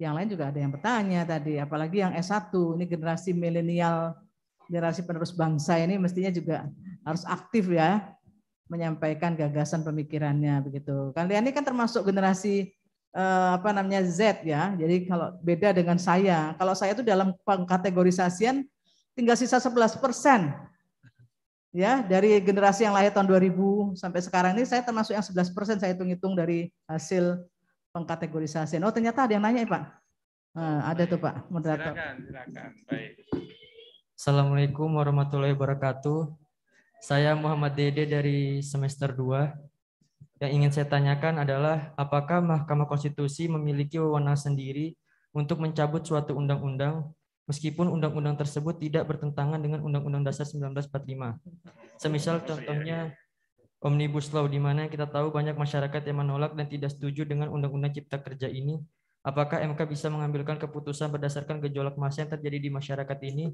yang lain juga ada yang bertanya tadi, apalagi yang S1, ini generasi milenial, generasi penerus bangsa ini mestinya juga harus aktif ya menyampaikan gagasan pemikirannya begitu. Kalian ini kan termasuk generasi eh, apa namanya Z ya. Jadi kalau beda dengan saya, kalau saya itu dalam pengkategorisasian tinggal sisa 11 persen. Ya, dari generasi yang lahir tahun 2000 sampai sekarang ini saya termasuk yang 11 persen saya hitung-hitung dari hasil pengkategorisasian. Oh ternyata ada yang nanya ya Pak. Nah, ada tuh Pak moderator. Silakan, silakan. Baik. Assalamualaikum warahmatullahi wabarakatuh. Saya Muhammad Dede dari semester 2. Yang ingin saya tanyakan adalah apakah Mahkamah Konstitusi memiliki wewenang sendiri untuk mencabut suatu undang-undang meskipun undang-undang tersebut tidak bertentangan dengan Undang-Undang Dasar 1945. Semisal iya, iya. contohnya Omnibus Law di mana kita tahu banyak masyarakat yang menolak dan tidak setuju dengan Undang-Undang Cipta Kerja ini. Apakah MK bisa mengambilkan keputusan berdasarkan gejolak massa yang terjadi di masyarakat ini?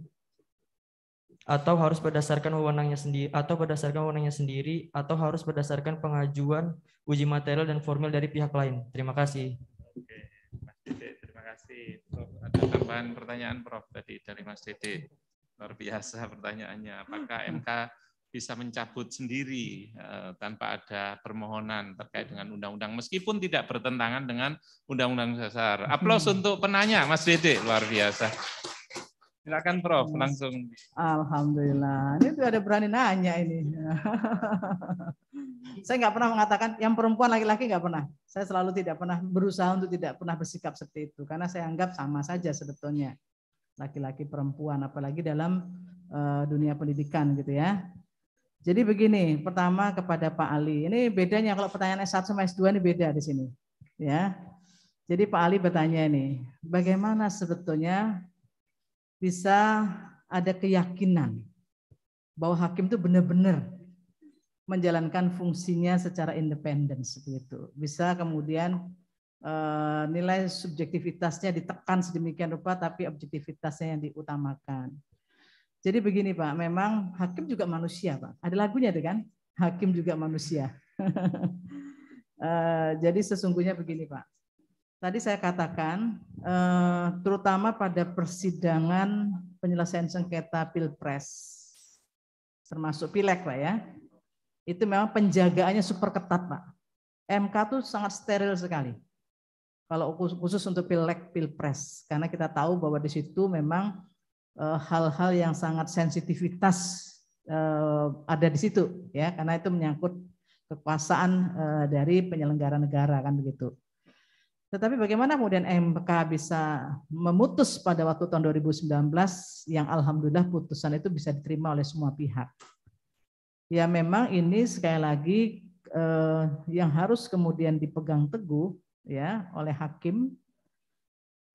Atau harus berdasarkan wewenangnya sendiri atau berdasarkan wewenangnya sendiri atau harus berdasarkan pengajuan uji material dan formal dari pihak lain? Terima kasih. Oke, Mas Dede, terima kasih. ada tambahan pertanyaan Prof tadi dari Mas Dede. Luar biasa pertanyaannya. Apakah MK bisa mencabut sendiri eh, tanpa ada permohonan terkait dengan undang-undang meskipun tidak bertentangan dengan undang-undang dasar. Hmm. Aplaus hmm. untuk penanya Mas Dede luar biasa. Silakan Prof langsung. Alhamdulillah. Ini tuh ada berani nanya ini. saya nggak pernah mengatakan yang perempuan laki-laki nggak pernah. Saya selalu tidak pernah berusaha untuk tidak pernah bersikap seperti itu karena saya anggap sama saja sebetulnya laki-laki perempuan apalagi dalam eh, dunia pendidikan gitu ya jadi begini, pertama kepada Pak Ali. Ini bedanya kalau pertanyaan S1 sama S2 ini beda di sini. Ya. Jadi Pak Ali bertanya ini, bagaimana sebetulnya bisa ada keyakinan bahwa hakim itu benar-benar menjalankan fungsinya secara independen seperti itu. Bisa kemudian eh, nilai subjektivitasnya ditekan sedemikian rupa tapi objektivitasnya yang diutamakan. Jadi begini Pak, memang hakim juga manusia Pak. Ada lagunya itu kan? Hakim juga manusia. Eh, jadi sesungguhnya begini Pak. Tadi saya katakan, eh, terutama pada persidangan penyelesaian sengketa pilpres, termasuk pileg Pak ya, itu memang penjagaannya super ketat Pak. MK itu sangat steril sekali. Kalau khusus untuk pileg, pilpres, karena kita tahu bahwa di situ memang Eh, hal-hal yang sangat sensitivitas eh, ada di situ ya karena itu menyangkut kekuasaan eh, dari penyelenggara negara kan begitu. Tetapi bagaimana kemudian MK bisa memutus pada waktu tahun 2019 yang alhamdulillah putusan itu bisa diterima oleh semua pihak. Ya memang ini sekali lagi yang harus kemudian dipegang teguh ya oleh hakim.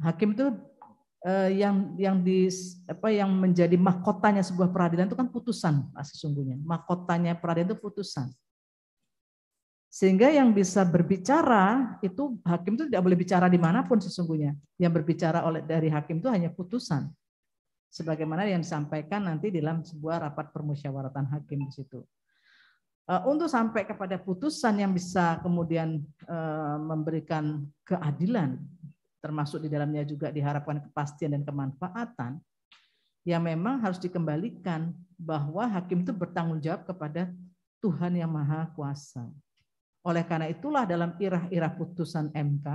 Hakim itu Eh, yang yang di apa yang menjadi mahkotanya sebuah peradilan itu kan putusan sesungguhnya mahkotanya peradilan itu putusan sehingga yang bisa berbicara itu hakim itu tidak boleh bicara dimanapun sesungguhnya yang berbicara oleh dari hakim itu hanya putusan sebagaimana yang disampaikan nanti dalam sebuah rapat permusyawaratan hakim di situ eh, untuk sampai kepada putusan yang bisa kemudian eh, memberikan keadilan termasuk di dalamnya juga diharapkan kepastian dan kemanfaatan, yang memang harus dikembalikan bahwa hakim itu bertanggung jawab kepada Tuhan yang Maha Kuasa. Oleh karena itulah dalam irah-irah putusan MK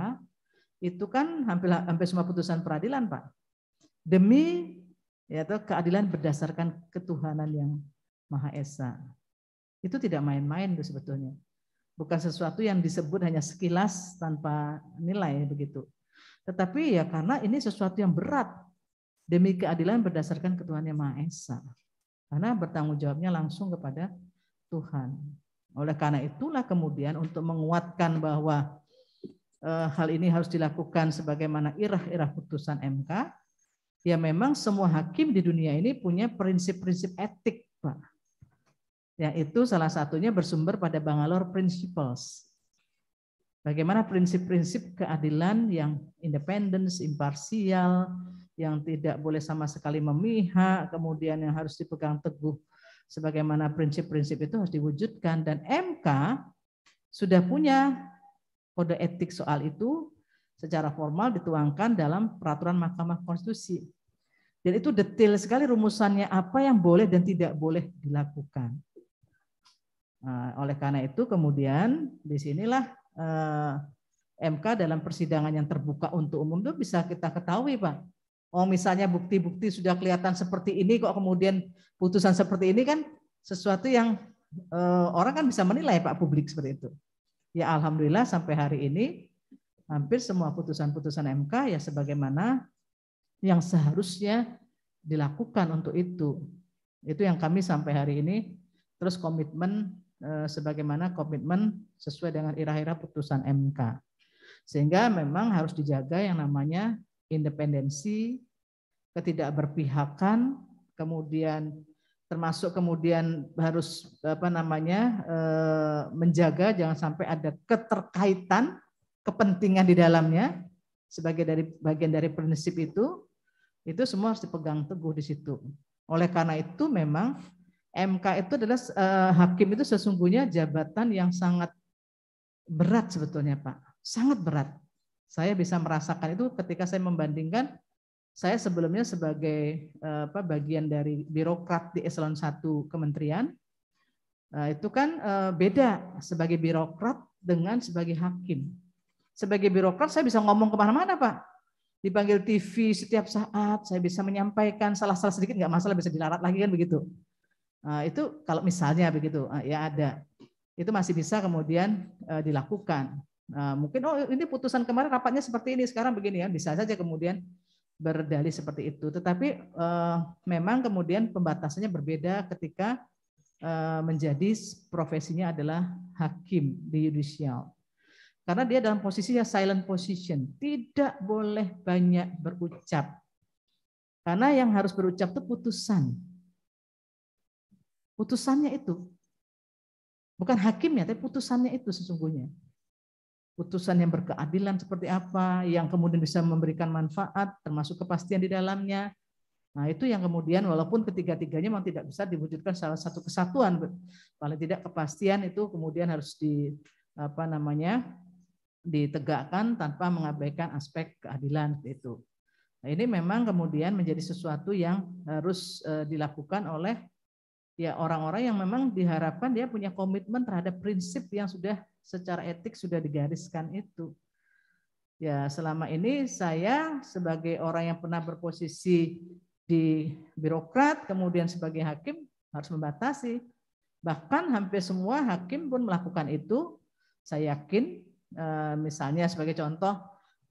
itu kan hampir hampir semua putusan peradilan, Pak. Demi yaitu keadilan berdasarkan ketuhanan yang Maha Esa. Itu tidak main-main tuh sebetulnya. Bukan sesuatu yang disebut hanya sekilas tanpa nilai begitu. Tetapi ya karena ini sesuatu yang berat demi keadilan berdasarkan ketuhanan yang Maha Esa. Karena bertanggung jawabnya langsung kepada Tuhan. Oleh karena itulah kemudian untuk menguatkan bahwa eh, hal ini harus dilakukan sebagaimana irah-irah putusan MK, ya memang semua hakim di dunia ini punya prinsip-prinsip etik, Pak. Yaitu salah satunya bersumber pada Bangalore Principles Bagaimana prinsip-prinsip keadilan yang independen, imparsial, yang tidak boleh sama sekali memihak, kemudian yang harus dipegang teguh sebagaimana prinsip-prinsip itu harus diwujudkan dan MK sudah punya kode etik soal itu secara formal dituangkan dalam peraturan Mahkamah Konstitusi. Dan itu detail sekali rumusannya apa yang boleh dan tidak boleh dilakukan. Nah, oleh karena itu kemudian disinilah Eh, MK dalam persidangan yang terbuka untuk umum itu bisa kita ketahui, Pak. Oh, misalnya bukti-bukti sudah kelihatan seperti ini kok kemudian putusan seperti ini kan sesuatu yang eh, orang kan bisa menilai Pak publik seperti itu. Ya alhamdulillah sampai hari ini hampir semua putusan-putusan MK ya sebagaimana yang seharusnya dilakukan untuk itu. Itu yang kami sampai hari ini terus komitmen Eh, sebagaimana komitmen sesuai dengan irah-irah putusan MK. Sehingga memang harus dijaga yang namanya independensi, ketidakberpihakan, kemudian termasuk kemudian harus apa namanya eh, menjaga jangan sampai ada keterkaitan kepentingan di dalamnya sebagai dari bagian dari prinsip itu itu semua harus dipegang teguh di situ. Oleh karena itu memang MK itu adalah uh, hakim itu sesungguhnya jabatan yang sangat berat sebetulnya Pak, sangat berat. Saya bisa merasakan itu ketika saya membandingkan saya sebelumnya sebagai uh, apa bagian dari birokrat di eselon 1 kementerian Uh, itu kan uh, beda sebagai birokrat dengan sebagai hakim. Sebagai birokrat saya bisa ngomong kemana-mana Pak, dipanggil TV setiap saat, saya bisa menyampaikan salah-salah sedikit nggak masalah bisa dilarat lagi kan begitu. Eh, itu kalau misalnya begitu, eh, ya ada. Itu masih bisa kemudian eh, dilakukan. mungkin oh ini putusan kemarin rapatnya seperti ini, sekarang begini ya, bisa saja kemudian berdalih seperti itu. Tetapi memang kemudian pembatasannya berbeda ketika menjadi profesinya adalah hakim di judicial Karena dia dalam posisinya silent position, tidak boleh banyak berucap. Karena yang harus berucap itu putusan Putusannya itu. Bukan hakimnya, tapi putusannya itu sesungguhnya. Putusan yang berkeadilan seperti apa, yang kemudian bisa memberikan manfaat, termasuk kepastian di dalamnya, Nah, itu yang kemudian walaupun ketiga-tiganya memang tidak bisa diwujudkan salah satu kesatuan, paling tidak kepastian itu kemudian harus di apa namanya? ditegakkan tanpa mengabaikan aspek keadilan itu. Nah, ini memang kemudian menjadi sesuatu yang harus eh, dilakukan oleh ya orang-orang yang memang diharapkan dia punya komitmen terhadap prinsip yang sudah secara etik sudah digariskan itu. Ya, selama ini saya sebagai orang yang pernah berposisi di birokrat, kemudian sebagai hakim harus membatasi. Bahkan hampir semua hakim pun melakukan itu. Saya yakin, eh, misalnya sebagai contoh,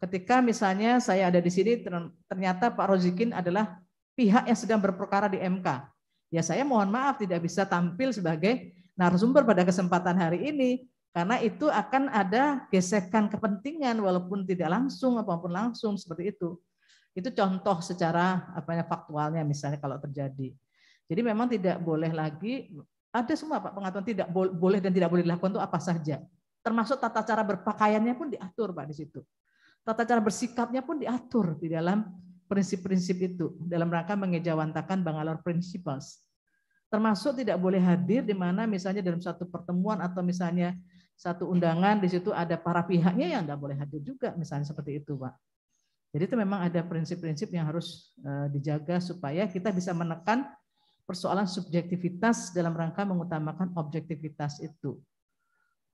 ketika misalnya saya ada di sini, ternyata Pak Rozikin adalah pihak yang sedang berperkara di MK Ya saya mohon maaf tidak bisa tampil sebagai narasumber pada kesempatan hari ini karena itu akan ada gesekan kepentingan walaupun tidak langsung apapun langsung seperti itu. Itu contoh secara apanya faktualnya misalnya kalau terjadi. Jadi memang tidak boleh lagi ada semua Pak pengaturan tidak boleh dan tidak boleh dilakukan itu apa saja. Termasuk tata cara berpakaiannya pun diatur Pak di situ. Tata cara bersikapnya pun diatur di dalam prinsip-prinsip itu dalam rangka mengejawantakan Bangalore Principles. Termasuk tidak boleh hadir di mana misalnya dalam satu pertemuan atau misalnya satu undangan di situ ada para pihaknya yang tidak boleh hadir juga misalnya seperti itu, Pak. Jadi itu memang ada prinsip-prinsip yang harus eh, dijaga supaya kita bisa menekan persoalan subjektivitas dalam rangka mengutamakan objektivitas itu.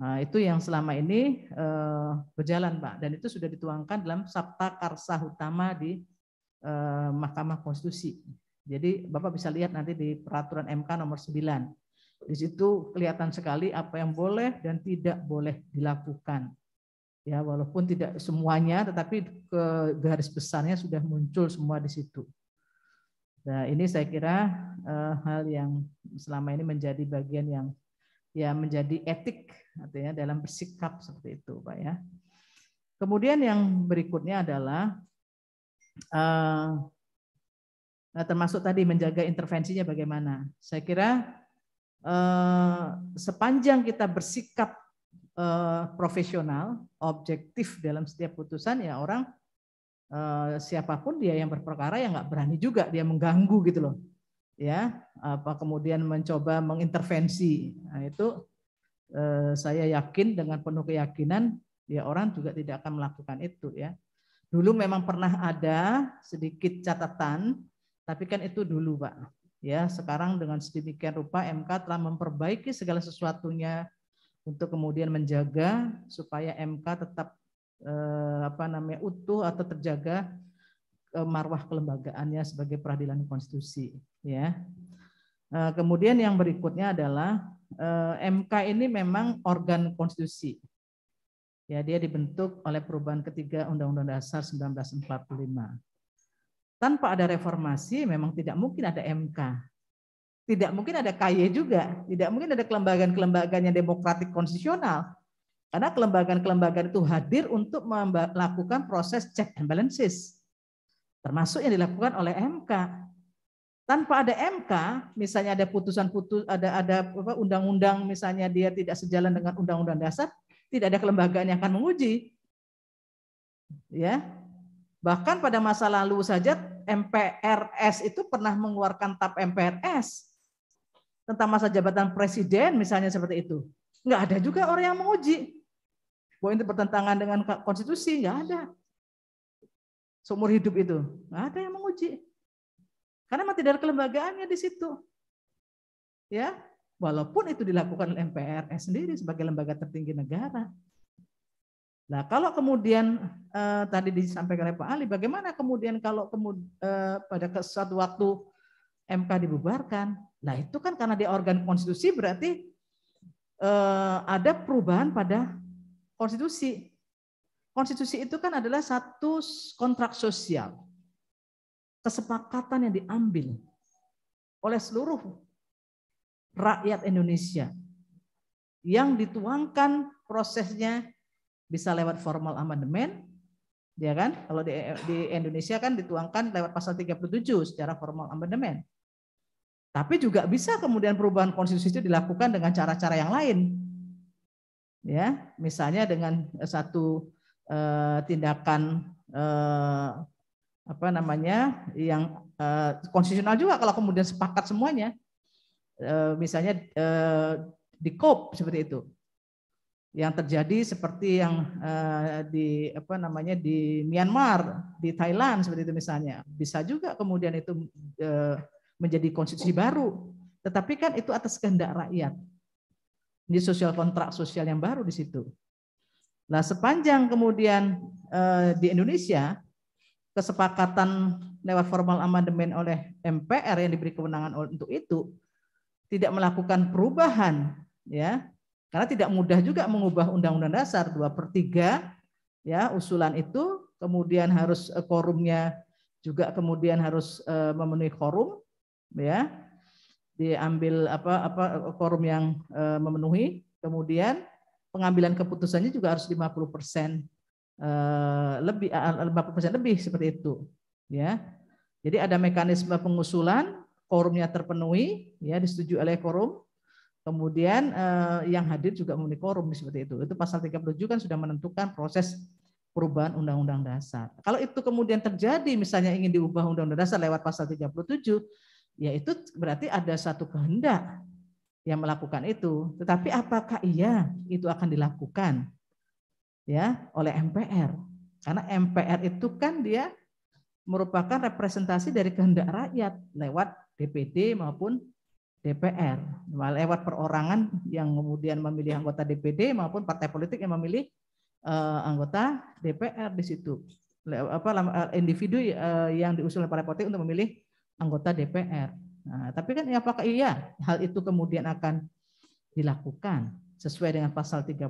Nah, itu yang selama ini eh, berjalan, Pak. Dan itu sudah dituangkan dalam Sabta Karsa Utama di Eh, Mahkamah Konstitusi. Jadi Bapak bisa lihat nanti di peraturan MK nomor 9. Di situ kelihatan sekali apa yang boleh dan tidak boleh dilakukan. Ya, walaupun tidak semuanya tetapi ke garis besarnya sudah muncul semua di situ. Nah, ini saya kira eh, hal yang selama ini menjadi bagian yang ya menjadi etik artinya dalam bersikap seperti itu, Pak ya. Kemudian yang berikutnya adalah Nah, termasuk tadi menjaga intervensinya bagaimana. Saya kira uh, sepanjang kita bersikap uh, profesional, objektif dalam setiap putusan, ya orang uh, siapapun dia yang berperkara ya nggak berani juga dia mengganggu gitu loh, ya apa kemudian mencoba mengintervensi. Nah, itu eh, saya yakin dengan penuh keyakinan ya orang juga tidak akan melakukan itu ya. Dulu memang pernah ada sedikit catatan, tapi kan itu dulu, Pak. Ya, sekarang dengan sedemikian rupa MK telah memperbaiki segala sesuatunya untuk kemudian menjaga supaya MK tetap eh, apa namanya utuh atau terjaga eh, marwah kelembagaannya sebagai peradilan konstitusi, ya. Eh, kemudian yang berikutnya adalah eh, MK ini memang organ konstitusi Ya, dia dibentuk oleh perubahan ketiga Undang-Undang Dasar 1945. Tanpa ada reformasi memang tidak mungkin ada MK. Tidak mungkin ada KY juga, tidak mungkin ada kelembagaan-kelembagaan yang demokratik konstitusional. Karena kelembagaan-kelembagaan itu hadir untuk melakukan proses check and balances. Termasuk yang dilakukan oleh MK. Tanpa ada MK, misalnya ada putusan putus ada ada undang-undang misalnya dia tidak sejalan dengan undang-undang dasar, tidak ada kelembagaan yang akan menguji. Ya. Bahkan pada masa lalu saja MPRS itu pernah mengeluarkan tap MPRS tentang masa jabatan presiden misalnya seperti itu. Enggak ada juga orang yang menguji. Bahwa itu bertentangan dengan konstitusi, enggak ada. Seumur hidup itu, enggak ada yang menguji. Karena memang tidak ada kelembagaannya di situ. Ya, Walaupun itu dilakukan oleh MPR eh, sendiri sebagai lembaga tertinggi negara. Nah, kalau kemudian eh, tadi disampaikan oleh Pak Ali, bagaimana kemudian kalau kemud, eh, pada suatu waktu MK dibubarkan? Nah, itu kan karena dia organ konstitusi berarti eh, ada perubahan pada konstitusi. Konstitusi itu kan adalah satu kontrak sosial. Kesepakatan yang diambil oleh seluruh rakyat Indonesia. Yang dituangkan prosesnya bisa lewat formal amandemen, ya kan? Kalau di, di Indonesia kan dituangkan lewat pasal 37 secara formal amandemen. Tapi juga bisa kemudian perubahan konstitusi itu dilakukan dengan cara-cara yang lain. Ya, misalnya dengan satu eh, tindakan eh, apa namanya yang eh, konstitusional juga kalau kemudian sepakat semuanya Eh, misalnya eh, di COP seperti itu. Yang terjadi seperti yang eh, di apa namanya di Myanmar, di Thailand seperti itu misalnya. Bisa juga kemudian itu menjadi konstitusi baru. Tetapi kan itu atas kehendak rakyat. Ini sosial kontrak sosial yang baru di situ. Nah, sepanjang kemudian di Indonesia kesepakatan lewat formal amandemen oleh MPR yang diberi kewenangan untuk itu tidak melakukan perubahan ya karena tidak mudah juga mengubah undang-undang dasar 2 per 3 ya usulan itu kemudian harus korumnya eh, juga kemudian harus eh, memenuhi korum ya diambil apa apa korum yang eh, memenuhi kemudian pengambilan keputusannya juga harus 50 persen lebih 50 persen lebih seperti itu ya jadi ada mekanisme pengusulan Korumnya terpenuhi, ya disetujui oleh korum. Kemudian eh, yang hadir juga memenuhi korum seperti itu. Itu pasal 37 kan sudah menentukan proses perubahan undang-undang dasar. Kalau itu kemudian terjadi misalnya ingin diubah undang-undang dasar lewat pasal 37, ya itu berarti ada satu kehendak yang melakukan itu. Tetapi apakah iya itu akan dilakukan ya oleh MPR? Karena MPR itu kan dia merupakan representasi dari kehendak rakyat lewat DPD maupun DPR nah, lewat perorangan yang kemudian memilih anggota DPD maupun partai politik yang memilih eh, anggota DPR di situ eh, individu eh, yang diusul oleh partai politik untuk memilih anggota DPR. Nah, tapi kan ya, apakah iya hal itu kemudian akan dilakukan sesuai dengan pasal 37?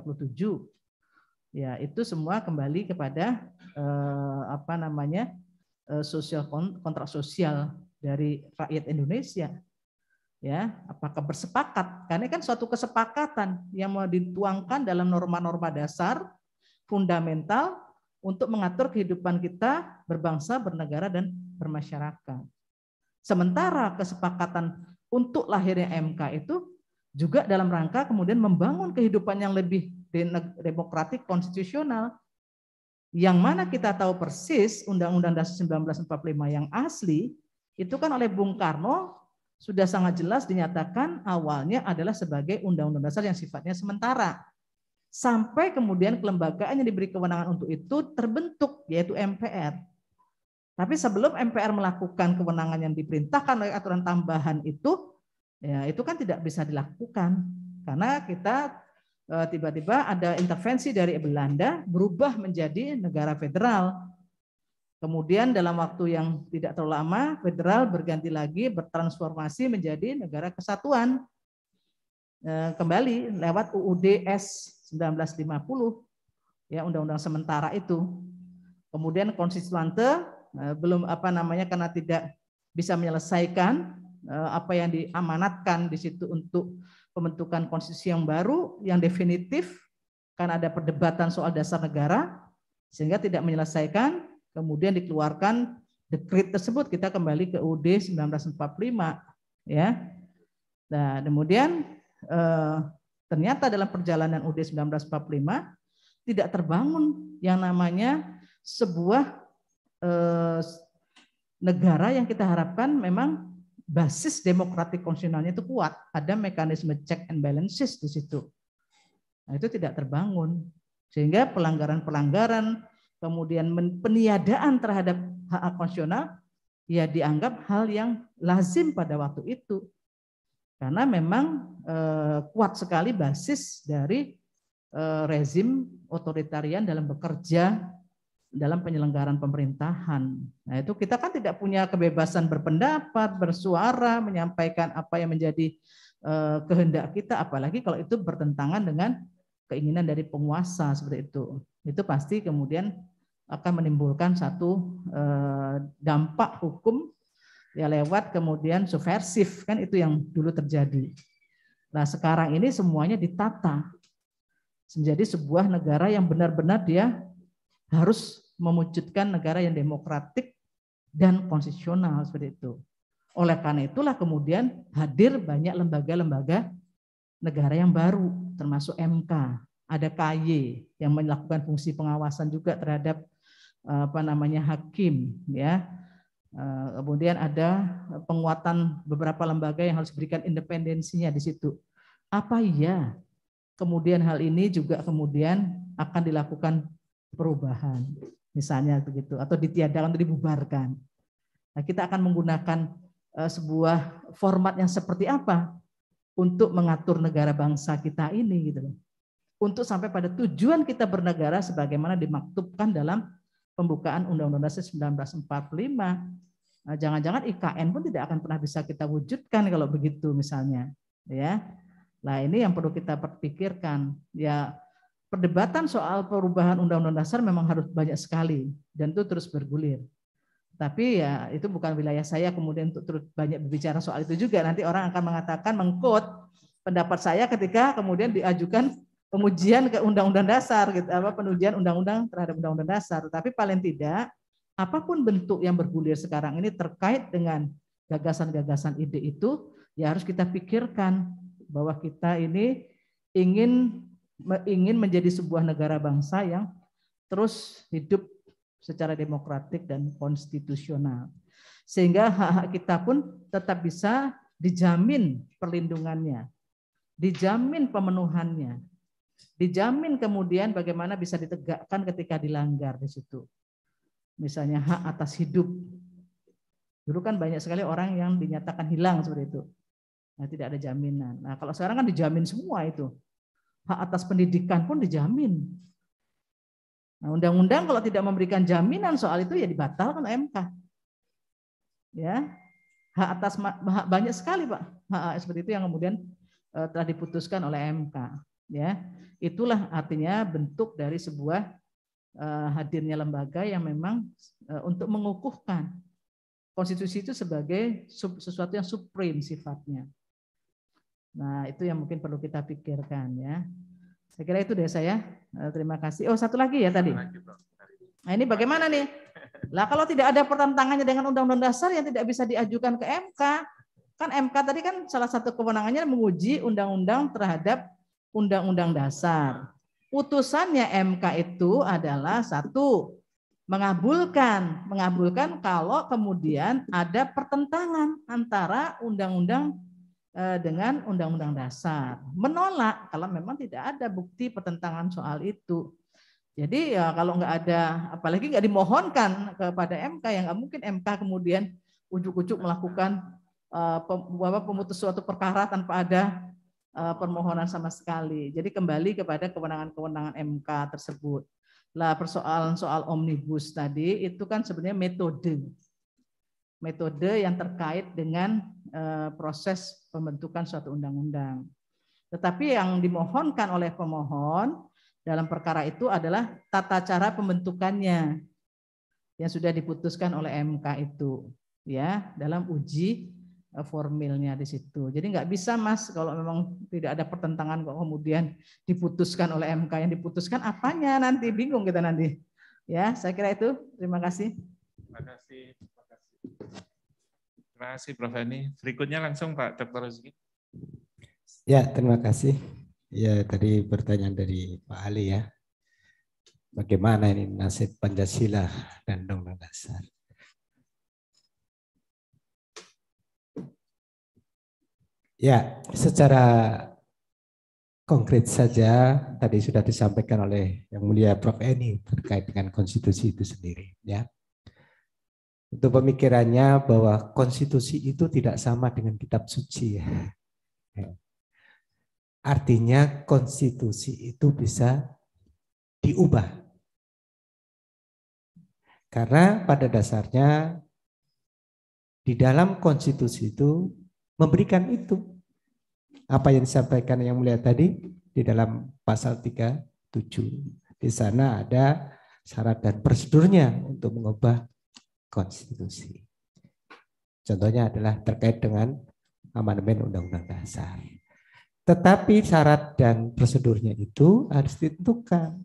Ya, itu semua kembali kepada eh, apa namanya? Eh, sosial kontrak sosial dari rakyat Indonesia ya apakah bersepakat karena kan suatu kesepakatan yang mau dituangkan dalam norma-norma dasar fundamental untuk mengatur kehidupan kita berbangsa, bernegara dan bermasyarakat. Sementara kesepakatan untuk lahirnya MK itu juga dalam rangka kemudian membangun kehidupan yang lebih demokratik konstitusional yang mana kita tahu persis Undang-Undang Dasar 1945 yang asli itu kan oleh Bung Karno sudah sangat jelas dinyatakan awalnya adalah sebagai undang-undang dasar yang sifatnya sementara. Sampai kemudian kelembagaan yang diberi kewenangan untuk itu terbentuk, yaitu MPR. Tapi sebelum MPR melakukan kewenangan yang diperintahkan oleh aturan tambahan itu, ya itu kan tidak bisa dilakukan. Karena kita eh, tiba-tiba ada intervensi dari Belanda berubah menjadi negara federal Kemudian dalam waktu yang tidak terlalu lama, federal berganti lagi, bertransformasi menjadi negara kesatuan. E, kembali lewat UUDS 1950, ya undang-undang sementara itu. Kemudian konstituante e, belum apa namanya karena tidak bisa menyelesaikan e, apa yang diamanatkan di situ untuk pembentukan konstitusi yang baru, yang definitif, karena ada perdebatan soal dasar negara, sehingga tidak menyelesaikan Kemudian dikeluarkan dekrit tersebut kita kembali ke UD 1945 ya. Nah, kemudian eh, ternyata dalam perjalanan UD 1945 tidak terbangun yang namanya sebuah eh, negara yang kita harapkan memang basis demokratik konstitusionalnya itu kuat, ada mekanisme check and balances di situ. Nah, itu tidak terbangun. Sehingga pelanggaran-pelanggaran kemudian peniadaan terhadap hak konstitusional ya dianggap hal yang lazim pada waktu itu karena memang eh, kuat sekali basis dari eh, rezim otoritarian dalam bekerja dalam penyelenggaraan pemerintahan. Nah itu kita kan tidak punya kebebasan berpendapat, bersuara, menyampaikan apa yang menjadi eh, kehendak kita, apalagi kalau itu bertentangan dengan keinginan dari penguasa seperti itu. Itu pasti kemudian akan menimbulkan satu eh, dampak hukum ya lewat kemudian subversif kan itu yang dulu terjadi. Nah sekarang ini semuanya ditata menjadi sebuah negara yang benar-benar dia harus mewujudkan negara yang demokratik dan konstitusional seperti itu. Oleh karena itulah kemudian hadir banyak lembaga-lembaga negara yang baru termasuk MK, ada KY yang melakukan fungsi pengawasan juga terhadap eh, apa namanya hakim ya. Eh, kemudian ada penguatan beberapa lembaga yang harus diberikan independensinya di situ. Apa iya? Kemudian hal ini juga kemudian akan dilakukan perubahan misalnya begitu atau ditiadakan atau dibubarkan. Nah, kita akan menggunakan eh, sebuah format yang seperti apa untuk mengatur negara bangsa kita ini gitu loh. Untuk sampai pada tujuan kita bernegara sebagaimana dimaktubkan dalam pembukaan Undang-Undang Dasar 1945. Nah, jangan-jangan IKN pun tidak akan pernah bisa kita wujudkan kalau begitu misalnya, ya. Nah ini yang perlu kita pikirkan. Ya perdebatan soal perubahan Undang-Undang Dasar memang harus banyak sekali dan itu terus bergulir. Tapi ya itu bukan wilayah saya kemudian untuk terus banyak berbicara soal itu juga. Nanti orang akan mengatakan mengkot pendapat saya ketika kemudian diajukan pengujian ke undang-undang dasar gitu apa penujian undang-undang terhadap undang-undang dasar. Tapi paling tidak apapun bentuk yang bergulir sekarang ini terkait dengan gagasan-gagasan ide itu ya harus kita pikirkan bahwa kita ini ingin ingin menjadi sebuah negara bangsa yang terus hidup secara demokratik dan konstitusional. Sehingga hak-hak kita pun tetap bisa dijamin perlindungannya, dijamin pemenuhannya, dijamin kemudian bagaimana bisa ditegakkan ketika dilanggar di situ. Misalnya hak atas hidup. Dulu kan banyak sekali orang yang dinyatakan hilang seperti itu. Nah, tidak ada jaminan. Nah, kalau sekarang kan dijamin semua itu. Hak atas pendidikan pun dijamin. Nah, undang-undang kalau tidak memberikan jaminan soal itu ya dibatalkan MK. Ya. Hak atas hak banyak sekali, Pak. Hak, hak seperti itu yang kemudian eh, telah diputuskan oleh MK, ya. Itulah artinya bentuk dari sebuah eh, hadirnya lembaga yang memang eh, untuk mengukuhkan konstitusi itu sebagai sesuatu yang supreme sifatnya. Nah, itu yang mungkin perlu kita pikirkan ya. Saya kira itu deh saya. Eh, terima kasih. Oh, satu lagi ya tadi. Nah, ini bagaimana nih? Lah kalau tidak ada pertentangannya dengan Undang-Undang Dasar yang tidak bisa diajukan ke MK, kan MK tadi kan salah satu kewenangannya menguji undang-undang terhadap Undang-Undang Dasar. Putusannya MK itu adalah satu mengabulkan, mengabulkan kalau kemudian ada pertentangan antara Undang-Undang Eh, dengan Undang-Undang Dasar. Menolak kalau memang tidak ada bukti pertentangan soal itu. Jadi ya kalau nggak ada, apalagi nggak dimohonkan kepada MK, yang nggak mungkin MK kemudian ujuk-ujuk melakukan uh, pemutus suatu perkara tanpa ada eh, permohonan sama sekali. Jadi kembali kepada kewenangan-kewenangan MK tersebut. Lah persoalan soal omnibus tadi itu kan sebenarnya metode metode yang terkait dengan eh, proses pembentukan suatu undang-undang. Tetapi yang dimohonkan oleh pemohon dalam perkara itu adalah tata cara pembentukannya yang sudah diputuskan oleh MK itu ya dalam uji eh, formilnya di situ. Jadi nggak bisa mas kalau memang tidak ada pertentangan kok kemudian diputuskan oleh MK yang diputuskan apanya nanti bingung kita nanti. Ya saya kira itu. Terima kasih. Terima kasih. Terima kasih Prof. Hani. Berikutnya langsung Pak Dr. Rizki. Ya, terima kasih. Ya, tadi pertanyaan dari Pak Ali ya. Bagaimana ini nasib Pancasila dan Undang-Undang Dasar? Ya, secara konkret saja tadi sudah disampaikan oleh Yang Mulia Prof. Eni terkait dengan konstitusi itu sendiri. Ya, untuk pemikirannya bahwa konstitusi itu tidak sama dengan kitab suci ya. Artinya konstitusi itu bisa diubah. Karena pada dasarnya di dalam konstitusi itu memberikan itu. Apa yang disampaikan yang mulia tadi di dalam pasal 37. Di sana ada syarat dan prosedurnya untuk mengubah konstitusi. Contohnya adalah terkait dengan amandemen Undang-Undang Dasar. Tetapi syarat dan prosedurnya itu harus ditentukan.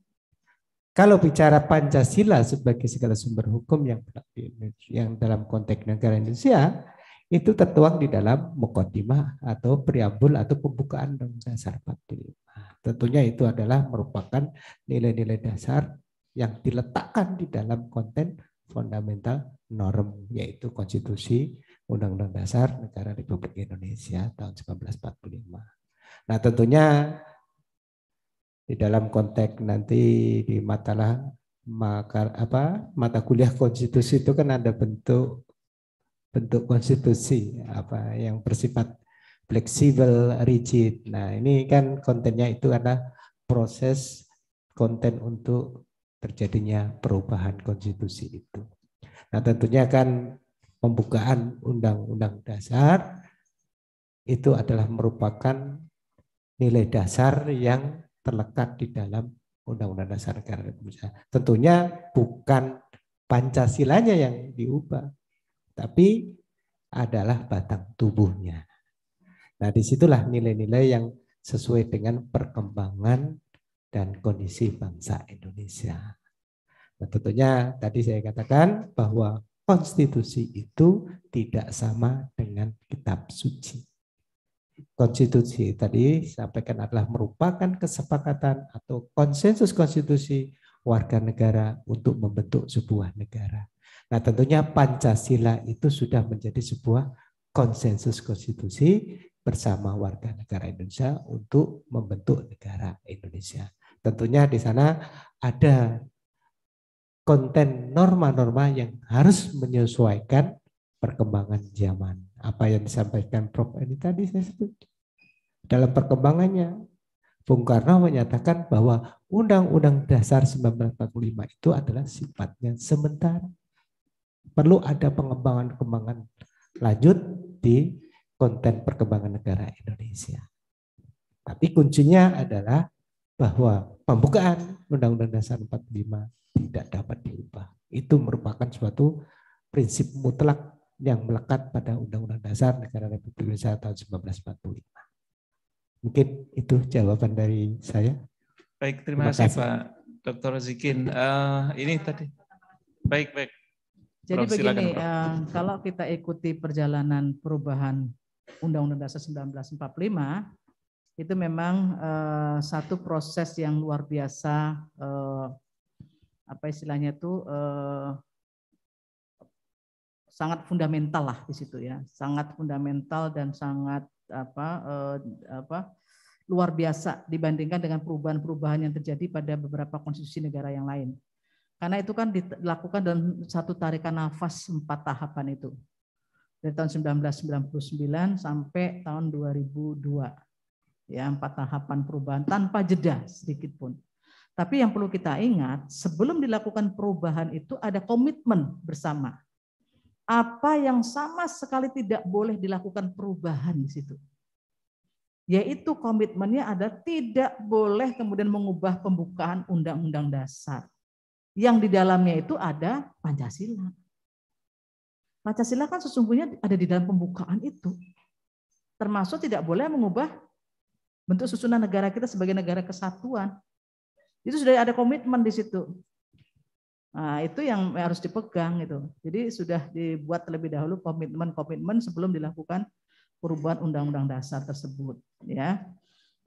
Kalau bicara Pancasila sebagai segala sumber hukum yang yang dalam konteks negara Indonesia itu tertuang di dalam mukadimah atau preambul atau pembukaan Undang-Undang Dasar 45. Tentunya itu adalah merupakan nilai-nilai dasar yang diletakkan di dalam konten fundamental norm yaitu konstitusi Undang-Undang Dasar Negara Republik Indonesia tahun 1945. Nah tentunya di dalam konteks nanti di matalah maka apa mata kuliah konstitusi itu kan ada bentuk bentuk konstitusi apa yang bersifat fleksibel, rigid. Nah ini kan kontennya itu ada proses konten untuk terjadinya perubahan konstitusi itu. Nah tentunya kan pembukaan Undang-Undang Dasar itu adalah merupakan nilai dasar yang terlekat di dalam Undang-Undang Dasar Negara Republik Indonesia. Tentunya bukan Pancasilanya yang diubah, tapi adalah batang tubuhnya. Nah disitulah nilai-nilai yang sesuai dengan perkembangan dan kondisi bangsa Indonesia. Nah, tentunya tadi saya katakan bahwa konstitusi itu tidak sama dengan kitab suci. Konstitusi tadi sampaikan adalah merupakan kesepakatan atau konsensus konstitusi warga negara untuk membentuk sebuah negara. Nah, tentunya Pancasila itu sudah menjadi sebuah konsensus konstitusi bersama warga negara Indonesia untuk membentuk negara Indonesia. Tentunya di sana ada konten norma-norma yang harus menyesuaikan perkembangan zaman. Apa yang disampaikan Prof. ini tadi saya sebut. Dalam perkembangannya, Bung Karno menyatakan bahwa Undang-Undang Dasar 1945 itu adalah sifatnya sementara. Perlu ada pengembangan-pengembangan lanjut di konten perkembangan negara Indonesia. Tapi kuncinya adalah bahwa pembukaan Undang-Undang Dasar 45 tidak dapat diubah. Itu merupakan suatu prinsip mutlak yang melekat pada Undang-Undang Dasar Negara Republik Indonesia tahun 1945. Mungkin itu jawaban dari saya. Baik, terima, terima kasih, Pak Dr. Zikin. Uh, ini tadi. Baik, baik. Jadi Prof, begini, silakan, uh, kalau kita ikuti perjalanan perubahan Undang-Undang Dasar 1945, itu memang uh, satu proses yang luar biasa uh, apa istilahnya itu uh, sangat fundamental lah di situ ya sangat fundamental dan sangat apa uh, apa luar biasa dibandingkan dengan perubahan-perubahan yang terjadi pada beberapa konstitusi negara yang lain karena itu kan dilakukan dalam satu tarikan nafas empat tahapan itu dari tahun 1999 sampai tahun 2002 ya empat tahapan perubahan tanpa jeda sedikit pun. Tapi yang perlu kita ingat, sebelum dilakukan perubahan itu ada komitmen bersama. Apa yang sama sekali tidak boleh dilakukan perubahan di situ. Yaitu komitmennya ada tidak boleh kemudian mengubah pembukaan undang-undang dasar. Yang di dalamnya itu ada Pancasila. Pancasila kan sesungguhnya ada di dalam pembukaan itu. Termasuk tidak boleh mengubah bentuk susunan negara kita sebagai negara kesatuan. Itu sudah ada komitmen di situ. Nah, itu yang harus dipegang itu. Jadi sudah dibuat terlebih dahulu komitmen-komitmen sebelum dilakukan perubahan undang-undang dasar tersebut, ya.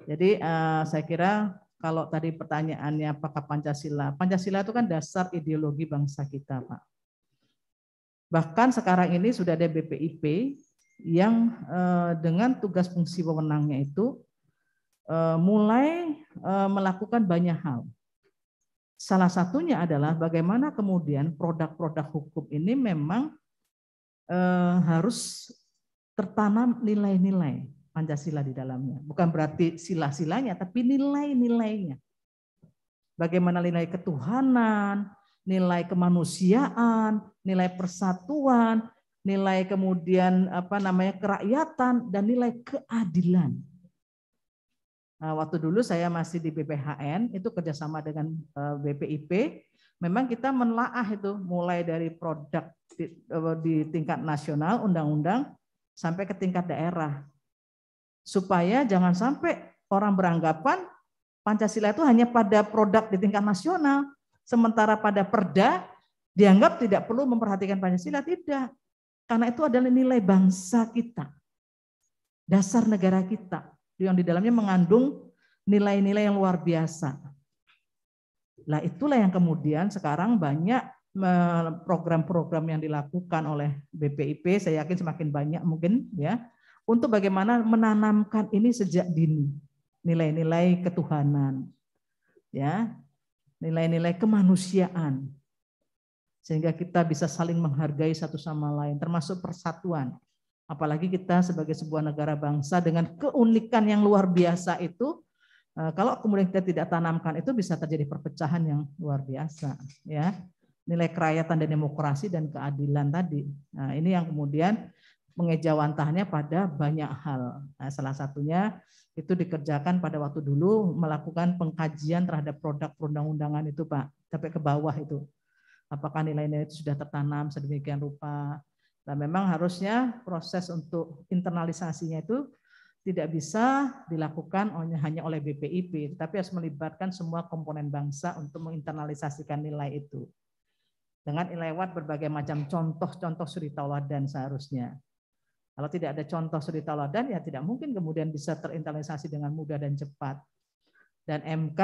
Jadi uh, saya kira kalau tadi pertanyaannya apakah Pancasila? Pancasila itu kan dasar ideologi bangsa kita, Pak. Bahkan sekarang ini sudah ada BPIP yang uh, dengan tugas fungsi wewenangnya itu Eh, mulai eh, melakukan banyak hal. Salah satunya adalah bagaimana kemudian produk-produk hukum ini memang eh, harus tertanam nilai-nilai Pancasila di dalamnya. Bukan berarti sila-silanya, tapi nilai-nilainya. Bagaimana nilai ketuhanan, nilai kemanusiaan, nilai persatuan, nilai kemudian apa namanya kerakyatan dan nilai keadilan. Eh, waktu dulu saya masih di BPHN, itu kerjasama dengan eh, BPIP, memang kita menelaah itu mulai dari produk di, eh, di tingkat nasional, undang-undang, sampai ke tingkat daerah. Supaya jangan sampai orang beranggapan Pancasila itu hanya pada produk di tingkat nasional, sementara pada perda dianggap tidak perlu memperhatikan Pancasila, tidak. Karena itu adalah nilai bangsa kita, dasar negara kita yang di dalamnya mengandung nilai-nilai yang luar biasa. Nah itulah yang kemudian sekarang banyak program-program yang dilakukan oleh BPIP, saya yakin semakin banyak mungkin ya, untuk bagaimana menanamkan ini sejak dini, nilai-nilai ketuhanan, ya, nilai-nilai kemanusiaan, sehingga kita bisa saling menghargai satu sama lain, termasuk persatuan. Apalagi kita sebagai sebuah negara bangsa dengan keunikan yang luar biasa itu, eh, kalau kemudian kita tidak tanamkan itu bisa terjadi perpecahan yang luar biasa. Ya, nilai kerakyatan dan demokrasi dan keadilan tadi. Nah, ini yang kemudian mengejawantahnya pada banyak hal. Nah, salah satunya itu dikerjakan pada waktu dulu melakukan pengkajian terhadap produk perundang-undangan itu, Pak, sampai ke bawah itu. Apakah nilai-nilai itu sudah tertanam sedemikian rupa? Nah, memang harusnya proses untuk internalisasinya itu tidak bisa dilakukan hanya oleh BPIP, tapi harus melibatkan semua komponen bangsa untuk menginternalisasikan nilai itu. Dengan lewat berbagai macam contoh-contoh suri tauladan seharusnya. Kalau tidak ada contoh suri tauladan, ya tidak mungkin kemudian bisa terinternalisasi dengan mudah dan cepat. Dan MK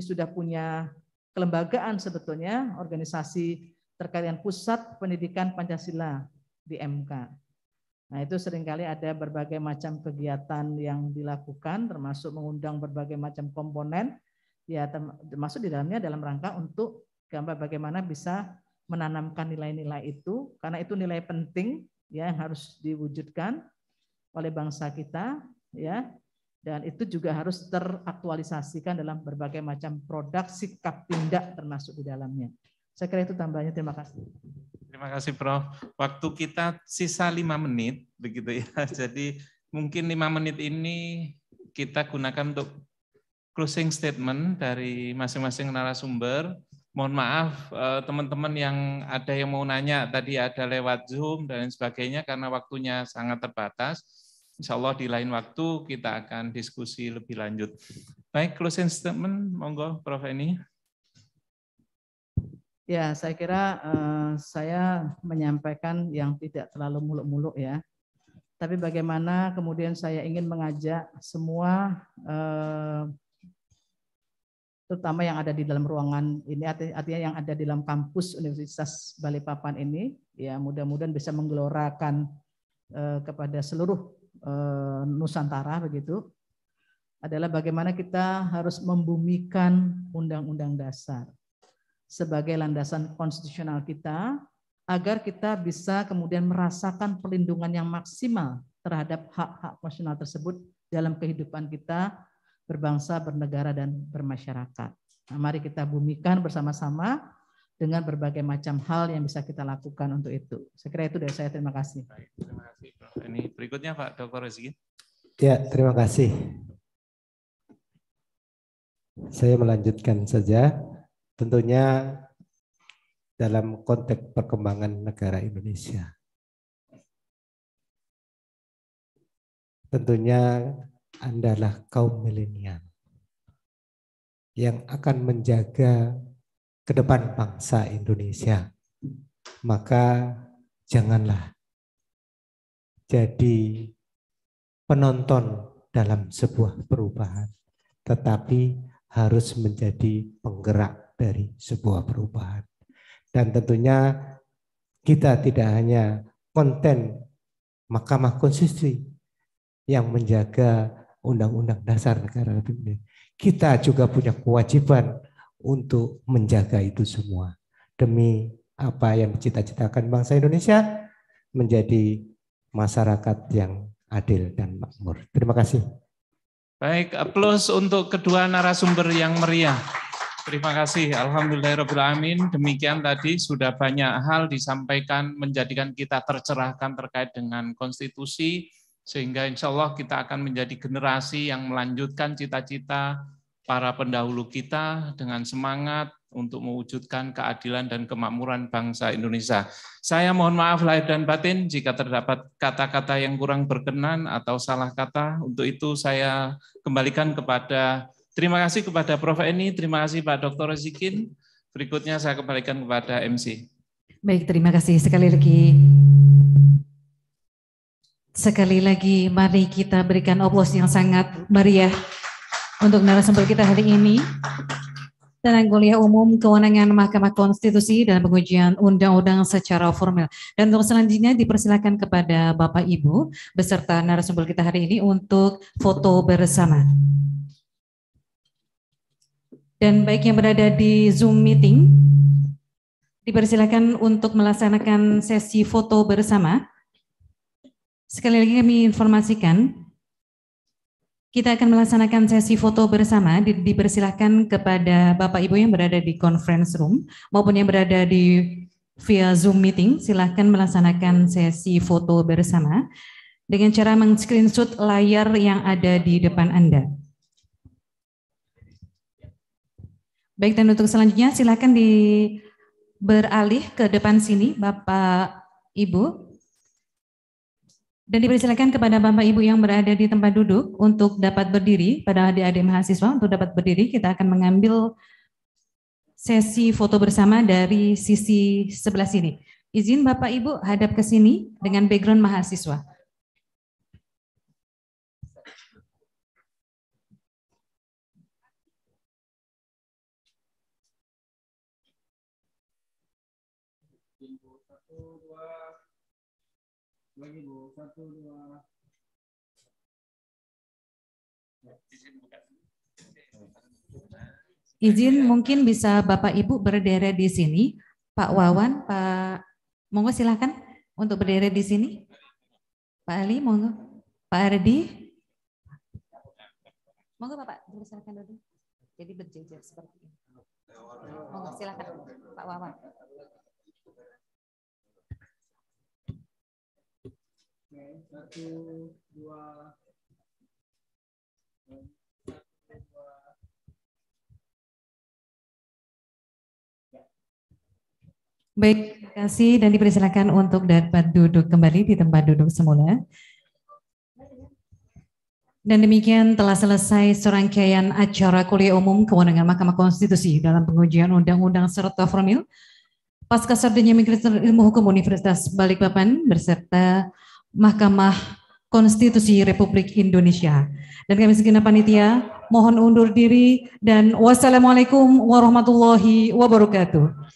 sudah punya kelembagaan sebetulnya, organisasi terkait dengan pusat pendidikan Pancasila di MK. Nah itu seringkali ada berbagai macam kegiatan yang dilakukan termasuk mengundang berbagai macam komponen ya termasuk di dalamnya dalam rangka untuk gambar bagaimana bisa menanamkan nilai-nilai itu karena itu nilai penting ya yang harus diwujudkan oleh bangsa kita ya dan itu juga harus teraktualisasikan dalam berbagai macam produk sikap tindak termasuk di dalamnya. Saya kira itu tambahannya. Terima kasih. Terima kasih, Prof. Waktu kita sisa lima menit, begitu ya. Jadi mungkin lima menit ini kita gunakan untuk closing statement dari masing-masing narasumber. Mohon maaf eh, teman-teman yang ada yang mau nanya tadi ada lewat Zoom dan sebagainya karena waktunya sangat terbatas. Insya Allah di lain waktu kita akan diskusi lebih lanjut. Baik, closing statement, monggo Prof. ini Ya, saya kira uh, saya menyampaikan yang tidak terlalu muluk-muluk ya. Tapi bagaimana kemudian saya ingin mengajak semua uh, terutama yang ada di dalam ruangan ini artinya yang ada di dalam kampus Universitas Balikpapan ini ya mudah-mudahan bisa menggelorakan uh, kepada seluruh uh, Nusantara begitu adalah bagaimana kita harus membumikan undang-undang dasar sebagai landasan konstitusional kita agar kita bisa kemudian merasakan perlindungan yang maksimal terhadap hak-hak konstitusional tersebut dalam kehidupan kita berbangsa, bernegara, dan bermasyarakat. Nah, mari kita bumikan bersama-sama dengan berbagai macam hal yang bisa kita lakukan untuk itu. Saya kira itu dari saya. Terima kasih. Baik, terima kasih, Ini berikutnya Pak Dr. Rizki. Ya, terima kasih. Saya melanjutkan saja tentunya dalam konteks perkembangan negara Indonesia. Tentunya Anda adalah kaum milenial yang akan menjaga ke depan bangsa Indonesia. Maka janganlah jadi penonton dalam sebuah perubahan, tetapi harus menjadi penggerak dari sebuah perubahan. Dan tentunya kita tidak hanya konten Mahkamah Konstitusi yang menjaga Undang-Undang Dasar Negara Republik Kita juga punya kewajiban untuk menjaga itu semua demi apa yang cita citakan bangsa Indonesia menjadi masyarakat yang adil dan makmur. Terima kasih. Baik, aplaus untuk kedua narasumber yang meriah. Terima kasih. Alhamdulillahirrahmanirrahim. Demikian tadi sudah banyak hal disampaikan menjadikan kita tercerahkan terkait dengan konstitusi, sehingga insya Allah kita akan menjadi generasi yang melanjutkan cita-cita para pendahulu kita dengan semangat untuk mewujudkan keadilan dan kemakmuran bangsa Indonesia. Saya mohon maaf lahir dan batin jika terdapat kata-kata yang kurang berkenan atau salah kata. Untuk itu saya kembalikan kepada Terima kasih kepada Prof. Eni, terima kasih Pak Dr. Rizikin. Berikutnya saya kembalikan kepada MC. Baik, terima kasih sekali lagi. Sekali lagi mari kita berikan oplos yang sangat meriah untuk narasumber kita hari ini. Tentang kuliah umum kewenangan Mahkamah Konstitusi dan pengujian undang-undang secara formal. Dan untuk selanjutnya dipersilakan kepada Bapak Ibu beserta narasumber kita hari ini untuk foto bersama dan baik yang berada di Zoom meeting, dipersilakan untuk melaksanakan sesi foto bersama. Sekali lagi kami informasikan, kita akan melaksanakan sesi foto bersama, di, dipersilahkan kepada Bapak Ibu yang berada di conference room maupun yang berada di via Zoom meeting, silahkan melaksanakan sesi foto bersama dengan cara meng-screenshot layar yang ada di depan Anda. Baik, dan untuk selanjutnya silakan di beralih ke depan sini, Bapak Ibu. Dan dipersilakan kepada Bapak Ibu yang berada di tempat duduk untuk dapat berdiri pada adik-adik mahasiswa untuk dapat berdiri kita akan mengambil sesi foto bersama dari sisi sebelah sini. Izin Bapak Ibu hadap ke sini dengan background mahasiswa. izin mungkin bisa bapak ibu berderet di sini pak Wawan pak monggo silahkan untuk berderet di sini pak Ali monggo pak Ardi monggo bapak silakan dulu jadi berjejer seperti ini monggo silahkan pak Wawan satu, dua, Baik, terima kasih dan dipersilakan untuk dapat duduk kembali di tempat duduk semula. Dan demikian telah selesai serangkaian acara kuliah umum kewenangan Mahkamah Konstitusi dalam pengujian undang-undang serta formil pasca sarjana Magister Ilmu Hukum Universitas Balikpapan berserta Mahkamah Konstitusi Republik Indonesia. Dan kami segenap panitia mohon undur diri dan wassalamualaikum warahmatullahi wabarakatuh.